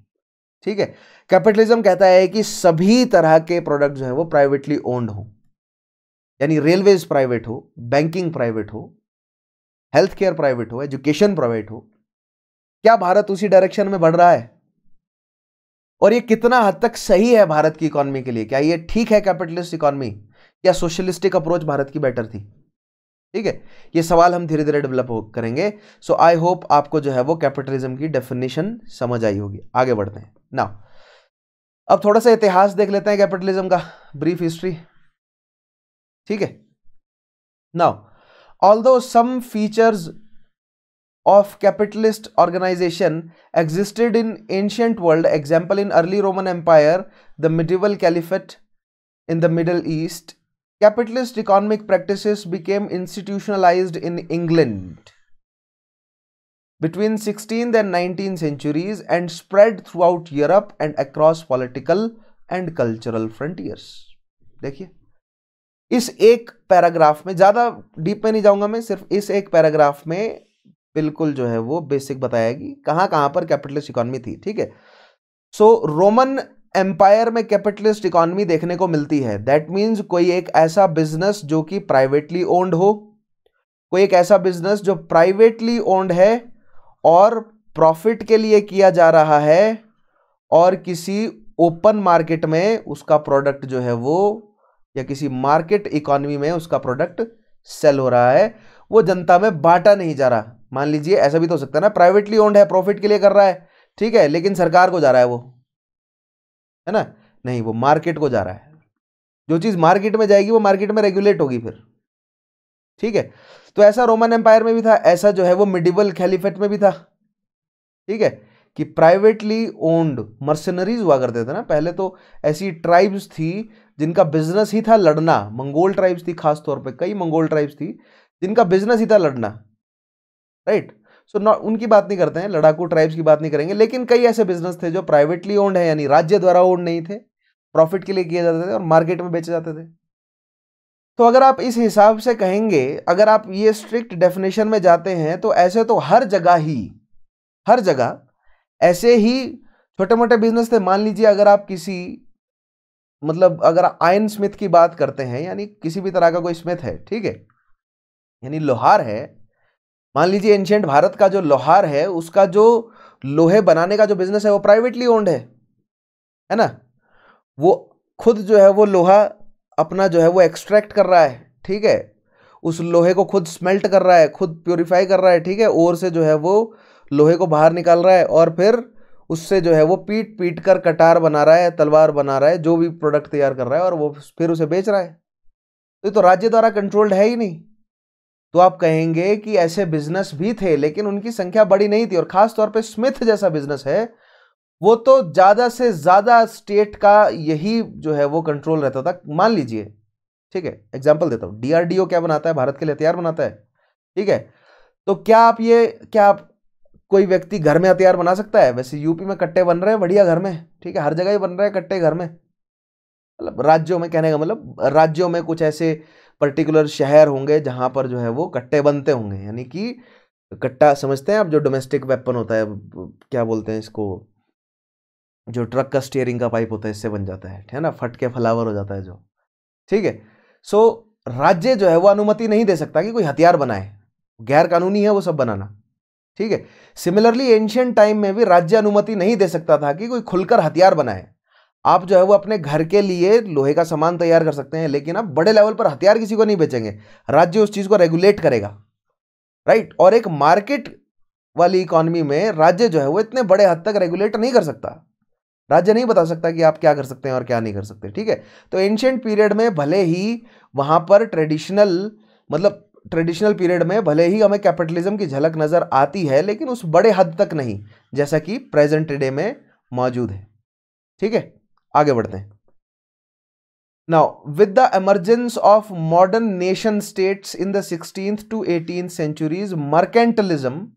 ठीक है कैपिटलिज्म कहता है कि सभी तरह के प्रोडक्ट जो है वो प्राइवेटली ओन्ड हो यानी रेलवेज प्राइवेट हो बैंकिंग प्राइवेट हो हेल्थ केयर प्राइवेट हो एजुकेशन प्राइवेट हो क्या भारत उसी डायरेक्शन में बढ़ रहा है और ये कितना हद तक सही है भारत की इकोनॉमी के लिए क्या ये ठीक है कैपिटलिस्ट इकोनॉमी या सोशलिस्टिक अप्रोच भारत की बेटर थी ठीक है ये सवाल हम धीरे धीरे डेवलप करेंगे सो आई होप आपको जो है वो कैपिटलिज्म की डेफिनेशन समझ आई होगी आगे बढ़ते हैं ना अब थोड़ा सा इतिहास देख लेते हैं कैपिटलिज्म का ब्रीफ हिस्ट्री ठीक है now all some features of capitalist organization existed in ancient world example in early Roman empire the medieval caliphate in the Middle East Capitalist economic practices became institutionalized in England between 16th and 19th centuries and spread throughout Europe and across political and cultural frontiers. देखिए इस एक paragraph में ज़्यादा deep में नहीं जाऊंगा मैं सिर्फ इस एक पैराग्राफ में बिल्कुल जो है वो बेसिक बताएगी कहाँ कहाँ पर कैपिटलिस्ट इकोनॉमी थी ठीक है सो रोमन एम्पायर में कैपिटलिस्ट इकोनॉमी देखने को मिलती है दैट मीन्स कोई एक ऐसा बिजनेस जो कि प्राइवेटली ओन्ड हो कोई एक ऐसा बिजनेस जो प्राइवेटली ओन्ड है और प्रॉफिट के लिए किया जा रहा है और किसी ओपन मार्केट में उसका प्रोडक्ट जो है वो या किसी मार्केट इकोनॉमी में उसका प्रोडक्ट सेल हो रहा है वो जनता में बांटा नहीं जा रहा मान लीजिए ऐसा भी तो हो सकता है ना प्राइवेटली ओन्ड है प्रॉफिट के लिए कर रहा है ठीक है लेकिन सरकार को जा रहा है वो है ना नहीं वो मार्केट को जा रहा है जो चीज़ मार्केट में जाएगी वो मार्केट में रेगुलेट होगी फिर ठीक है तो ऐसा रोमन एम्पायर में भी था ऐसा जो है वो मिडिवल खेलीफेट में भी था ठीक है कि प्राइवेटली ओन्ड मर्सनरीज हुआ करते थे ना पहले तो ऐसी ट्राइब्स थी जिनका बिजनेस ही था लड़ना मंगोल ट्राइब्स थी खास तौर पे कई मंगोल ट्राइब्स थी जिनका बिजनेस ही था लड़ना राइट सो so, उनकी बात नहीं करते हैं लड़ाकू ट्राइब्स की बात नहीं करेंगे लेकिन कई ऐसे बिजनेस थे जो प्राइवेटली ओन्ड है यानी राज्य द्वारा ओन्ड नहीं थे प्रॉफिट के लिए किए जाते थे और मार्केट में बेचे जाते थे तो अगर आप इस हिसाब से कहेंगे अगर आप ये स्ट्रिक्ट डेफिनेशन में जाते हैं तो ऐसे तो हर जगह ही हर जगह ऐसे ही छोटे मोटे बिजनेस थे मान लीजिए अगर आप किसी मतलब अगर आयन स्मिथ की बात करते हैं यानी किसी भी तरह का कोई स्मिथ है ठीक है यानी लोहार है मान लीजिए एंशेंट भारत का जो लोहार है उसका जो लोहे बनाने का जो बिजनेस है वो प्राइवेटली ओन्ड है है ना वो खुद जो है वो लोहा अपना जो है वो एक्सट्रैक्ट कर रहा है ठीक है उस लोहे को खुद स्मेल्ट कर रहा है खुद प्योरीफाई कर रहा है ठीक है और से जो है वो लोहे को बाहर निकाल रहा है और फिर उससे जो है वो पीट पीट कर कटार बना रहा है तलवार बना रहा है जो भी प्रोडक्ट तैयार कर रहा है और वो फिर उसे बेच रहा है तो, तो राज्य द्वारा कंट्रोल्ड है ही नहीं तो आप कहेंगे कि ऐसे बिजनेस भी थे लेकिन उनकी संख्या बड़ी नहीं थी और खास तौर पे स्मिथ जैसा बिजनेस है वो तो ज़्यादा से ज़्यादा स्टेट का यही जो है वो कंट्रोल रहता था मान लीजिए ठीक है एग्जाम्पल देता हूँ डीआरडीओ क्या बनाता है भारत के लिए हथियार बनाता है ठीक है तो क्या आप ये क्या आप कोई व्यक्ति घर में हथियार बना सकता है वैसे यूपी में कट्टे बन रहे हैं बढ़िया घर में ठीक है हर जगह ही बन रहे हैं कट्टे घर में मतलब राज्यों में कहने का मतलब राज्यों में कुछ ऐसे पर्टिकुलर शहर होंगे जहाँ पर जो है वो कट्टे बनते होंगे यानी कि कट्टा समझते हैं आप जो डोमेस्टिक वेपन होता है क्या बोलते हैं इसको जो ट्रक का स्टीयरिंग का पाइप होता है इससे बन जाता है है ना फट के फलावर हो जाता है जो ठीक है सो राज्य जो है वो अनुमति नहीं दे सकता कि कोई हथियार बनाए गैर कानूनी है वो सब बनाना ठीक है सिमिलरली एंशियंट टाइम में भी राज्य अनुमति नहीं दे सकता था कि कोई खुलकर हथियार बनाए आप जो है वो अपने घर के लिए लोहे का सामान तैयार कर सकते हैं लेकिन आप बड़े लेवल पर हथियार किसी को नहीं बेचेंगे राज्य उस चीज़ को रेगुलेट करेगा राइट और एक मार्केट वाली इकोनॉमी में राज्य जो है वो इतने बड़े हद तक रेगुलेट नहीं कर सकता राज्य नहीं बता सकता कि आप क्या कर सकते हैं और क्या नहीं कर सकते ठीक है तो एंशियंट पीरियड में भले ही वहाँ पर ट्रेडिशनल मतलब ट्रेडिशनल पीरियड में भले ही हमें कैपिटलिज्म की झलक नज़र आती है लेकिन उस बड़े हद तक नहीं जैसा कि प्रेजेंट डे में मौजूद है ठीक है Now, with the emergence of modern nation states in the 16th to 18th centuries, mercantilism,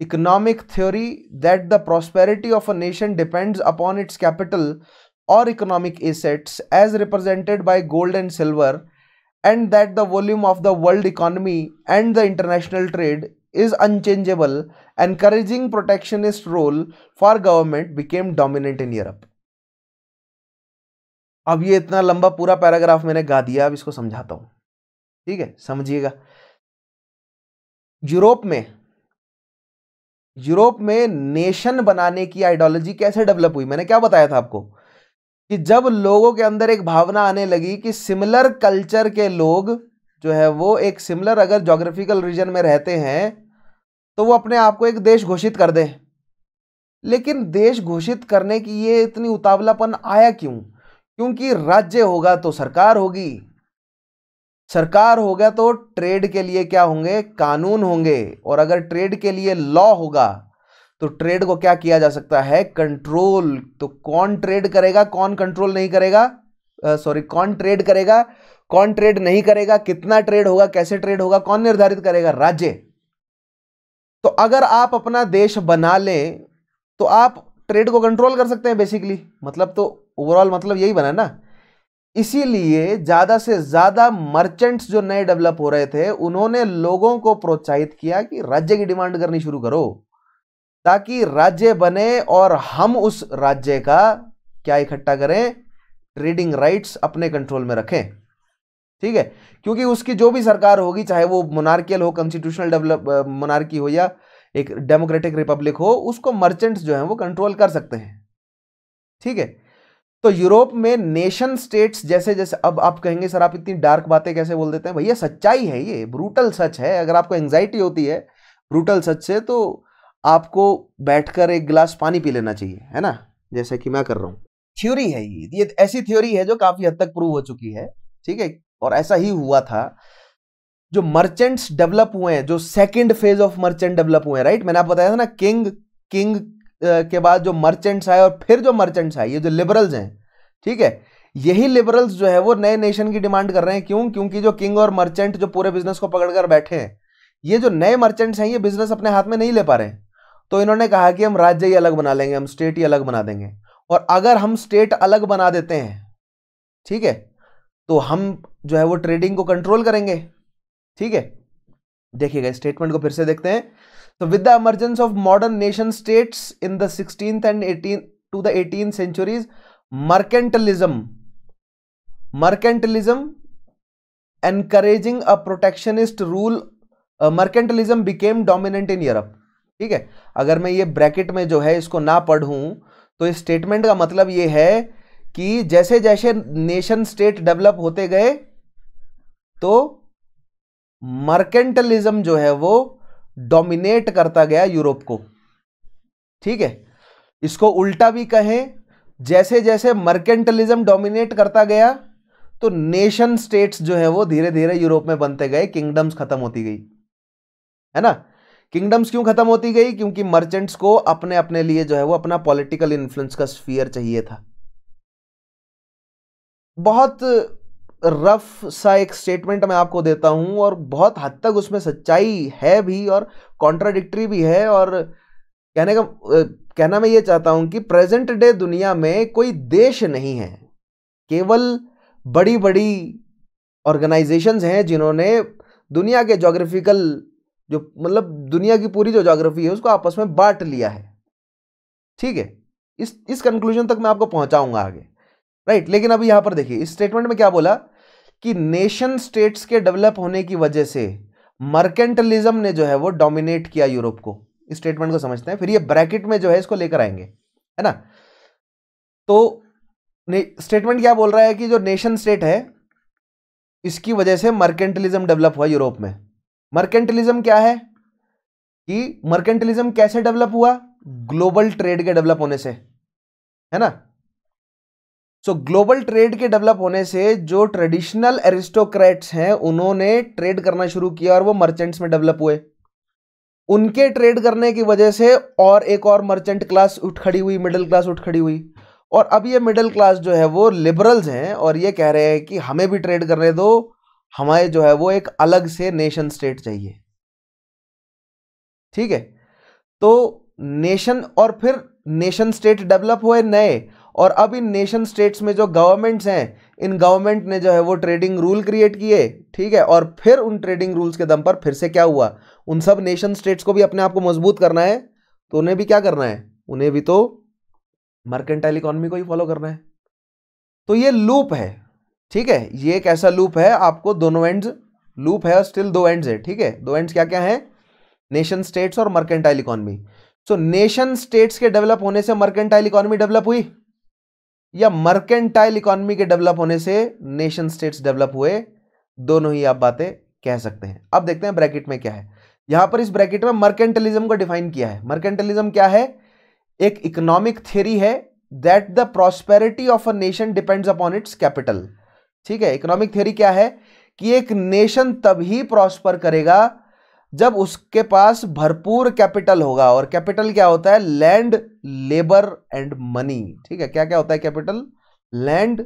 economic theory that the prosperity of a nation depends upon its capital or economic assets as represented by gold and silver, and that the volume of the world economy and the international trade is unchangeable, encouraging protectionist role for government became dominant in Europe. अब ये इतना लंबा पूरा paragraph मैंने गा दिया अब इसको समझाता हूं ठीक है समझिएगा यूरोप में यूरोप में नेशन बनाने की आइडियोलॉजी कैसे डेवलप हुई मैंने क्या बताया था आपको कि जब लोगों के अंदर एक भावना आने लगी कि सिमिलर कल्चर के लोग जो है वो एक सिमिलर अगर जोग्राफिकल रीजन में रहते हैं तो वो अपने आप को एक देश घोषित कर दे लेकिन देश घोषित करने की ये इतनी उतावलापन आया क्यों क्योंकि राज्य होगा तो सरकार होगी सरकार होगा तो ट्रेड के लिए क्या होंगे कानून होंगे और अगर ट्रेड के लिए लॉ होगा तो ट्रेड को क्या किया जा सकता है कंट्रोल तो कौन ट्रेड करेगा कौन कंट्रोल नहीं करेगा सॉरी uh, कौन ट्रेड करेगा कौन ट्रेड नहीं करेगा कितना ट्रेड होगा कैसे ट्रेड होगा कौन निर्धारित करेगा राज्य तो अगर आप अपना देश बना लें तो आप ट्रेड को कंट्रोल कर सकते हैं बेसिकली मतलब तो ओवरऑल मतलब यही बना ना इसीलिए ज़्यादा से ज़्यादा मर्चेंट्स जो नए डेवलप हो रहे थे उन्होंने लोगों को प्रोत्साहित किया कि राज्य की डिमांड करनी शुरू करो ताकि राज्य बने और हम उस राज्य का क्या इकट्ठा करें ट्रेडिंग राइट्स अपने कंट्रोल में रखें ठीक है क्योंकि उसकी जो भी सरकार होगी चाहे वो मोनार्कियल हो कॉन्स्टिट्यूशनल डेवलप मोनार्की हो या एक डेमोक्रेटिक रिपब्लिक हो उसको मर्चेंट्स जो है वो कंट्रोल कर सकते हैं ठीक है तो यूरोप में नेशन स्टेट्स जैसे जैसे अब आप कहेंगे सर आप इतनी डार्क बातें कैसे बोल देते हैं भैया सच्चाई है ये ब्रूटल सच है अगर आपको एंग्जाइटी होती है ब्रूटल सच से तो आपको बैठकर एक गिलास पानी पी लेना चाहिए है ना जैसे कि मैं कर रहा हूँ थ्योरी है ये ये ऐसी थ्योरी है जो काफ़ी हद तक प्रूव हो चुकी है ठीक है और ऐसा ही हुआ था जो मर्चेंट्स डेवलप हुए हैं जो second phase of merchant develop हुए हैं राइट मैंने आप बताया था ना किंग किंग के बाद जो मर्चेंट्स आए और फिर जो मर्चेंट्स आए ये जो लिबरल्स हैं ठीक है यही लिबरल्स जो है वो नए नेशन की डिमांड कर रहे हैं क्यों क्योंकि जो किंग और मर्चेंट जो पूरे बिजनेस को पकड़कर बैठे हैं ये जो नए मर्चेंट्स हैं ये बिजनेस अपने हाथ में नहीं ले पा रहे तो इन्होंने कहा कि हम राज्य ही अलग बना लेंगे हम स्टेट ही अलग बना देंगे और अगर हम स्टेट अलग बना देते हैं ठीक है तो हम जो है वो ट्रेडिंग को कंट्रोल करेंगे ठीक है देखिएगा स्टेटमेंट को फिर से देखते हैं So with the emergence of modern nation states in the 16th and 18th to the 18th centuries, mercantilism, mercantilism encouraging a protectionist rule, uh, mercantilism became dominant in Europe. ठीक है अगर मैं ये ब्रैकेट में जो है इसको ना पढ़ूं तो इस स्टेटमेंट का मतलब ये है कि जैसे जैसे नेशन स्टेट डेवलप होते गए तो मर्केंटलिज्म जो है वो डोमिनेट करता गया यूरोप को ठीक है इसको उल्टा भी कहें जैसे जैसे मर्केंटलिज्म डोमिनेट करता गया तो नेशन स्टेट्स जो है वो धीरे धीरे यूरोप में बनते गए किंगडम्स खत्म होती गई है ना किंगडम्स क्यों खत्म होती गई क्योंकि मर्चेंट्स को अपने अपने लिए जो है वो अपना पॉलिटिकल इन्फ्लुएंस का स्फीयर चाहिए था बहुत रफ सा एक स्टेटमेंट मैं आपको देता हूँ और बहुत हद तक उसमें सच्चाई है भी और कॉन्ट्राडिक्टी भी है और कहने का कहना मैं ये चाहता हूँ कि प्रेजेंट डे दुनिया में कोई देश नहीं है केवल बड़ी बड़ी ऑर्गेनाइजेशंस हैं जिन्होंने दुनिया के जोग्राफिकल जो मतलब दुनिया की पूरी जो जोग्राफी है उसको आपस में बांट लिया है ठीक है इस इस कंक्लूजन तक मैं आपको पहुंचाऊंगा आगे राइट लेकिन अभी यहां पर देखिए इस स्टेटमेंट में क्या बोला कि नेशन स्टेट्स के डेवलप होने की वजह से मर्केंटलिज्म ने जो है वो डोमिनेट किया यूरोप को इस स्टेटमेंट को समझते हैं फिर ये ब्रैकेट में जो है इसको लेकर आएंगे है ना तो स्टेटमेंट क्या बोल रहा है कि जो नेशन स्टेट है इसकी वजह से मर्केंटलिज्म डेवलप हुआ यूरोप में मर्केंटलिज्म क्या है कि मर्केंटलिज्म कैसे डेवलप हुआ ग्लोबल ट्रेड के डेवलप होने से है ना सो ग्लोबल ट्रेड के डेवलप होने से जो ट्रेडिशनल एरिस्टोक्रेट्स हैं उन्होंने ट्रेड करना शुरू किया और वो मर्चेंट्स में डेवलप हुए उनके ट्रेड करने की वजह से और एक और मर्चेंट क्लास उठ खड़ी हुई मिडिल क्लास उठ खड़ी हुई और अब ये मिडिल क्लास जो है वो लिबरल्स हैं और ये कह रहे हैं कि हमें भी ट्रेड करने दो हमारे जो है वो एक अलग से नेशन स्टेट चाहिए ठीक है तो नेशन और फिर नेशन स्टेट डेवलप हुए नए और अब इन नेशन स्टेट्स में जो गवर्नमेंट्स हैं इन गवर्नमेंट ने जो है वो ट्रेडिंग रूल क्रिएट किए ठीक है और फिर उन ट्रेडिंग रूल्स के दम पर फिर से क्या हुआ उन सब नेशन स्टेट्स को भी अपने आप को मजबूत करना है तो उन्हें भी क्या करना है उन्हें भी तो मर्केंटाइल इकोनॉमी को ही फॉलो करना है तो ये लूप है ठीक है ये एक ऐसा लूप है आपको दोनों एंड लूप है स्टिल दो एंड है ठीक है दो एंड क्या क्या है नेशन स्टेट्स और mercantile economy so nation states के डेवलप होने से मर्केंटाइल इकोनॉमी डेवलप हुई या मर्केंटाइल इकोनॉमी के डेवलप होने से नेशन स्टेट्स डेवलप हुए दोनों ही आप बातें कह सकते हैं अब देखते हैं ब्रैकेट में क्या है यहां पर इस ब्रैकेट में मर्केंटलिज्म को डिफाइन किया है मर्केंटलिज्म क्या है एक इकोनॉमिक थियरी है that the prosperity of a nation depends upon its capital ठीक है इकोनॉमिक थ्योरी क्या है कि एक नेशन तभी प्रॉस्पर करेगा जब उसके पास भरपूर कैपिटल होगा और कैपिटल क्या होता है लैंड लेबर एंड मनी ठीक है क्या क्या होता है कैपिटल लैंड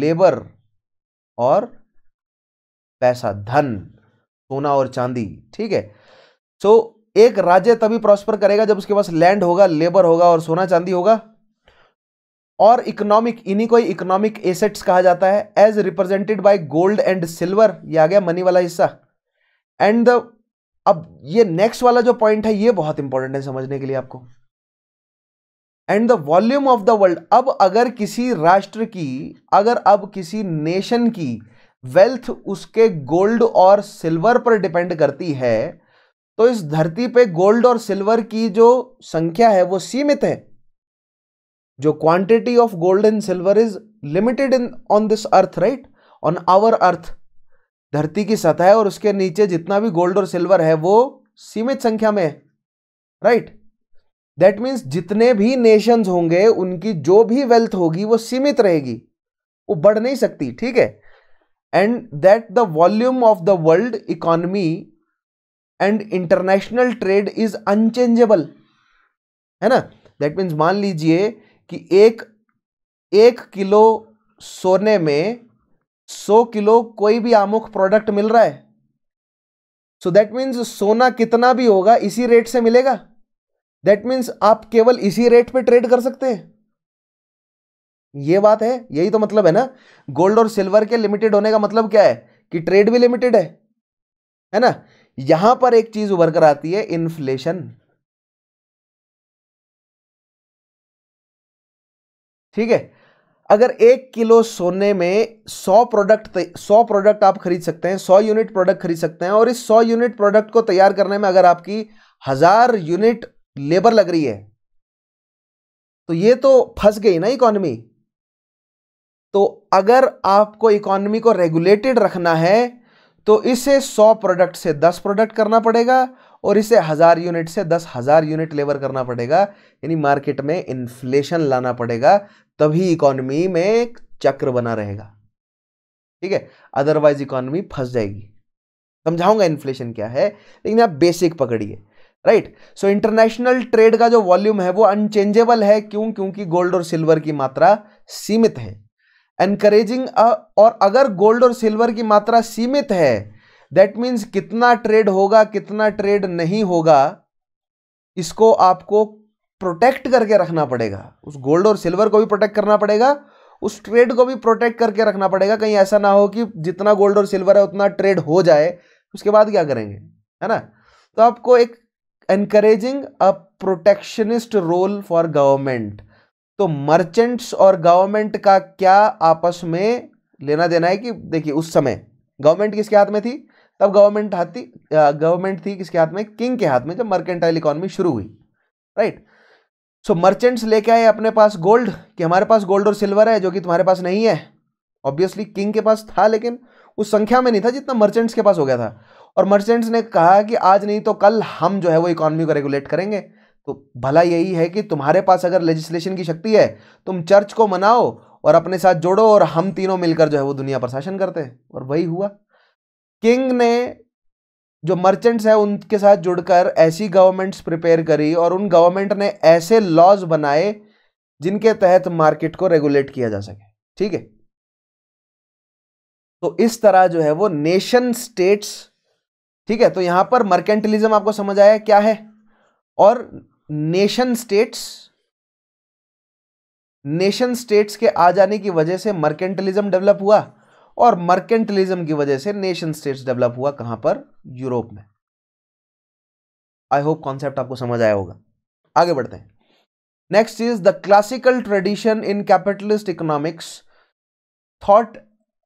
लेबर और पैसा धन सोना और चांदी ठीक है सो so, एक राज्य तभी प्रॉस्पर करेगा जब उसके पास लैंड होगा लेबर होगा और सोना चांदी होगा और इकोनॉमिक इन्हीं को इकोनॉमिक एसेट्स कहा जाता है as represented by gold and silver ये आ गया मनी वाला हिस्सा एंड द अब ये नेक्स्ट वाला जो पॉइंट है ये बहुत इंपॉर्टेंट है समझने के लिए आपको and the volume of the world अब अगर किसी राष्ट्र की अगर अब किसी नेशन की वेल्थ उसके गोल्ड और सिल्वर पर डिपेंड करती है तो इस धरती पे गोल्ड और सिल्वर की जो संख्या है वो सीमित है जो quantity of gold and silver is limited in on this earth right on our earth धरती की सतह है और उसके नीचे जितना भी गोल्ड और सिल्वर है वो सीमित संख्या में है राइट दैट मीन्स जितने भी नेशंस होंगे उनकी जो भी वेल्थ होगी वो सीमित रहेगी वो बढ़ नहीं सकती ठीक है and that the volume of the world economy and international trade is unchangeable है ना दैट मीन्स मान लीजिए कि एक एक किलो सोने में सौ किलो कोई भी आमुख प्रोडक्ट मिल रहा है सो दैट मीन्स सोना कितना भी होगा इसी रेट से मिलेगा दैट मीन्स आप केवल इसी रेट पे ट्रेड कर सकते हैं ये बात है यही तो मतलब है ना गोल्ड और सिल्वर के लिमिटेड होने का मतलब क्या है कि ट्रेड भी लिमिटेड है है ना यहां पर एक चीज उभर कर आती है इन्फ्लेशन ठीक है अगर एक किलो सोने में सौ प्रोडक्ट सौ प्रोडक्ट आप खरीद सकते हैं सौ यूनिट प्रोडक्ट खरीद सकते हैं और इस सौ यूनिट प्रोडक्ट को तैयार करने में अगर आपकी हजार यूनिट लेबर लग रही है तो ये तो फंस गई ना इकोनॉमी तो अगर आपको इकोनॉमी को रेगुलेटेड रखना है तो इसे सौ प्रोडक्ट से दस प्रोडक्ट करना पड़ेगा और इसे हज़ार यूनिट से दस हज़ार यूनिट लेबर करना पड़ेगा यानी मार्केट में इन्फ्लेशन लाना पड़ेगा तभी इकोनॉमी में एक चक्र बना रहेगा ठीक है अदरवाइज इकोनॉमी फंस जाएगी समझाऊंगा इन्फ्लेशन क्या है लेकिन आप बेसिक पकड़िए राइट सो इंटरनेशनल ट्रेड का जो वॉल्यूम है वो अनचेंजेबल है क्यों क्योंकि गोल्ड और सिल्वर की मात्रा सीमित है एनकरेजिंग और अगर गोल्ड और सिल्वर की मात्रा सीमित है दैट मीन्स कितना ट्रेड होगा कितना ट्रेड नहीं होगा इसको आपको प्रोटेक्ट करके रखना पड़ेगा उस गोल्ड और सिल्वर को भी प्रोटेक्ट करना पड़ेगा उस ट्रेड को भी प्रोटेक्ट करके रखना पड़ेगा कहीं ऐसा ना हो कि जितना गोल्ड और सिल्वर है उतना ट्रेड हो जाए उसके बाद क्या करेंगे है ना तो आपको एक encouraging a protectionist role for government तो मर्चेंट्स और गवर्नमेंट का क्या आपस में लेना देना है कि देखिए उस समय गवर्नमेंट किसके हाथ में थी तब गवर्नमेंट हाथ थी गवर्नमेंट थी किसके हाथ में किंग के हाथ में जब मर्केंटाइल इकोनॉमी शुरू हुई राइट सो मर्चेंट्स लेके आए अपने पास गोल्ड कि हमारे पास गोल्ड और सिल्वर है जो कि तुम्हारे पास नहीं है ऑब्वियसली किंग के पास था लेकिन उस संख्या में नहीं था जितना मर्चेंट्स के पास हो गया था और मर्चेंट्स ने कहा कि आज नहीं तो कल हम जो है वो इकोनॉमी को रेगुलेट करेंगे तो भला यही है कि तुम्हारे पास अगर लेजिस्लेशन की शक्ति है तुम चर्च को मनाओ और अपने साथ जोड़ो और हम तीनों मिलकर जो है वो दुनिया प्रशासन करते हैं और वही हुआ किंग ने जो मर्चेंट्स हैं उनके साथ जुड़कर ऐसी गवर्नमेंट्स प्रिपेयर करी और उन गवर्नमेंट ने ऐसे लॉज बनाए जिनके तहत मार्केट को रेगुलेट किया जा सके ठीक है तो इस तरह जो है वो नेशन स्टेट्स ठीक है तो यहां पर मर्केंटलिज्म आपको समझ आया क्या है और नेशन स्टेट्स नेशन स्टेट्स के आ जाने की वजह से मर्केंटलिज्म डेवलप हुआ और मर्केंटलिज्म की वजह से नेशन स्टेट्स डेवलप हुआ कहां पर यूरोप में आई होप कॉन्सेप्ट आपको समझ आया होगा आगे बढ़ते हैं next is the classical tradition in capitalist economics thought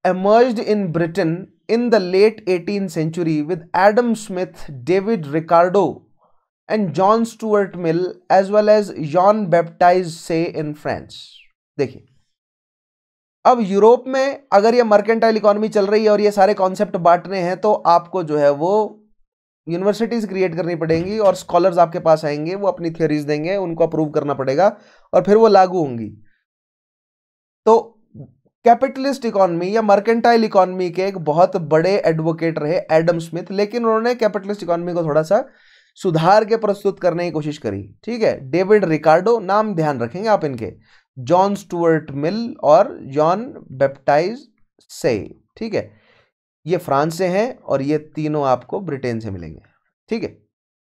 emerge in Britain in the late eighteen century with Adam Smith David Ricardo and John Stuart Mill as well as John Baptiste Say in France देखिए अब Europe में अगर ये mercantile economy चल रही है और ये सारे कॉन्सेप्ट बांटने हैं तो आपको जो है वो यूनिवर्सिटीज़ क्रिएट करनी पड़ेंगी और स्कॉलर्स आपके पास आएंगे वो अपनी थियोरीज देंगे उनको अप्रूव करना पड़ेगा और फिर वो लागू होंगी तो कैपिटलिस्ट इकोनॉमी या मर्केंटाइल इकोनॉमी के एक बहुत बड़े एडवोकेट रहे एडम स्मिथ लेकिन उन्होंने कैपिटलिस्ट इकोनॉमी को थोड़ा सा सुधार के प्रस्तुत करने की कोशिश करी ठीक है डेविड रिकार्डो नाम ध्यान रखेंगे आप इनके जॉन स्टुअर्ट मिल और जॉन बेप्टाइज से ठीक है ये फ्रांस से हैं और ये तीनों आपको ब्रिटेन से मिलेंगे ठीक है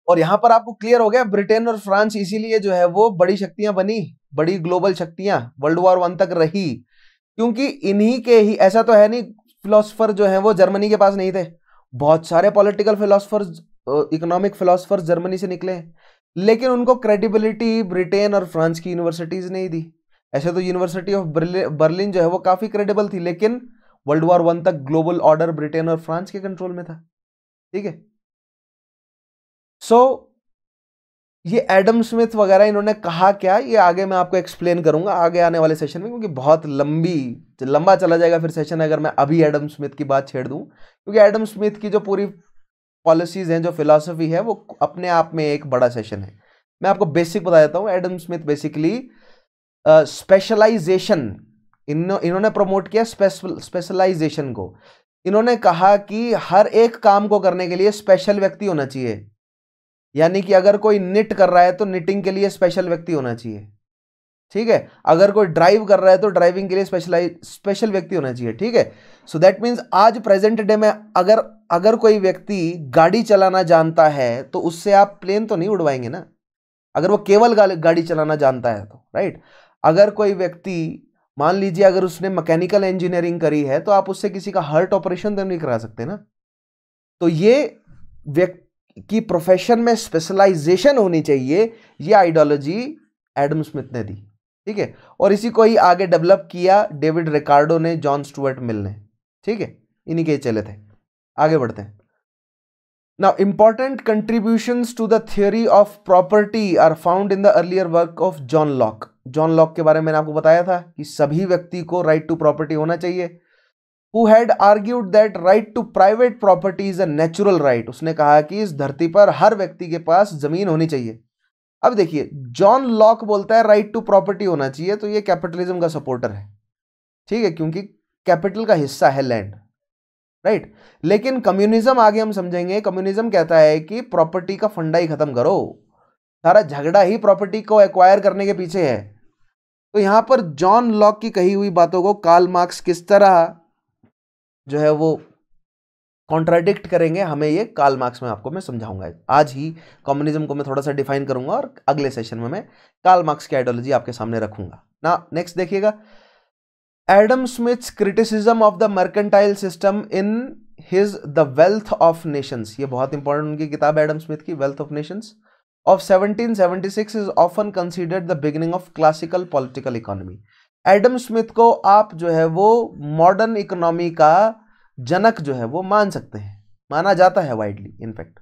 और यहां पर आपको क्लियर हो गया ब्रिटेन और फ्रांस इसीलिए जो है वो बड़ी शक्तियां बनी बड़ी ग्लोबल शक्तियां वर्ल्ड वॉर वन तक रही क्योंकि इन्हीं के ही ऐसा तो है नहीं फिलोसफर जो है वो जर्मनी के पास नहीं थे बहुत सारे political philosopher economic philosopher Germany से निकले लेकिन उनको क्रेडिबिलिटी ब्रिटेन और फ्रांस की यूनिवर्सिटीज नहीं दी ऐसे तो यूनिवर्सिटी ऑफ बर्लिन जो है वो काफी क्रेडिबल थी लेकिन वर्ल्ड वॉर वन तक ग्लोबल ऑर्डर ब्रिटेन और फ्रांस के कंट्रोल में था ठीक है सो ये एडम स्मिथ वगैरह इन्होंने कहा क्या ये आगे मैं आपको एक्सप्लेन करूंगा आगे आने वाले सेशन में क्योंकि बहुत लंबी लंबा चला जाएगा फिर सेशन अगर मैं अभी एडम स्मिथ की बात छेड़ दूं क्योंकि एडम स्मिथ की जो पूरी पॉलिसीज हैं जो फिलॉसफी है वो अपने आप में एक बड़ा सेशन है मैं आपको बेसिक बता देता हूँ एडम स्मिथ बेसिकली स्पेशलाइजेशन इन्होंने प्रमोट किया स्पेशलाइजेशन को इन्होंने कहा कि हर एक काम को करने के लिए स्पेशल व्यक्ति होना चाहिए यानी कि अगर कोई निट कर रहा है तो निटिंग के लिए स्पेशल व्यक्ति होना चाहिए ठीक है अगर कोई ड्राइव कर रहा है तो ड्राइविंग के लिए स्पेशलाइज स्पेशल व्यक्ति होना चाहिए ठीक है सो दैट मीन्स आज प्रेजेंट डे में अगर अगर कोई व्यक्ति गाड़ी चलाना जानता है तो उससे आप प्लेन तो नहीं उड़वाएंगे ना अगर वो केवल गाड़ी चलाना जानता है तो राइट अगर कोई व्यक्ति मान लीजिए अगर उसने मैकेनिकल इंजीनियरिंग करी है तो आप उससे किसी का हार्ट ऑपरेशन तो नहीं करा सकते ना तो ये व्यक्ति की प्रोफेशन में स्पेशलाइजेशन होनी चाहिए ये आइडियोलॉजी एडम स्मिथ ने दी ठीक है और इसी को ही आगे डेवलप किया डेविड रिकार्डो ने जॉन स्टुअर्ट मिल ने ठीक है इन्हीं के चले थे आगे बढ़ते हैं now important contribution to the theory of property are found in the earlier work of John Locke John Locke के बारे में मैंने आपको बताया था कि सभी व्यक्ति को राइट टू प्रॉपर्टी होना चाहिए who had argued that right to private property is a natural right उसने कहा कि इस धरती पर हर व्यक्ति के पास जमीन होनी चाहिए अब देखिए जॉन लॉक बोलता है राइट टू प्रॉपर्टी होना चाहिए तो ये कैपिटलिज्म का सपोर्टर है ठीक है क्योंकि कैपिटल का हिस्सा है लैंड राइट लेकिन कम्युनिज्म आगे हम समझेंगे कम्युनिज्म कहता है कि प्रॉपर्टी का फंडा ही खत्म करो सारा झगड़ा ही प्रॉपर्टी को एक्वायर करने के पीछे है तो यहां पर जॉन लॉक की कही हुई बातों को कार्ल मार्क्स किस तरह जो है वो कॉन्ट्राडिक्ट करेंगे हमें ये कार्ल मार्क्स में आपको मैं समझाऊंगा आज ही कम्युनिज्म को मैं थोड़ा सा डिफाइन करूंगा और अगले सेशन में मैं कार्ल मार्क्स की आइडियोलॉजी आपके सामने रखूंगा ना नेक्स्ट देखिएगा Adam Smith's criticism of the mercantile system in his the wealth of nations ये बहुत इंपॉर्टेंट उनकी किताब एडम स्मिथ की wealth of nations of 1776 is often considered the beginning of classical political economy. Adam Smith को आप जो है वो मॉडर्न इकोनॉमी का जनक जो है वो मान सकते हैं माना जाता है In fact,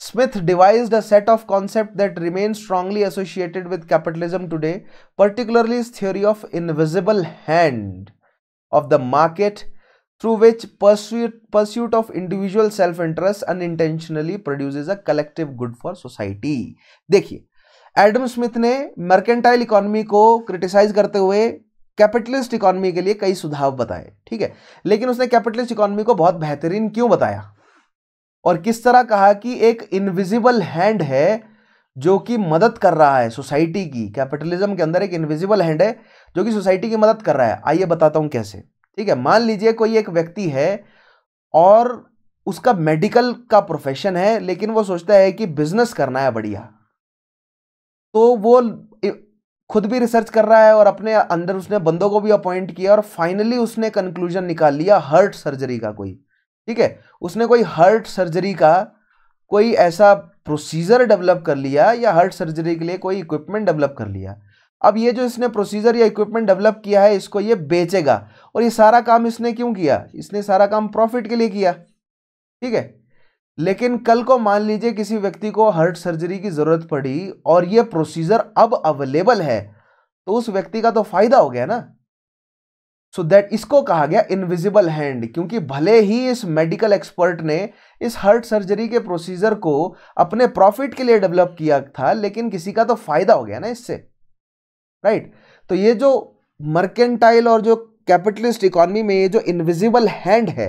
Smith devised a set of concepts that remain strongly associated with capitalism today, particularly his theory of invisible hand of the market through which pursuit, pursuit of individual self-interest unintentionally produces a collective good for society. देखिए Adam Smith ने mercantile economy को criticise करते हुए capitalist economy के लिए कई सुझाव बताए ठीक है लेकिन उसने कैपिटलिस्ट इकोनॉमी को बहुत बेहतरीन क्यों बताया और किस तरह कहा कि एक इनविजिबल हैंड है जो कि मदद कर रहा है सोसाइटी की कैपिटलिज्म के अंदर एक इनविजिबल हैंड है जो कि सोसाइटी की मदद कर रहा है आइए बताता हूं कैसे ठीक है मान लीजिए कोई एक व्यक्ति है और उसका मेडिकल का प्रोफेशन है लेकिन वो सोचता है कि बिजनेस करना है बढ़िया तो वो खुद भी रिसर्च कर रहा है और अपने अंदर उसने बंदों को भी अपॉइंट किया और फाइनली उसने कंक्लूजन निकाल लिया हर्ट सर्जरी का कोई ठीक है उसने कोई हर्ट सर्जरी का कोई ऐसा प्रोसीजर डेवलप कर लिया या हर्ट सर्जरी के लिए कोई इक्विपमेंट डेवलप कर लिया अब ये जो इसने प्रोसीजर या इक्विपमेंट डेवलप किया है इसको ये बेचेगा और ये सारा काम इसने क्यों किया इसने सारा काम प्रॉफिट के लिए किया ठीक है लेकिन कल को मान लीजिए किसी व्यक्ति को हार्ट सर्जरी की ज़रूरत पड़ी और ये प्रोसीजर अब अवेलेबल है तो उस व्यक्ति का तो फायदा हो गया ना सो so दैट इसको कहा गया इनविजिबल हैंड क्योंकि भले ही इस मेडिकल एक्सपर्ट ने इस हार्ट सर्जरी के प्रोसीजर को अपने प्रॉफिट के लिए डेवलप किया था लेकिन किसी का तो फायदा हो गया ना इससे राइट तो ये जो मर्केंटाइल और जो कैपिटलिस्ट इकोनॉमी में ये जो इनविजिबल हैंड है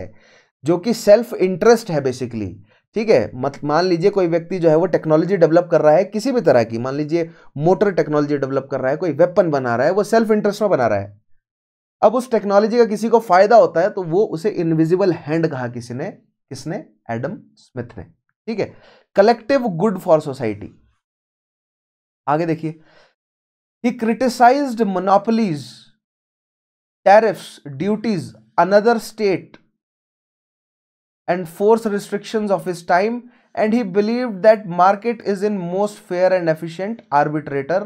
जो कि सेल्फ इंटरेस्ट है बेसिकली ठीक है मत मान लीजिए कोई व्यक्ति जो है वो टेक्नोलॉजी डेवलप कर रहा है किसी भी तरह की मान लीजिए मोटर टेक्नोलॉजी डेवलप कर रहा है कोई वेपन बना रहा है वो सेल्फ इंटरेस्ट में बना रहा है अब उस टेक्नोलॉजी का किसी को फायदा होता है तो वो उसे इनविजिबल हैंड कहा किसी ने किसने एडम स्मिथ ने ठीक है कलेक्टिव गुड फॉर सोसाइटी आगे देखिए He criticized monopolies, tariffs, duties, another state, and force restrictions of his time. And he believed that market is in most fair and efficient arbitrator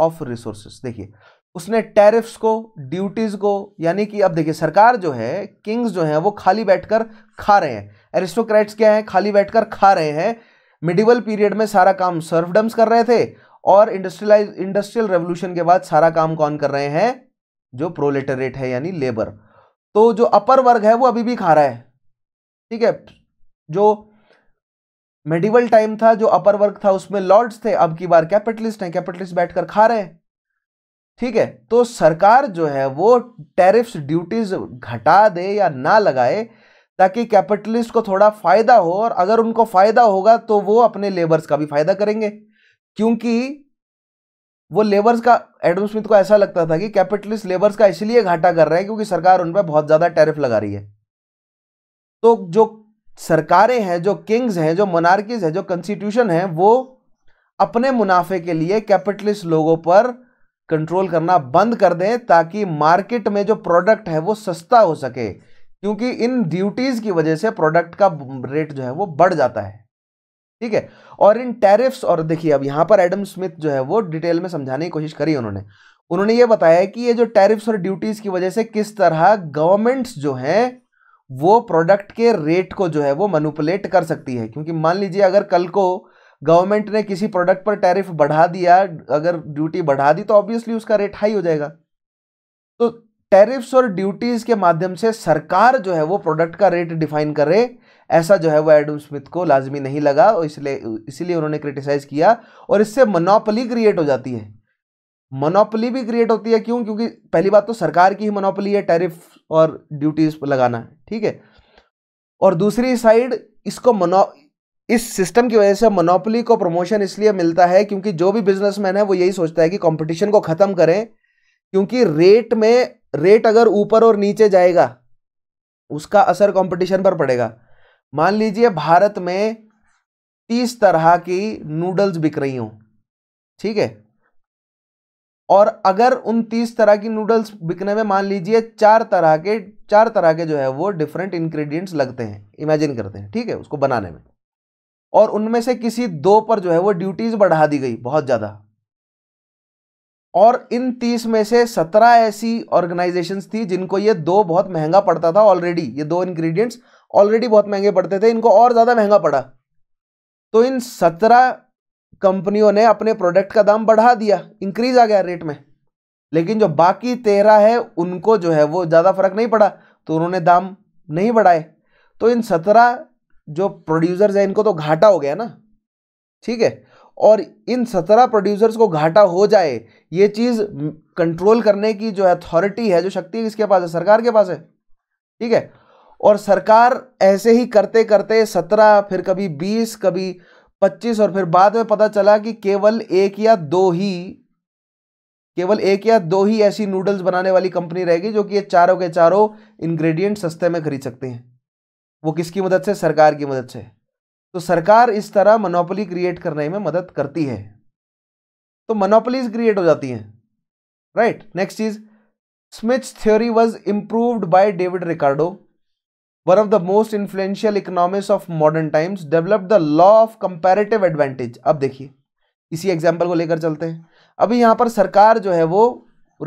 of resources देखिए उसने tariffs को duties को यानी कि अब देखिए सरकार जो है किंग्स जो हैं वो खाली बैठकर खा रहे हैं एरिस्टोक्रेट्स क्या हैं खाली बैठकर खा रहे हैं मिडिवल पीरियड में सारा काम सर्वडम्स कर रहे थे और इंडस्ट्रियलाइज इंडस्ट्रियल रेवोल्यूशन के बाद सारा काम कौन कर रहे हैं जो प्रोलेटरेट है यानी लेबर तो जो अपर वर्ग है वो अभी भी खा रहा है ठीक है जो मेडिवल टाइम था जो अपर वर्ग था उसमें लॉर्ड्स थे अब की बार कैपिटलिस्ट हैं कैपिटलिस्ट बैठकर खा रहे हैं ठीक है तो सरकार जो है वो टैरिफ्स ड्यूटीज घटा दे या ना लगाए ताकि कैपिटलिस्ट को थोड़ा फायदा हो और अगर उनको फायदा होगा तो वो अपने लेबर्स का भी फायदा करेंगे क्योंकि वो लेबर्स का एडम स्मिथ को ऐसा लगता था कि कैपिटलिस्ट लेबर्स का इसलिए घाटा कर रहे हैं क्योंकि सरकार उन पर बहुत ज़्यादा टैरिफ लगा रही है तो जो सरकारें हैं जो किंग्स हैं जो मोनार्कीज हैं जो कंस्टिट्यूशन हैं वो अपने मुनाफे के लिए कैपिटलिस्ट लोगों पर कंट्रोल करना बंद कर दें ताकि मार्केट में जो प्रोडक्ट है वो सस्ता हो सके क्योंकि इन ड्यूटीज़ की वजह से प्रोडक्ट का रेट जो है वो बढ़ जाता है ठीक है और इन टैरिफ्स और देखिए अब यहां पर एडम स्मिथ जो है वो डिटेल में समझाने की कोशिश करी उन्होंने उन्होंने ये बताया कि ये जो टैरिफ्स और ड्यूटीज़ की वजह से किस तरह गवर्नमेंट्स जो हैं वो प्रोडक्ट के रेट को जो है वो मनुपुलेट कर सकती है क्योंकि मान लीजिए अगर कल को गवर्नमेंट ने किसी प्रोडक्ट पर टैरिफ बढ़ा दिया अगर ड्यूटी बढ़ा दी तो ऑब्वियसली उसका रेट हाई हो जाएगा तो टैरिफ्स और ड्यूटीज़ के माध्यम से सरकार जो है वो प्रोडक्ट का रेट डिफाइन करे ऐसा जो है वो एडम स्मिथ को लाजमी नहीं लगा और इसलिए इसीलिए उन्होंने क्रिटिसाइज़ किया और इससे मनोपली क्रिएट हो जाती है मनोपली भी क्रिएट होती है क्यों क्योंकि पहली बात तो सरकार की ही मनोपली है टैरिफ और ड्यूटीज लगाना ठीक है और दूसरी साइड इसको मनो इस सिस्टम की वजह से मनोपली को प्रमोशन इसलिए मिलता है क्योंकि जो भी बिजनेसमैन है वो यही सोचता है कि कंपटीशन को ख़त्म करें क्योंकि रेट में रेट अगर ऊपर और नीचे जाएगा उसका असर कंपटीशन पर पड़ेगा मान लीजिए भारत में तीस तरह की नूडल्स बिक रही हो ठीक है और अगर उन तीस तरह की नूडल्स बिकने में मान लीजिए चार तरह के चार तरह के जो है वो डिफरेंट इंग्रेडिएंट्स लगते हैं इमेजिन करते हैं ठीक है उसको बनाने में और उनमें से किसी दो पर जो है वो ड्यूटीज बढ़ा दी गई बहुत ज़्यादा और इन तीस में से सत्रह ऐसी ऑर्गेनाइजेशंस थी जिनको ये दो बहुत महंगा पड़ता था ऑलरेडी ये दो इंग्रेडिएंट्स ऑलरेडी बहुत महंगे पड़ते थे इनको और ज़्यादा महंगा पड़ा तो इन सत्रह कंपनियों ने अपने प्रोडक्ट का दाम बढ़ा दिया इंक्रीज आ गया रेट में लेकिन जो बाकी तेरह है उनको जो है वो ज़्यादा फर्क नहीं पड़ा तो उन्होंने दाम नहीं बढ़ाए तो इन सत्रह जो प्रोड्यूसर्स हैं इनको तो घाटा हो गया ना ठीक है और इन सत्रह प्रोड्यूसर्स को घाटा हो जाए ये चीज़ कंट्रोल करने की जो अथॉरिटी है जो शक्ति किसके पास है सरकार के पास है ठीक है और सरकार ऐसे ही करते करते सत्रह फिर कभी बीस कभी पच्चीस और फिर बाद में पता चला कि केवल एक या दो ही केवल एक या दो ही ऐसी नूडल्स बनाने वाली कंपनी रहेगी जो कि ये चारों के चारों इंग्रेडिएंट सस्ते में खरीद सकते हैं वो किसकी मदद से सरकार की मदद से तो सरकार इस तरह मनोपली क्रिएट करने में मदद करती है तो मनोपलीज क्रिएट हो जाती हैं राइट नेक्स्ट चीज Smith's theory was improved by David Ricardo one of the most influential economics of modern times develop the law of comparative advantage अब देखिए इसी एग्जाम्पल को लेकर चलते हैं अभी यहाँ पर सरकार जो है वो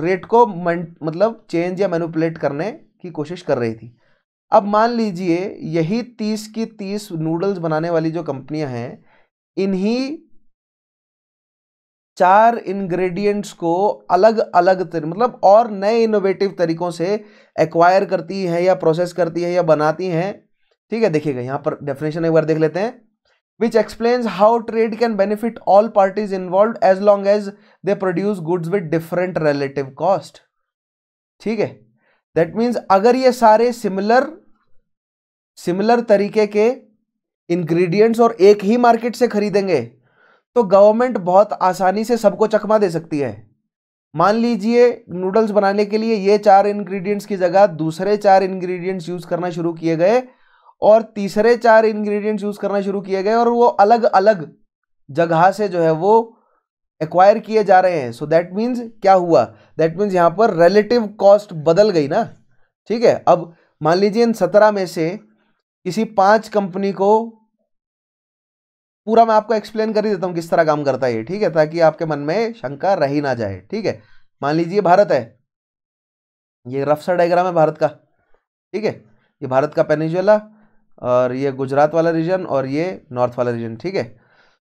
रेट को मतलब चेंज या मैनुपलेट करने की कोशिश कर रही थी अब मान लीजिए यही तीस की तीस नूडल्स बनाने वाली जो कंपनियां हैं इन्हीं चार इंग्रेडिएंट्स को अलग अलग मतलब और नए इनोवेटिव तरीकों से एक्वायर करती है या प्रोसेस करती है या बनाती हैं ठीक है देखिएगा यहाँ पर डेफिनेशन एक बार देख लेते हैं which explains how trade can benefit all parties involve as long as they produce goods with different relative cost ठीक है दैट मीन्स अगर ये सारे सिमिलर सिमिलर तरीके के इंग्रेडिएंट्स और एक ही मार्केट से खरीदेंगे तो गवर्नमेंट बहुत आसानी से सबको चकमा दे सकती है मान लीजिए नूडल्स बनाने के लिए ये चार इंग्रेडिएंट्स की जगह दूसरे चार इंग्रेडिएंट्स यूज़ करना शुरू किए गए और तीसरे चार इंग्रेडिएंट्स यूज़ करना शुरू किए गए और वो अलग अलग जगह से जो है वो एक्वायर किए जा रहे हैं सो दैट मीन्स क्या हुआ दैट मीन्स यहाँ पर रिलेटिव कॉस्ट बदल गई ना ठीक है अब मान लीजिए इन सत्रह में से किसी पाँच कंपनी को पूरा मैं आपको एक्सप्लेन कर ही देता हूँ किस तरह काम करता है ये ठीक है ताकि आपके मन में शंका रही ना जाए ठीक है मान लीजिए भारत है ये रफ सा डायग्राम है भारत का ठीक है ये भारत का पेनिजला और ये गुजरात वाला रीजन और ये नॉर्थ वाला रीजन ठीक है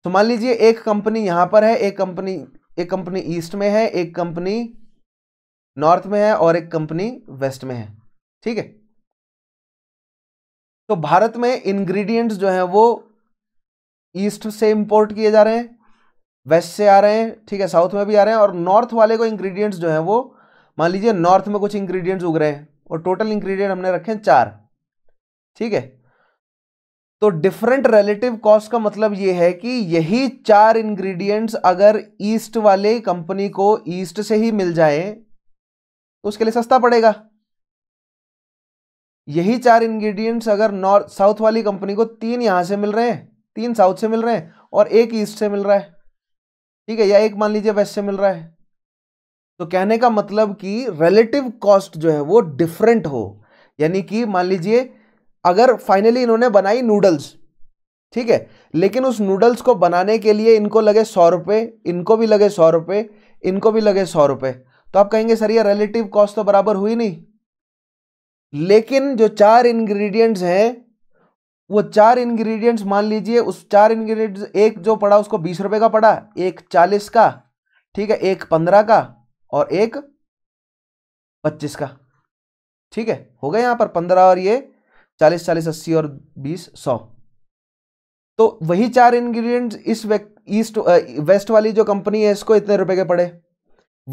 तो मान लीजिए एक कंपनी यहाँ पर है एक कंपनी एक कंपनी ईस्ट में है एक कंपनी नॉर्थ में है और एक कंपनी वेस्ट में है ठीक है तो भारत में इंग्रेडिएंट्स जो हैं वो ईस्ट से इंपोर्ट किए जा रहे हैं वेस्ट से आ रहे हैं ठीक है साउथ में भी आ रहे हैं और नॉर्थ वाले को इंग्रेडिएंट्स जो है वो मान लीजिए नॉर्थ में कुछ इंग्रेडिएंट्स उग रहे हैं और टोटल इंग्रेडिएंट हमने रखे हैं चार ठीक है तो डिफरेंट रिलेटिव कॉस्ट का मतलब ये है कि यही चार इंग्रेडिएंट्स अगर ईस्ट वाले कंपनी को ईस्ट से ही मिल जाए तो उसके लिए सस्ता पड़ेगा यही चार इंग्रेडिएंट्स अगर नॉर्थ साउथ वाली कंपनी को तीन यहां से मिल रहे हैं तीन साउथ से मिल रहे हैं और एक ईस्ट से मिल रहा है ठीक है या एक मान लीजिए वेस्ट से मिल रहा है तो कहने का मतलब कि रिलेटिव कॉस्ट जो है वो डिफरेंट हो यानी कि मान लीजिए अगर फाइनली इन्होंने बनाई नूडल्स ठीक है लेकिन उस नूडल्स को बनाने के लिए इनको लगे सौ रुपये इनको भी लगे सौ रुपये इनको भी लगे सौ रुपये तो आप कहेंगे सर ये रिलेटिव कॉस्ट तो बराबर हुई नहीं लेकिन जो चार इंग्रेडिएंट्स हैं वो चार इंग्रेडिएंट्स मान लीजिए उस चार इंग्रेडिएंट्स एक जो पड़ा उसको बीस रुपए का पड़ा एक चालीस का ठीक है एक पंद्रह का और एक पच्चीस का ठीक है हो गया यहां पर पंद्रह और ये चालीस चालीस अस्सी और बीस सौ तो वही चार इंग्रेडिएंट्स इस ईस्ट वेस्ट वाली जो कंपनी है इसको इतने रुपए के पड़े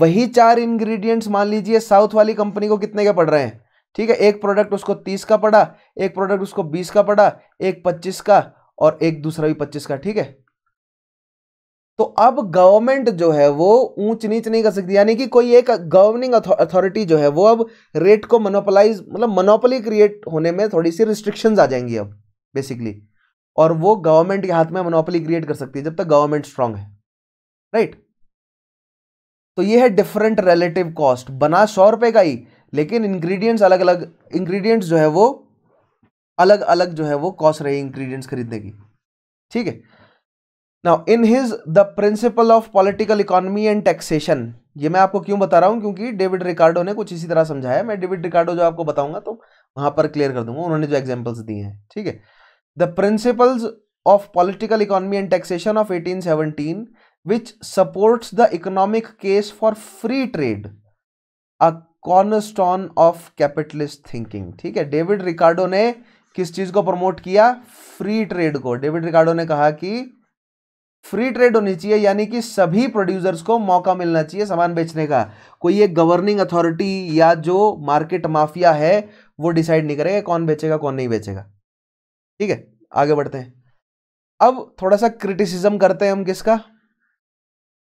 वही चार इंग्रेडिएंट्स मान लीजिए साउथ वाली कंपनी को कितने के पड़ रहे हैं ठीक है एक प्रोडक्ट उसको तीस का पड़ा एक प्रोडक्ट उसको बीस का पड़ा एक पच्चीस का और एक दूसरा भी पच्चीस का ठीक है तो अब गवर्नमेंट जो है वो ऊंच नीच नहीं कर सकती यानी कि कोई एक गवर्निंग अथॉरिटी जो है वो अब रेट को मोनोपलाइज मतलब मोनोपली क्रिएट होने में थोड़ी सी रिस्ट्रिक्शंस आ जाएंगी अब बेसिकली और वो गवर्नमेंट के हाथ में मोनोपली क्रिएट कर सकती है जब तक गवर्नमेंट स्ट्रांग है राइट तो ये है डिफरेंट रिलेटिव कॉस्ट बना सौ रुपए का ही लेकिन इंग्रेडिएंट्स अलग अलग इंग्रेडिएंट्स जो है वो अलग अलग जो है वो कॉस्ट रही इंग्रेडिएंट्स खरीदने की ठीक है now in his the principle of political economy and taxation ये मैं आपको क्यों बता रहा हूँ क्योंकि डेविड रिकार्डो ने कुछ इसी तरह समझाया मैं डेविड रिकार्डो जो आपको बताऊंगा तो वहां पर क्लियर कर दूंगा उन्होंने जो एग्जाम्पल्स दिए हैं ठीक है the principles of political economy and taxation of 1817 which supports the economic case for free trade a cornerstone of capitalist thinking ठीक है डेविड रिकार्डो ने किस चीज को प्रमोट किया फ्री ट्रेड को डेविड रिकार्डो ने कहा कि फ्री ट्रेड होनी चाहिए यानी कि सभी प्रोड्यूसर्स को मौका मिलना चाहिए सामान बेचने का कोई एक गवर्निंग अथॉरिटी या जो मार्केट माफिया है वो डिसाइड नहीं करेगा कौन बेचेगा कौन नहीं बेचेगा ठीक है आगे बढ़ते हैं अब थोड़ा सा क्रिटिसिज्म करते हैं हम किसका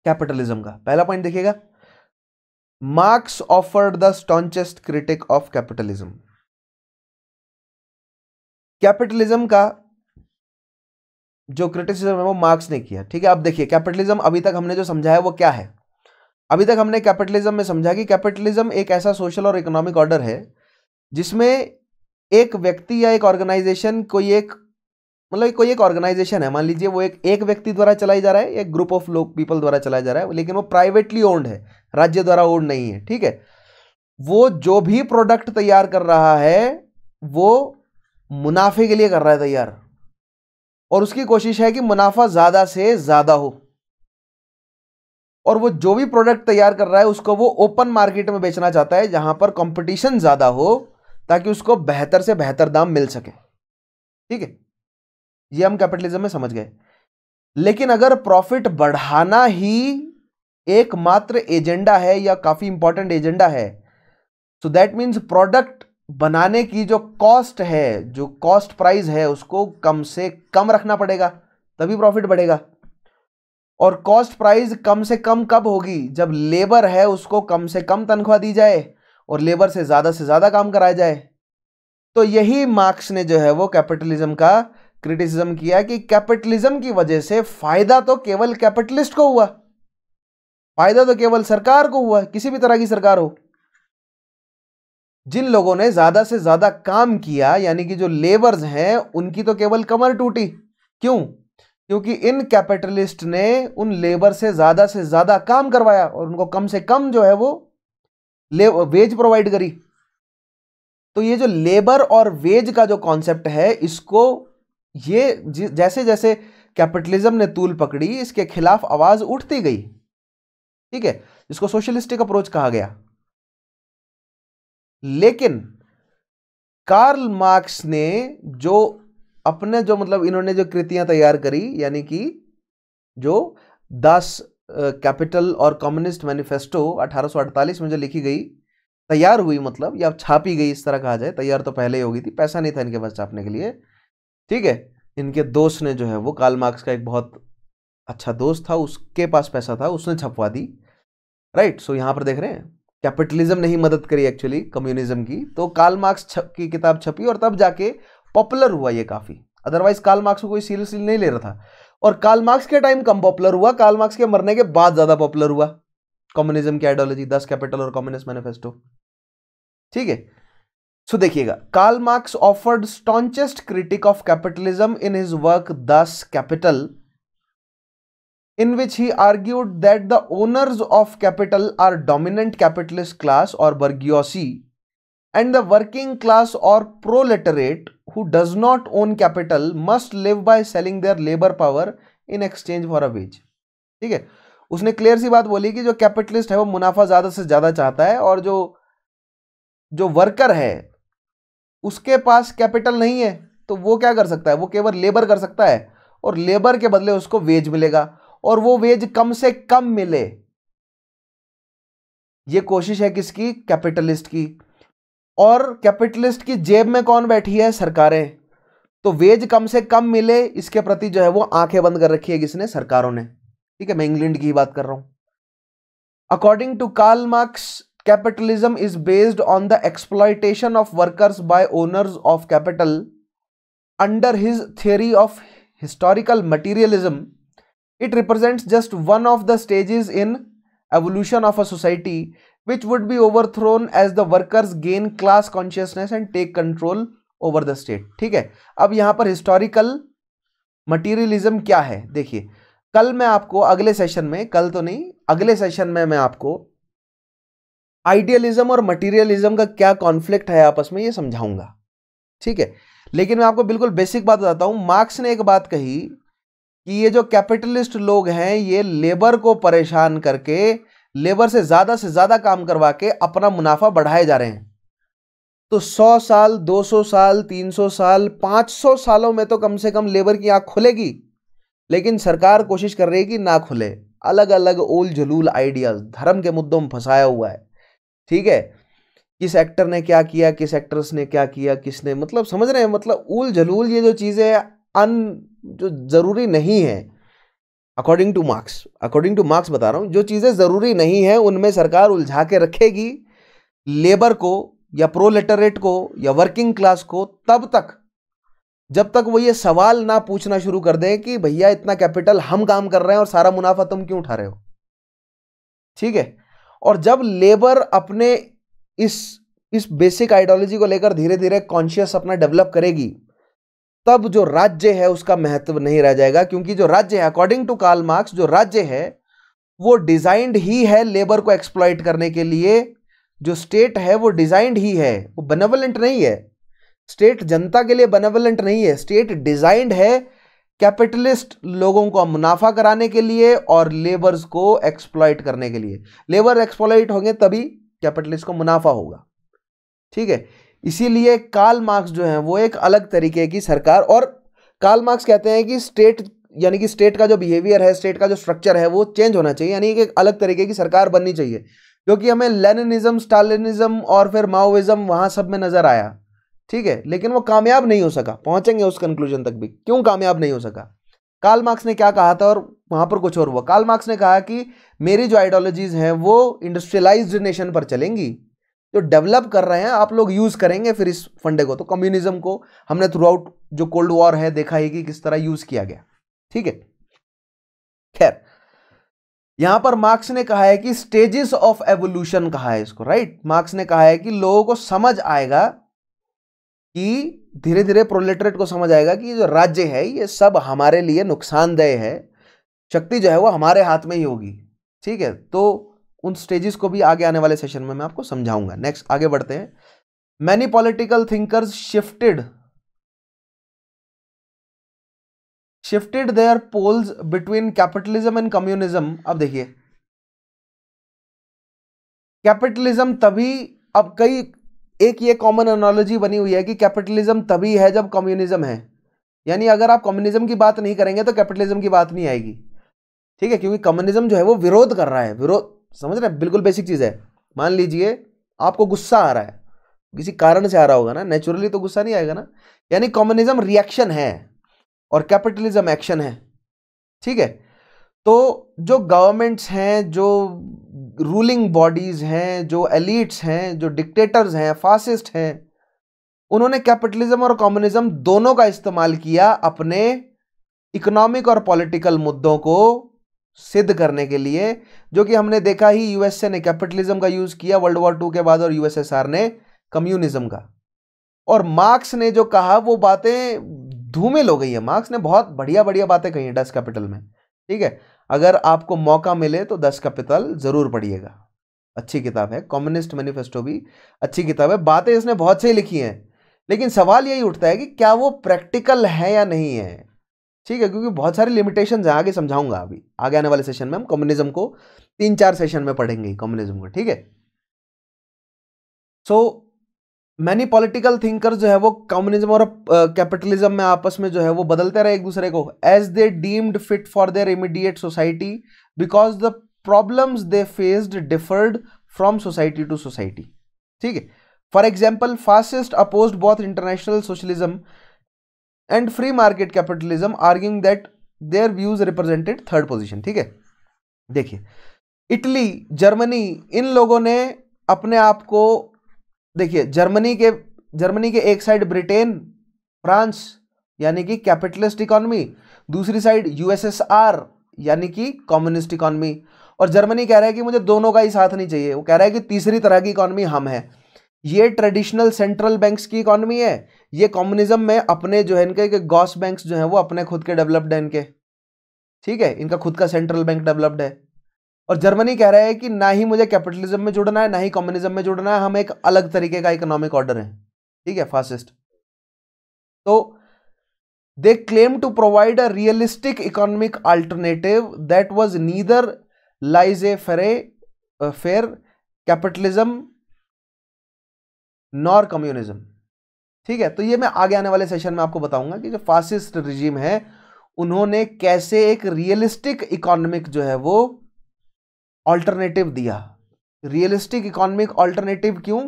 कैपिटलिज्म का पहला पॉइंट देखिएगा Marx offered the staunchest critic of capitalism capitalism का जो क्रिटिसिज्म है वो मार्क्स ने किया ठीक है अब देखिए कैपिटलिज्म अभी तक हमने जो समझा है वो क्या है अभी तक हमने कैपिटलिज्म में समझा कि कैपिटलिज्म एक ऐसा सोशल और इकोनॉमिक ऑर्डर है जिसमें एक व्यक्ति या एक ऑर्गेनाइजेशन कोई एक मतलब कोई एक ऑर्गेनाइजेशन है मान लीजिए वो एक एक व्यक्ति द्वारा चलाई जा रहा है एक ग्रुप ऑफ लोग पीपल द्वारा चलाया जा रहा है लेकिन वो प्राइवेटली ओन्ड है राज्य द्वारा ओड नहीं है ठीक है वो जो भी प्रोडक्ट तैयार कर रहा है वो मुनाफे के लिए कर रहा है तैयार और उसकी कोशिश है कि मुनाफा ज़्यादा से ज़्यादा हो और वो जो भी प्रोडक्ट तैयार कर रहा है उसको वो ओपन मार्केट में बेचना चाहता है जहां पर कंपटीशन ज़्यादा हो ताकि उसको बेहतर से बेहतर दाम मिल सके ठीक है ये हम कैपिटलिज्म में समझ गए लेकिन अगर प्रॉफिट बढ़ाना ही एकमात्र एजेंडा है या काफ़ी इंपॉर्टेंट एजेंडा है सो दैट मीन्स प्रोडक्ट बनाने की जो कॉस्ट है जो कॉस्ट प्राइस है उसको कम से कम रखना पड़ेगा तभी प्रॉफिट बढ़ेगा और कॉस्ट प्राइस कम से कम कब होगी जब लेबर है उसको कम से कम तनख्वाह दी जाए और लेबर से ज़्यादा से ज़्यादा काम कराया जाए तो यही मार्क्स ने जो है वो कैपिटलिज्म का क्रिटिसिज्म किया कि कैपिटलिज्म की वजह से फ़ायदा तो केवल कैपिटलिस्ट को हुआ फायदा तो केवल सरकार को हुआ है किसी भी तरह की सरकार हो जिन लोगों ने ज्यादा से ज्यादा काम किया यानी कि जो लेबर्स हैं उनकी तो केवल कमर टूटी क्यों क्योंकि इन कैपिटलिस्ट ने उन लेबर से ज्यादा से ज्यादा काम करवाया और उनको कम से कम जो है वो ले वेज प्रोवाइड करी तो ये जो लेबर और वेज का जो कॉन्सेप्ट है इसको ये जैसे जैसे कैपिटलिज्म ने तूल पकड़ी इसके खिलाफ आवाज उठती गई ठीक है जिसको सोशलिस्टिक अप्रोच कहा गया लेकिन कार्ल मार्क्स ने जो अपने जो मतलब इन्होंने जो कृतियां तैयार करी यानी कि जो दास कैपिटल और कम्युनिस्ट मैनिफेस्टो 1848 में जो लिखी गई तैयार हुई मतलब या छापी गई इस तरह कहा जाए तैयार तो पहले ही होगी थी पैसा नहीं था इनके पास छापने के लिए ठीक है इनके दोस्त ने जो है वो कार्ल मार्क्स का एक बहुत अच्छा दोस्त था उसके पास पैसा था उसने छपवा दी राइट सो यहां पर देख रहे हैं कैपिटलिज्म नहीं मदद करी एक्चुअली कम्युनिज्म की तो काल मार्क्स की किताब छपी और तब जाके पॉपुलर हुआ ये काफ़ी अदरवाइज काल मार्क्स को कोई सीरियसली नहीं ले रहा था और काल मार्क्स के टाइम कम पॉपुलर हुआ काल मार्क्स के मरने के बाद ज़्यादा पॉपुलर हुआ कम्युनिज्म की आइडियोलॉजी दस कैपिटल और कम्युनिस्ट मैनिफेस्टो ठीक है सो देखिएगा Karl Marx offered staunchest critic of capitalism in his work Das Kapital in which he argued that the owners of capital are dominant capitalist class or bourgeoisie and the working class or proletariat who does not own capital must live by selling their labor power in exchange for a wage ठीक है उसने clear सी बात बोली कि जो capitalist है वो मुनाफा ज़्यादा से ज़्यादा चाहता है और जो जो वर्कर है उसके पास कैपिटल नहीं है तो वो क्या कर सकता है वो केवल लेबर कर सकता है और लेबर के बदले उसको वेज मिलेगा और वो वेज कम से कम मिले ये कोशिश है किसकी कैपिटलिस्ट की और कैपिटलिस्ट की जेब में कौन बैठी है सरकारें तो वेज कम से कम मिले इसके प्रति जो है वो आंखें बंद कर रखी है किसने सरकारों ने ठीक है मैं इंग्लैंड की ही बात कर रहा हूं according to Karl Marx capitalism is based on the exploitation of workers by owners of capital under his theory of historical materialism It represents just one of the stages in evolution of a society which would be overthrown as the workers gain class consciousness and take control over the state ठीक है अब यहां पर historical materialism क्या है देखिए कल मैं आपको अगले सेशन में कल तो नहीं अगले सेशन में मैं आपको आइडियलिज्म और मटीरियलिज्म का क्या कॉन्फ्लिक्ट है आपस में ये समझाऊंगा ठीक है लेकिन मैं आपको बिल्कुल बेसिक बात बताता हूं मार्क्स ने एक बात कही कि ये जो कैपिटलिस्ट लोग हैं ये लेबर को परेशान करके लेबर से ज़्यादा से ज़्यादा काम करवा के अपना मुनाफा बढ़ाए जा रहे हैं तो 100 साल 200 साल 300 साल 500 सालों में तो कम से कम लेबर की आंख खुलेगी लेकिन सरकार कोशिश कर रही है कि ना खुले अलग अलग ओल जलूल आइडियाज धर्म के मुद्दों में फंसाया हुआ है ठीक है किस एक्टर ने क्या किया किस एक्ट्रेस ने क्या किया किसने मतलब समझ रहे हैं मतलब ऊल जलूल ये जो चीज़ें अन जो ज़रूरी नहीं है according to Marx according to Marx बता रहा हूँ जो चीज़ें ज़रूरी नहीं है उनमें सरकार उलझा के रखेगी लेबर को या प्रोलेटरेट को या वर्किंग क्लास को तब तक जब तक वो ये सवाल ना पूछना शुरू कर दें कि भैया इतना कैपिटल हम काम कर रहे हैं और सारा मुनाफा तुम क्यों उठा रहे हो ठीक है और जब लेबर अपने इस इस बेसिक आइडियोलॉजी को लेकर धीरे धीरे कॉन्शियस अपना डेवलप करेगी तब जो राज्य है उसका महत्व नहीं रह जाएगा क्योंकि जो राज्य है अकॉर्डिंग टू कार्ल मार्क्स जो राज्य है वो डिजाइंड ही है लेबर को एक्सप्लॉइट करने के लिए जो स्टेट है वो डिजाइंड ही है वो बनेवलेंट नहीं है स्टेट जनता के लिए बनेवलेंट नहीं है स्टेट डिजाइंड है कैपिटलिस्ट लोगों को मुनाफा कराने के लिए और लेबर्स को एक्सप्लॉइट करने के लिए लेबर एक्सप्लॉइट होंगे तभी कैपिटलिस्ट को मुनाफा होगा ठीक है इसीलिए काल मार्क्स जो है वो एक अलग तरीके की सरकार और काल मार्क्स कहते हैं कि स्टेट यानी कि स्टेट का जो बिहेवियर है स्टेट का जो स्ट्रक्चर है वो चेंज होना चाहिए यानी एक अलग तरीके की सरकार बननी चाहिए क्योंकि हमें लेनिनिज्म स्टालिनिज्म और फिर माओविज़्म वहाँ सब में नज़र आया ठीक है लेकिन वो कामयाब नहीं हो सका पहुँचेंगे उस कंक्लूजन तक भी क्यों कामयाब नहीं हो सका काल मार्क्स ने क्या कहा था और वहाँ पर कुछ और हुआ काल मार्क्स ने कहा कि मेरी जो आइडियोलॉजीज़ हैं वो इंडस्ट्रियलाइज्ड नेशन पर चलेंगी जो डेवलप कर रहे हैं आप लोग यूज़ करेंगे फिर इस फंडे को तो कम्युनिज्म को हमने थ्रू आउट जो कोल्ड वॉर है देखा है कि किस तरह यूज़ किया गया ठीक है खैर यहां पर मार्क्स ने कहा है कि स्टेजेस ऑफ एवोल्यूशन कहा है इसको राइट मार्क्स ने कहा है कि लोगों को समझ आएगा कि धीरे धीरे प्रोलेटरेट को समझ आएगा कि जो राज्य है ये सब हमारे लिए नुकसानदेह है शक्ति जो है वो हमारे हाथ में ही होगी ठीक है तो उन स्टेजेस को भी आगे आने वाले सेशन में मैं आपको समझाऊंगा नेक्स्ट आगे बढ़ते हैं many political thinkers shifted shifted their poles between capitalism and communism अब देखिए कैपिटलिज्म तभी अब कई एक ये कॉमन एनोलॉजी बनी हुई है कि कैपिटलिज्म तभी है जब कम्युनिज्म है यानी अगर आप कम्युनिज्म की बात नहीं करेंगे तो कैपिटलिज्म की बात नहीं आएगी ठीक है क्योंकि कम्युनिज्म जो है वो विरोध कर रहा है विरोध समझ रहे हैं बिल्कुल बेसिक चीज़ है मान लीजिए आपको गुस्सा आ रहा है किसी कारण से आ रहा होगा ना नेचुरली तो गुस्सा नहीं आएगा ना यानी कॉम्युनिज्म रिएक्शन है और कैपिटलिज्म एक्शन है ठीक है तो जो गवर्नमेंट्स हैं जो रूलिंग बॉडीज़ हैं जो एलिट्स हैं जो डिक्टेटर्स हैं फासिस्ट हैं उन्होंने कैपिटलिज्म और कम्युनिज्म दोनों का इस्तेमाल किया अपने इकोनॉमिक और पॉलिटिकल मुद्दों को सिद्ध करने के लिए जो कि हमने देखा ही यूएसए ने कैपिटलिज्म का यूज किया वर्ल्ड वॉर टू के बाद और यूएसएसआर ने कम्युनिज्म का और मार्क्स ने जो कहा वो बातें धूमिल हो गई है मार्क्स ने बहुत बढ़िया बढ़िया बातें कही हैं डस कैपिटल में ठीक है अगर आपको मौका मिले तो दस कैपिटल जरूर पढ़िएगा अच्छी किताब है कम्युनिस्ट मैनिफेस्टो भी अच्छी किताब है बातें इसने बहुत सही लिखी हैं लेकिन सवाल यही उठता है कि क्या वो प्रैक्टिकल है या नहीं है ठीक है क्योंकि बहुत सारे लिमिटेशन हैं आगे समझाऊंगा अभी आगे आने वाले सेशन में हम कम्युनिज्म को तीन चार सेशन में पढ़ेंगे कम्युनिज्म को ठीक है सो मैनी पॉलिटिकल थिंकर जो है वो कम्युनिज्म और कैपिटलिज्म uh, में आपस में जो है वो बदलते रहे एक दूसरे को as they deemed fit for their immediate society because the problems they faced differed from society to society ठीक है for example fascists oppose both international socialism and free market capitalism arguing that their views represented third position ठीक है देखिए Italy Germany in लोगों ने अपने आप को देखिए जर्मनी के जर्मनी के एक साइड ब्रिटेन फ्रांस यानी कि कैपिटलिस्ट इकोनॉमी दूसरी साइड यूएसएसआर यानी कि कम्युनिस्ट इकोनॉमी और जर्मनी कह रहा है कि मुझे दोनों का ही साथ नहीं चाहिए वो कह रहा है कि तीसरी तरह की इकोनॉमी हम है ये ट्रेडिशनल सेंट्रल बैंक्स की इकोनॉमी है ये कम्युनिज्म में अपने जो है इनके गॉस बैंक्स जो हैं वो अपने खुद के डेवलप्ड हैं इनके ठीक है इनका खुद का सेंट्रल बैंक डेवलप्ड है और जर्मनी कह रहा है कि ना ही मुझे कैपिटलिज्म में जुड़ना है ना ही कम्युनिज्म में जुड़ना है हम एक अलग तरीके का इकोनॉमिक ऑर्डर है ठीक है फासिस्ट तो they claim to provide a realistic economic alternative that was neither laissez faire faire capitalism nor communism ठीक है तो ये मैं आगे आने वाले सेशन में आपको बताऊंगा कि जो फासिस्ट रिजीम है उन्होंने कैसे एक रियलिस्टिक इकोनॉमिक जो है वो ऑल्टरनेटिव दिया रियलिस्टिक इकोनॉमिक ऑल्टरनेटिव क्यों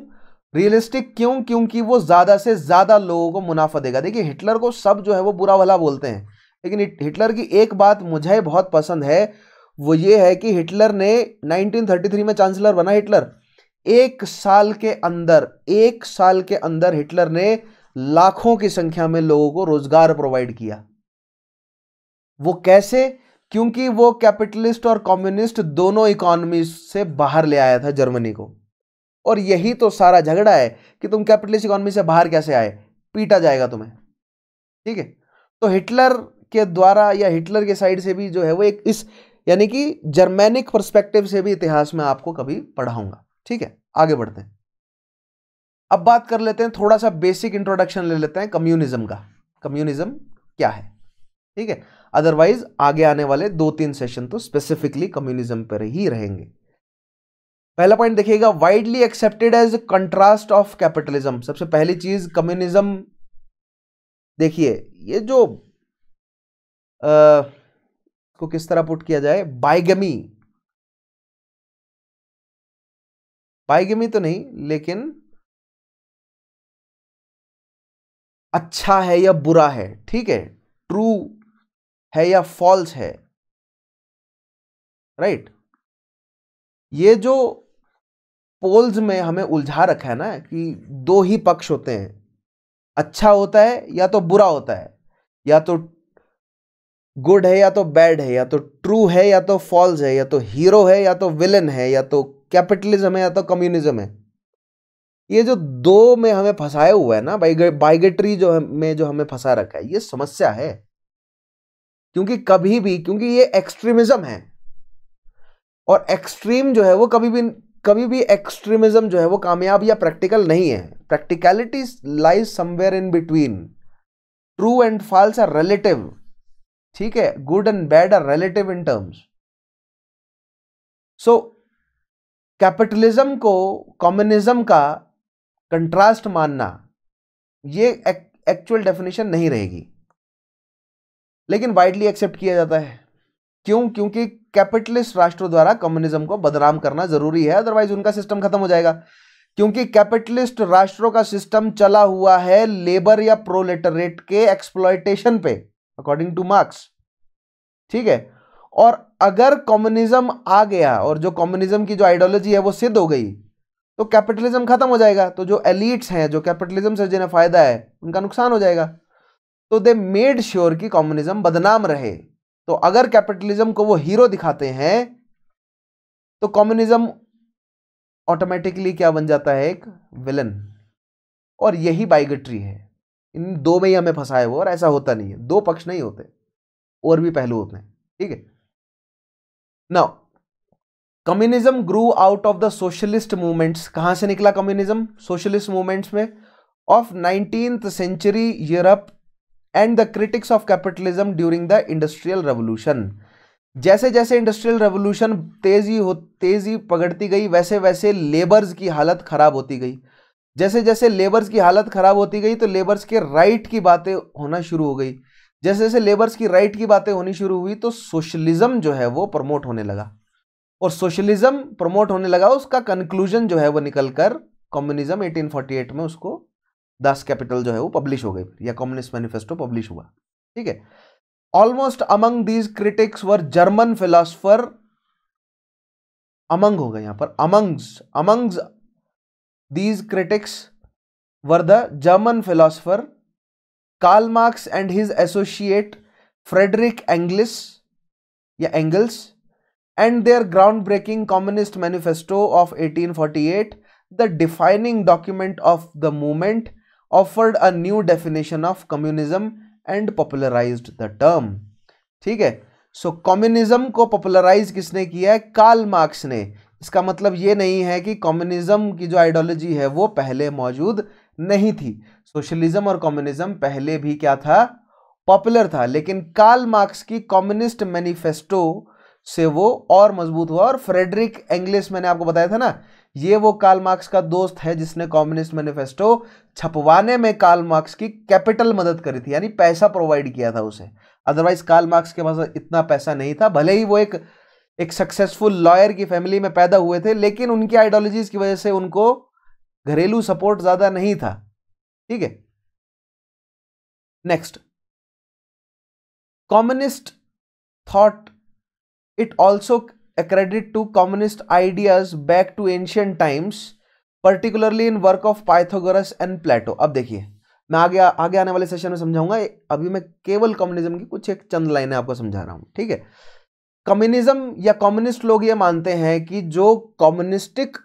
रियलिस्टिक क्यों क्योंकि वो ज़्यादा से ज़्यादा लोगों को मुनाफा देगा देखिए हिटलर को सब जो है वो बुरा भला बोलते हैं लेकिन हिटलर की एक बात मुझे बहुत पसंद है वो ये है कि हिटलर ने 1933 में चांसलर बना हिटलर एक साल के अंदर एक साल के अंदर हिटलर ने लाखों की संख्या में लोगों को रोजगार प्रोवाइड किया वो कैसे क्योंकि वो कैपिटलिस्ट और कम्युनिस्ट दोनों इकोनॉमी से बाहर ले आया था जर्मनी को और यही तो सारा झगड़ा है कि तुम कैपिटलिस्ट इकोनॉमी से बाहर कैसे आए पीटा जाएगा तुम्हें ठीक है तो हिटलर के द्वारा या हिटलर के साइड से भी जो है वो एक इस यानी कि जर्मेनिक परस्पेक्टिव से भी इतिहास में आपको कभी पढ़ाऊंगा ठीक है आगे बढ़ते हैं अब बात कर लेते हैं थोड़ा सा बेसिक इंट्रोडक्शन ले लेते हैं कम्युनिज्म का कम्युनिज्म क्या है ठीक है अदरवाइज आगे आने वाले दो तीन सेशन तो स्पेसिफिकली कम्युनिज्म पर ही रहेंगे पहला पॉइंट देखिएगा widely accepted as contrast of capitalism सबसे पहली चीज कम्युनिज्म देखिए ये जो आ, को किस तरह पुट किया जाए बाइगमी पाइगमी तो नहीं लेकिन अच्छा है या बुरा है ठीक है ट्रू है या फॉल्स है राइट ये जो पोल्स में हमें उलझा रखा है ना कि दो ही पक्ष होते हैं अच्छा होता है या तो बुरा होता है या तो गुड है या तो बैड है या तो ट्रू है या तो फॉल्स है या तो हीरो है या तो विलन है या तो कैपिटलिज्म है या तो कम्युनिज्म है ये जो दो में हमें फंसाए हुआ है ना बाइगेटरी जो में जो हमें फंसा रखा है ये समस्या है क्योंकि कभी भी क्योंकि ये एक्सट्रीमिज्म है और एक्सट्रीम जो है वो कभी भी कभी भी एक्सट्रीमिज्म जो है वो कामयाब या प्रैक्टिकल नहीं है practicality lies somewhere in between true and false are relative ठीक है good and bad are relative in terms so capitalism को कम्युनिज्म का कंट्रास्ट मानना ये एक्चुअल डेफिनेशन नहीं रहेगी लेकिन वाइडली एक्सेप्ट किया जाता है क्यों क्योंकि कैपिटलिस्ट राष्ट्रों द्वारा कम्युनिज्म को बदनाम करना जरूरी है अदरवाइज उनका सिस्टम खत्म हो जाएगा क्योंकि कैपिटलिस्ट राष्ट्रों का सिस्टम चला हुआ है लेबर या प्रोलेटरेट के एक्सप्लॉयटेशन पे अकॉर्डिंग टू मार्क्स ठीक है और अगर कम्युनिज्म आ गया और जो कम्युनिज्म की जो आइडियोलॉजी है वो सिद्ध हो गई तो कैपिटलिज्म खत्म हो जाएगा तो जो एलिट्स हैं जो कैपिटलिज्म से जिन्हें फायदा है उनका नुकसान हो जाएगा तो दे मेड श्योर कि कम्युनिज्म बदनाम रहे तो अगर कैपिटलिज्म को वो हीरो दिखाते हैं तो कम्युनिज्म ऑटोमेटिकली क्या बन जाता है एक विलन और यही बाइगट्री है इन दो में ही हमें फंसाए वो और ऐसा होता नहीं है दो पक्ष नहीं होते और भी पहलू होते हैं ठीक है now communism grew out of the socialist movements कहां से निकला कम्युनिज्म सोशलिस्ट मूवमेंट्स में of nineteen century Europe and the critics of capitalism during the industrial revolution जैसे जैसे इंडस्ट्रियल रेवोल्यूशन तेजी हो तेजी पकड़ती गई वैसे वैसे लेबर्स की हालत खराब होती गई जैसे जैसे लेबर्स की हालत खराब होती गई तो लेबर्स के राइट की बातें होना शुरू हो गई जैसे जैसे लेबर्स की राइट की बातें होनी शुरू हुई तो सोशलिज्म जो है वो प्रमोट होने लगा और सोशलिज्म प्रमोट होने लगा उसका कंक्लूजन जो है वो निकलकर कम्युनिज्म 1848 में उसको दास कैपिटल जो है वो पब्लिश हो गई या कम्युनिस्ट मैनिफेस्टो पब्लिश हुआ ठीक है almost among these critics were German philosopher among हो गए यहां पर amongst amongst these critics were the German philosopher Karl Marx and his associate Friedrich Engels या Engels and their ground breaking communist manifesto of 1848 the defining document of the movement offered a new definition of communism and popularise the term ठीक है so so, communism को popularise किसने किया है Karl Marx ने इसका मतलब ये नहीं है कि कम्युनिज्म की जो आइडियोलॉजी है वो पहले मौजूद नहीं थी सोशलिज्म और कम्युनिज्म पहले भी क्या था पॉपुलर था लेकिन कार्ल मार्क्स की कम्युनिस्ट मैनिफेस्टो से वो और मजबूत हुआ और फ्रेडरिक एंग्लिस मैंने आपको बताया था ना ये वो कार्ल मार्क्स का दोस्त है जिसने कम्युनिस्ट मैनिफेस्टो छपवाने में कार्ल मार्क्स की कैपिटल मदद करी थी यानी पैसा प्रोवाइड किया था उसे अदरवाइज कार्ल मार्क्स के पास इतना पैसा नहीं था भले ही वो एक एक सक्सेसफुल लॉयर की फैमिली में पैदा हुए थे लेकिन उनकी आइडियोलॉजीज की वजह से उनको घरेलू सपोर्ट ज्यादा नहीं था ठीक है next communist thought it also accredit to communist ideas back to ancient times particularly in work of Pythagoras and Plato अब देखिए मैं आगे आगे आने वाले सेशन में समझाऊंगा अभी मैं केवल कम्युनिज्म की कुछ एक चंद लाइनें आपको समझा रहा हूं ठीक है कम्युनिज्म या कम्युनिस्ट लोग ये मानते हैं कि जो कम्युनिस्टिक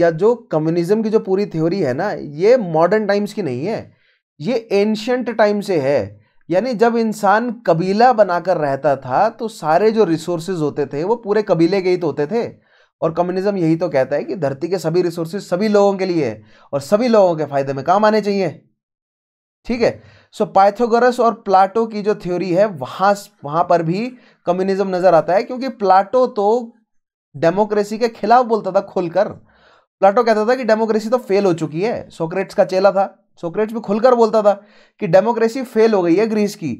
या जो कम्युनिज्म की जो पूरी थ्योरी है ना ये मॉडर्न टाइम्स की नहीं है ये एंशंट टाइम से है यानी जब इंसान कबीला बनाकर रहता था तो सारे जो रिसोर्सेज होते थे वो पूरे कबीले के ही तो होते थे और कम्युनिज्म यही तो कहता है कि धरती के सभी रिसोर्सेज सभी लोगों के लिए और सभी लोगों के फायदे में काम आने चाहिए ठीक है सो पाइथोगोरस और प्लाटो की जो थ्योरी है वहाँ वहाँ पर भी कम्युनिज्म नज़र आता है क्योंकि प्लाटो तो डेमोक्रेसी के खिलाफ बोलता था खुलकर प्लाटो कहता था कि डेमोक्रेसी तो फेल हो चुकी है सोक्रेट्स का चेला था सोक्रेट्स भी खुलकर बोलता था कि डेमोक्रेसी फेल हो गई है ग्रीस की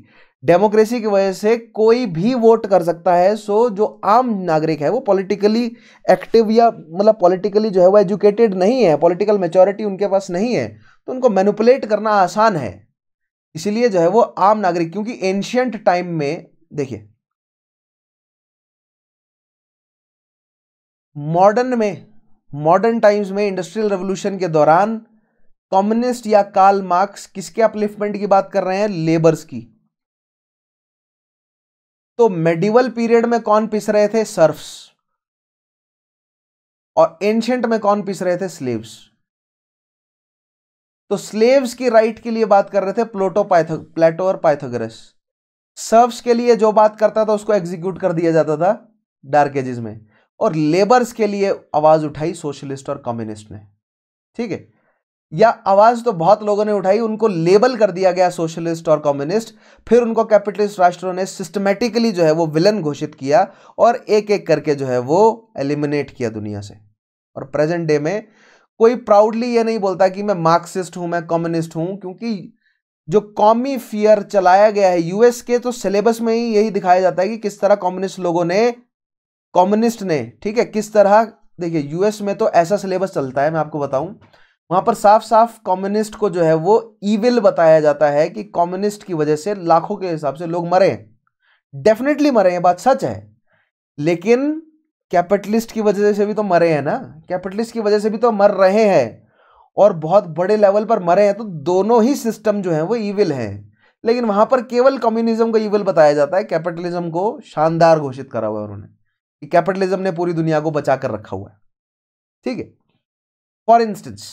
डेमोक्रेसी की वजह से कोई भी वोट कर सकता है सो जो आम नागरिक है वो पॉलिटिकली एक्टिव या मतलब पॉलिटिकली जो है वो एजुकेटेड नहीं है पॉलिटिकल मेचोरिटी उनके पास नहीं है तो उनको मैनुपुलेट करना आसान है इसीलिए जो है वो आम नागरिक क्योंकि एंशियंट टाइम में देखिए मॉडर्न में मॉडर्न टाइम्स में इंडस्ट्रियल रेवोल्यूशन के दौरान कम्युनिस्ट या काल मार्क्स किसके अपलिफ्टमेंट की बात कर रहे हैं लेबर्स की तो मेडिवल पीरियड में कौन पिस रहे थे सर्फ्स और एंशंट में कौन पिस रहे थे स्लेव्स तो स्लेव्स की राइट के लिए बात कर रहे थे प्लोटो पाइथो प्लेटो और पाइथोग्रेस सर्व्स के लिए जो बात करता था उसको एग्जीक्यूट कर दिया जाता था डार्क एजेस में और लेबर्स के लिए आवाज उठाई सोशलिस्ट और कम्युनिस्ट ने ठीक है या आवाज तो बहुत लोगों ने उठाई उनको लेबल कर दिया गया सोशलिस्ट और कम्युनिस्ट फिर उनको कैपिटलिस्ट राष्ट्रों ने सिस्टमेटिकली जो है वो विलन घोषित किया और एक एक करके जो है वो एलिमिनेट किया दुनिया से और प्रेजेंट डे में कोई प्राउडली ये नहीं बोलता कि मैं मार्क्सिस्ट हूं मैं कम्युनिस्ट हूं क्योंकि जो कॉमी फियर चलाया गया है यूएस के तो सिलेबस में ही यही दिखाया जाता है कि किस तरह कम्युनिस्ट लोगों ने कम्युनिस्ट ने ठीक है किस तरह देखिए यूएस में तो ऐसा सिलेबस चलता है मैं आपको बताऊं वहां पर साफ साफ कम्युनिस्ट को जो है वो ईविल बताया जाता है कि कम्युनिस्ट की वजह से लाखों के हिसाब से लोग मरे डेफिनेटली मरे ये बात सच है लेकिन कैपिटलिस्ट की वजह से भी तो मरे हैं ना कैपिटलिस्ट की वजह से भी तो मर रहे हैं और बहुत बड़े लेवल पर मरे हैं तो दोनों ही सिस्टम जो है वो ईविल हैं लेकिन वहां पर केवल कम्युनिज्म को ईविल बताया जाता है कैपिटलिज्म को शानदार घोषित करा हुआ है उन्होंने कैपिटलिज्म ने पूरी दुनिया को बचा कर रखा हुआ है ठीक है for instance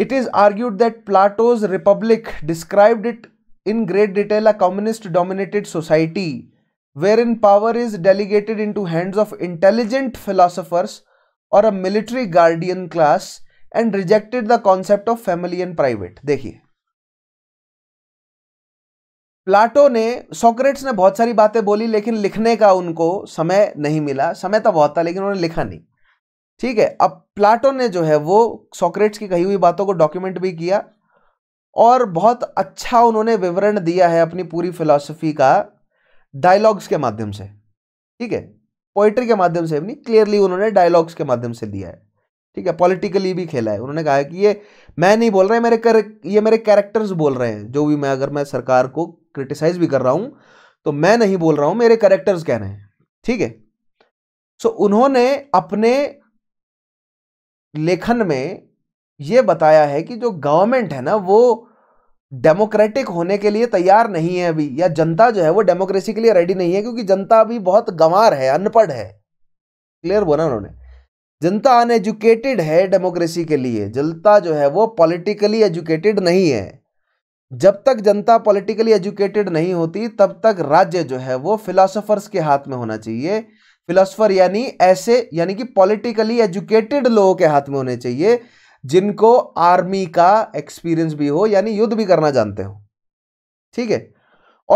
it is argued that Plato's Republic describe it in great detail a communist dominated society where in power is delegated in to hands of intelligent philosophers और a military guardian class and rejected the concept of family and private देखिए Plato ने Socrates ने बहुत सारी बातें बोली लेकिन लिखने का उनको समय नहीं मिला समय तो बहुत था लेकिन उन्होंने लिखा नहीं ठीक है अब प्लाटो ने जो है वो सोक्रेट्स की कही हुई बातों को डॉक्यूमेंट भी किया और बहुत अच्छा उन्होंने विवरण दिया है अपनी पूरी फिलॉसफी का डायलॉग्स के माध्यम से ठीक है पोइट्री के माध्यम से नहीं क्लियरली उन्होंने डायलॉग्स के माध्यम से दिया है ठीक है पॉलिटिकली भी खेला है उन्होंने कहा है कि ये मैं नहीं बोल रहा है मेरे कर, ये मेरे कैरेक्टर्स बोल रहे हैं जो भी मैं अगर मैं सरकार को क्रिटिसाइज भी कर रहा हूं तो मैं नहीं बोल रहा हूं मेरे कैरेक्टर्स कह रहे हैं ठीक है सो so, उन्होंने अपने लेखन में ये बताया है कि जो गवर्नमेंट है ना वो डेमोक्रेटिक होने के लिए तैयार नहीं है अभी या जनता जो है वो डेमोक्रेसी के लिए रेडी नहीं है क्योंकि जनता अभी बहुत गंवार है अनपढ़ है क्लियर बोला उन्होंने जनता अनएजुकेटेड है डेमोक्रेसी के लिए जनता जो है वो पॉलिटिकली एजुकेटेड नहीं है जब तक जनता पॉलिटिकली एजुकेटेड नहीं होती तब तक राज्य जो है वो फिलासफर्स के हाथ में होना चाहिए फिलासफर यानी ऐसे यानी कि पॉलिटिकली एजुकेटेड लोगों के हाथ में होने चाहिए जिनको आर्मी का एक्सपीरियंस भी हो यानी युद्ध भी करना जानते हो ठीक है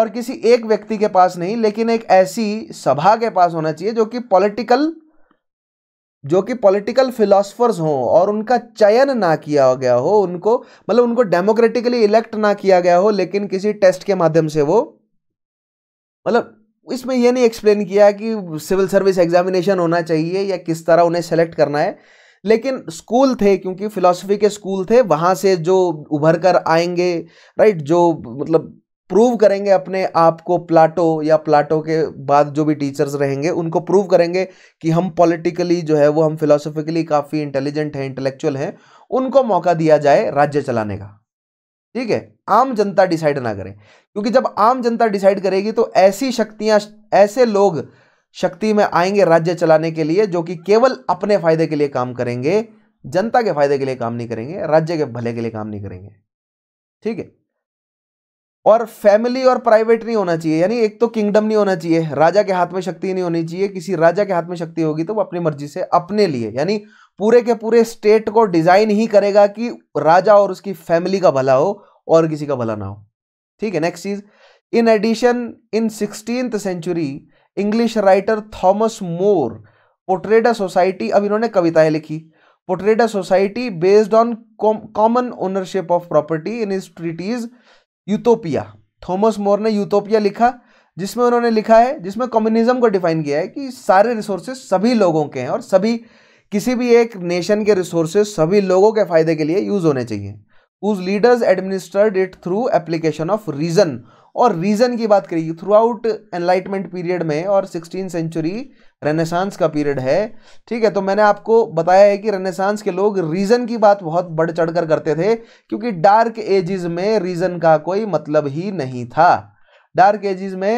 और किसी एक व्यक्ति के पास नहीं लेकिन एक ऐसी सभा के पास होना चाहिए जो कि पॉलिटिकल जो कि पॉलिटिकल फिलोसफर्स हों और उनका चयन ना किया गया हो उनको मतलब उनको डेमोक्रेटिकली इलेक्ट ना किया गया हो लेकिन किसी टेस्ट के माध्यम से वो मतलब इसमें यह नहीं एक्सप्लेन किया कि सिविल सर्विस एग्जामिनेशन होना चाहिए या किस तरह उन्हें सेलेक्ट करना है लेकिन स्कूल थे क्योंकि फिलॉसफी के स्कूल थे वहाँ से जो उभर कर आएंगे राइट जो मतलब प्रूव करेंगे अपने आप को प्लाटो या प्लाटो के बाद जो भी टीचर्स रहेंगे उनको प्रूव करेंगे कि हम पॉलिटिकली जो है वो हम फिलोसॉफिकली काफ़ी इंटेलिजेंट हैं इंटेलेक्चुअल हैं उनको मौका दिया जाए राज्य चलाने का ठीक है आम जनता डिसाइड ना करें क्योंकि जब आम जनता डिसाइड करेगी तो ऐसी शक्तियाँ ऐसे लोग शक्ति में आएंगे राज्य चलाने के लिए जो कि केवल अपने फायदे के लिए काम करेंगे जनता के फायदे के लिए काम नहीं करेंगे राज्य के भले के लिए काम नहीं करेंगे ठीक है और फैमिली और प्राइवेट नहीं होना चाहिए यानी एक तो किंगडम नहीं होना चाहिए राजा के हाथ में शक्ति नहीं होनी चाहिए किसी राजा के हाथ में शक्ति होगी तो वो अपनी मर्जी से अपने लिए यानी पूरे के पूरे स्टेट को डिजाइन ही करेगा कि राजा और उसकी फैमिली का भला हो और किसी का भला ना हो ठीक है नेक्स्ट चीज in addition in sixteen century English writer Thomas More portrayed society अब इन्होंने कविताएं लिखी portrayed society based on common ownership of property in his treatise Utopia Thomas More ने यूतोपिया लिखा जिसमें उन्होंने लिखा है जिसमें कम्युनिज्म को डिफाइन किया है कि सारे रिसोर्सेज सभी लोगों के हैं और सभी किसी भी एक नेशन के रिसोर्सेज सभी लोगों के फायदे के लिए यूज होने चाहिए whose leaders administered it through application of reason और रीज़न की बात करिए थ्रू आउट एनलाइटमेंट पीरियड में और सिक्सटीन सेंचुरी रेनेसांस का पीरियड है ठीक है तो मैंने आपको बताया है कि रेनेसांस के लोग रीज़न की बात बहुत बढ़ चढ़ करते थे क्योंकि डार्क एजिज में रीज़न का कोई मतलब ही नहीं था डार्क एजिज में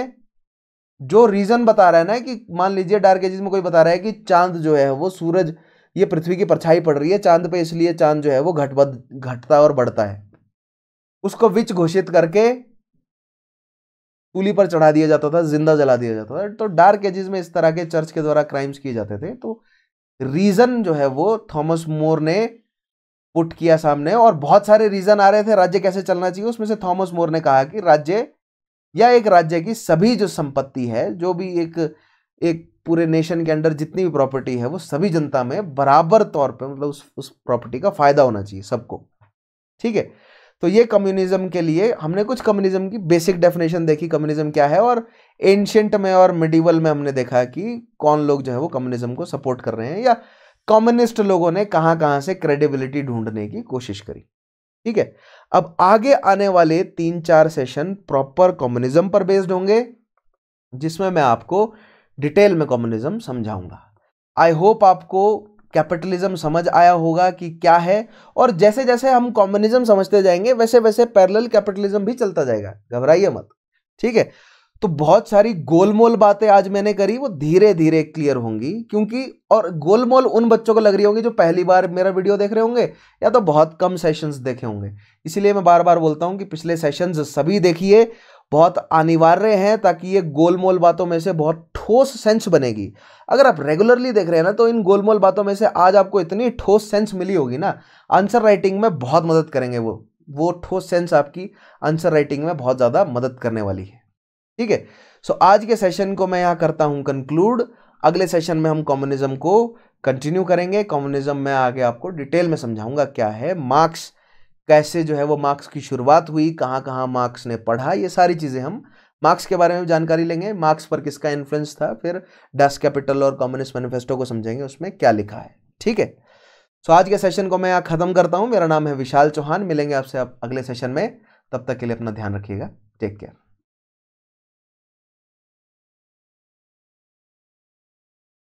जो रीज़न बता रहा है ना कि मान लीजिए डार्क एजिस में कोई बता रहा है कि चांद जो है वो सूरज ये पृथ्वी की परछाई पड़ रही है चांद पे इसलिए चांद जो है वो घटबद घटता और बढ़ता है उसको विच घोषित करके कूली पर चढ़ा दिया जाता था जिंदा जला दिया जाता था तो डार्क एजेस में इस तरह के चर्च के द्वारा क्राइम्स किए जाते थे तो रीजन जो है वो थॉमस मोर ने पुट किया सामने और बहुत सारे रीजन आ रहे थे राज्य कैसे चलना चाहिए उसमें से थॉमस मोर ने कहा कि राज्य या एक राज्य की सभी जो संपत्ति है जो भी एक एक पूरे नेशन के अंडर जितनी भी प्रॉपर्टी है वो सभी जनता में बराबर तौर पे मतलब उस उस प्रॉपर्टी का फायदा होना चाहिए सबको ठीक है तो ये कम्युनिज्म के लिए हमने कुछ कम्युनिज्म की बेसिक डेफिनेशन देखी कम्युनिज्म क्या है और एंशंट में और मिडिवल में हमने देखा कि कौन लोग जो है वो कम्युनिज्म को सपोर्ट कर रहे हैं या कम्युनिस्ट लोगों ने कहां कहां से क्रेडिबिलिटी ढूंढने की कोशिश करी ठीक है अब आगे आने वाले तीन चार सेशन प्रॉपर कम्युनिज्म पर बेस्ड होंगे जिसमें मैं आपको डिटेल में कम्युनिज्म समझाऊंगा आई होप आपको कैपिटलिज्म समझ आया होगा कि क्या है और जैसे जैसे हम कॉम्युनिज्म समझते जाएंगे वैसे वैसे पैरेलल कैपिटलिज्म भी चलता जाएगा घबराइए मत ठीक है तो बहुत सारी गोलमोल बातें आज मैंने करी वो धीरे धीरे क्लियर होंगी क्योंकि और गोलमोल उन बच्चों को लग रही होंगी जो पहली बार मेरा वीडियो देख रहे होंगे या तो बहुत कम सेशंस देखे होंगे इसीलिए मैं बार बार बोलता हूँ कि पिछले सेशंस सभी देखिए बहुत अनिवार्य हैं ताकि ये गोलमोल बातों में से बहुत ठोस सेंस बनेगी अगर आप रेगुलरली देख रहे हैं ना तो इन गोलमोल बातों में से आज आपको इतनी ठोस सेंस मिली होगी ना आंसर राइटिंग में बहुत मदद करेंगे वो वो ठोस सेंस आपकी आंसर राइटिंग में बहुत ज़्यादा मदद करने वाली है ठीक है सो आज के सेशन को मैं यहाँ करता हूँ कंक्लूड अगले सेशन में हम कम्युनिज्म को कंटिन्यू करेंगे कम्युनिज्म में आगे आपको डिटेल में समझाऊंगा क्या है मार्क्स कैसे जो है वो मार्क्स की शुरुआत हुई कहाँ कहाँ मार्क्स ने पढ़ा ये सारी चीज़ें हम मार्क्स के बारे में जानकारी लेंगे मार्क्स पर किसका इन्फ्लुएंस था फिर डस कैपिटल और कम्युनिस्ट मैनिफेस्टो को समझेंगे उसमें क्या लिखा है ठीक है सो आज के सेशन को मैं यहाँ ख़त्म करता हूँ मेरा नाम है विशाल चौहान मिलेंगे आपसे आप अगले सेशन में तब तक के लिए अपना ध्यान रखिएगा टेक केयर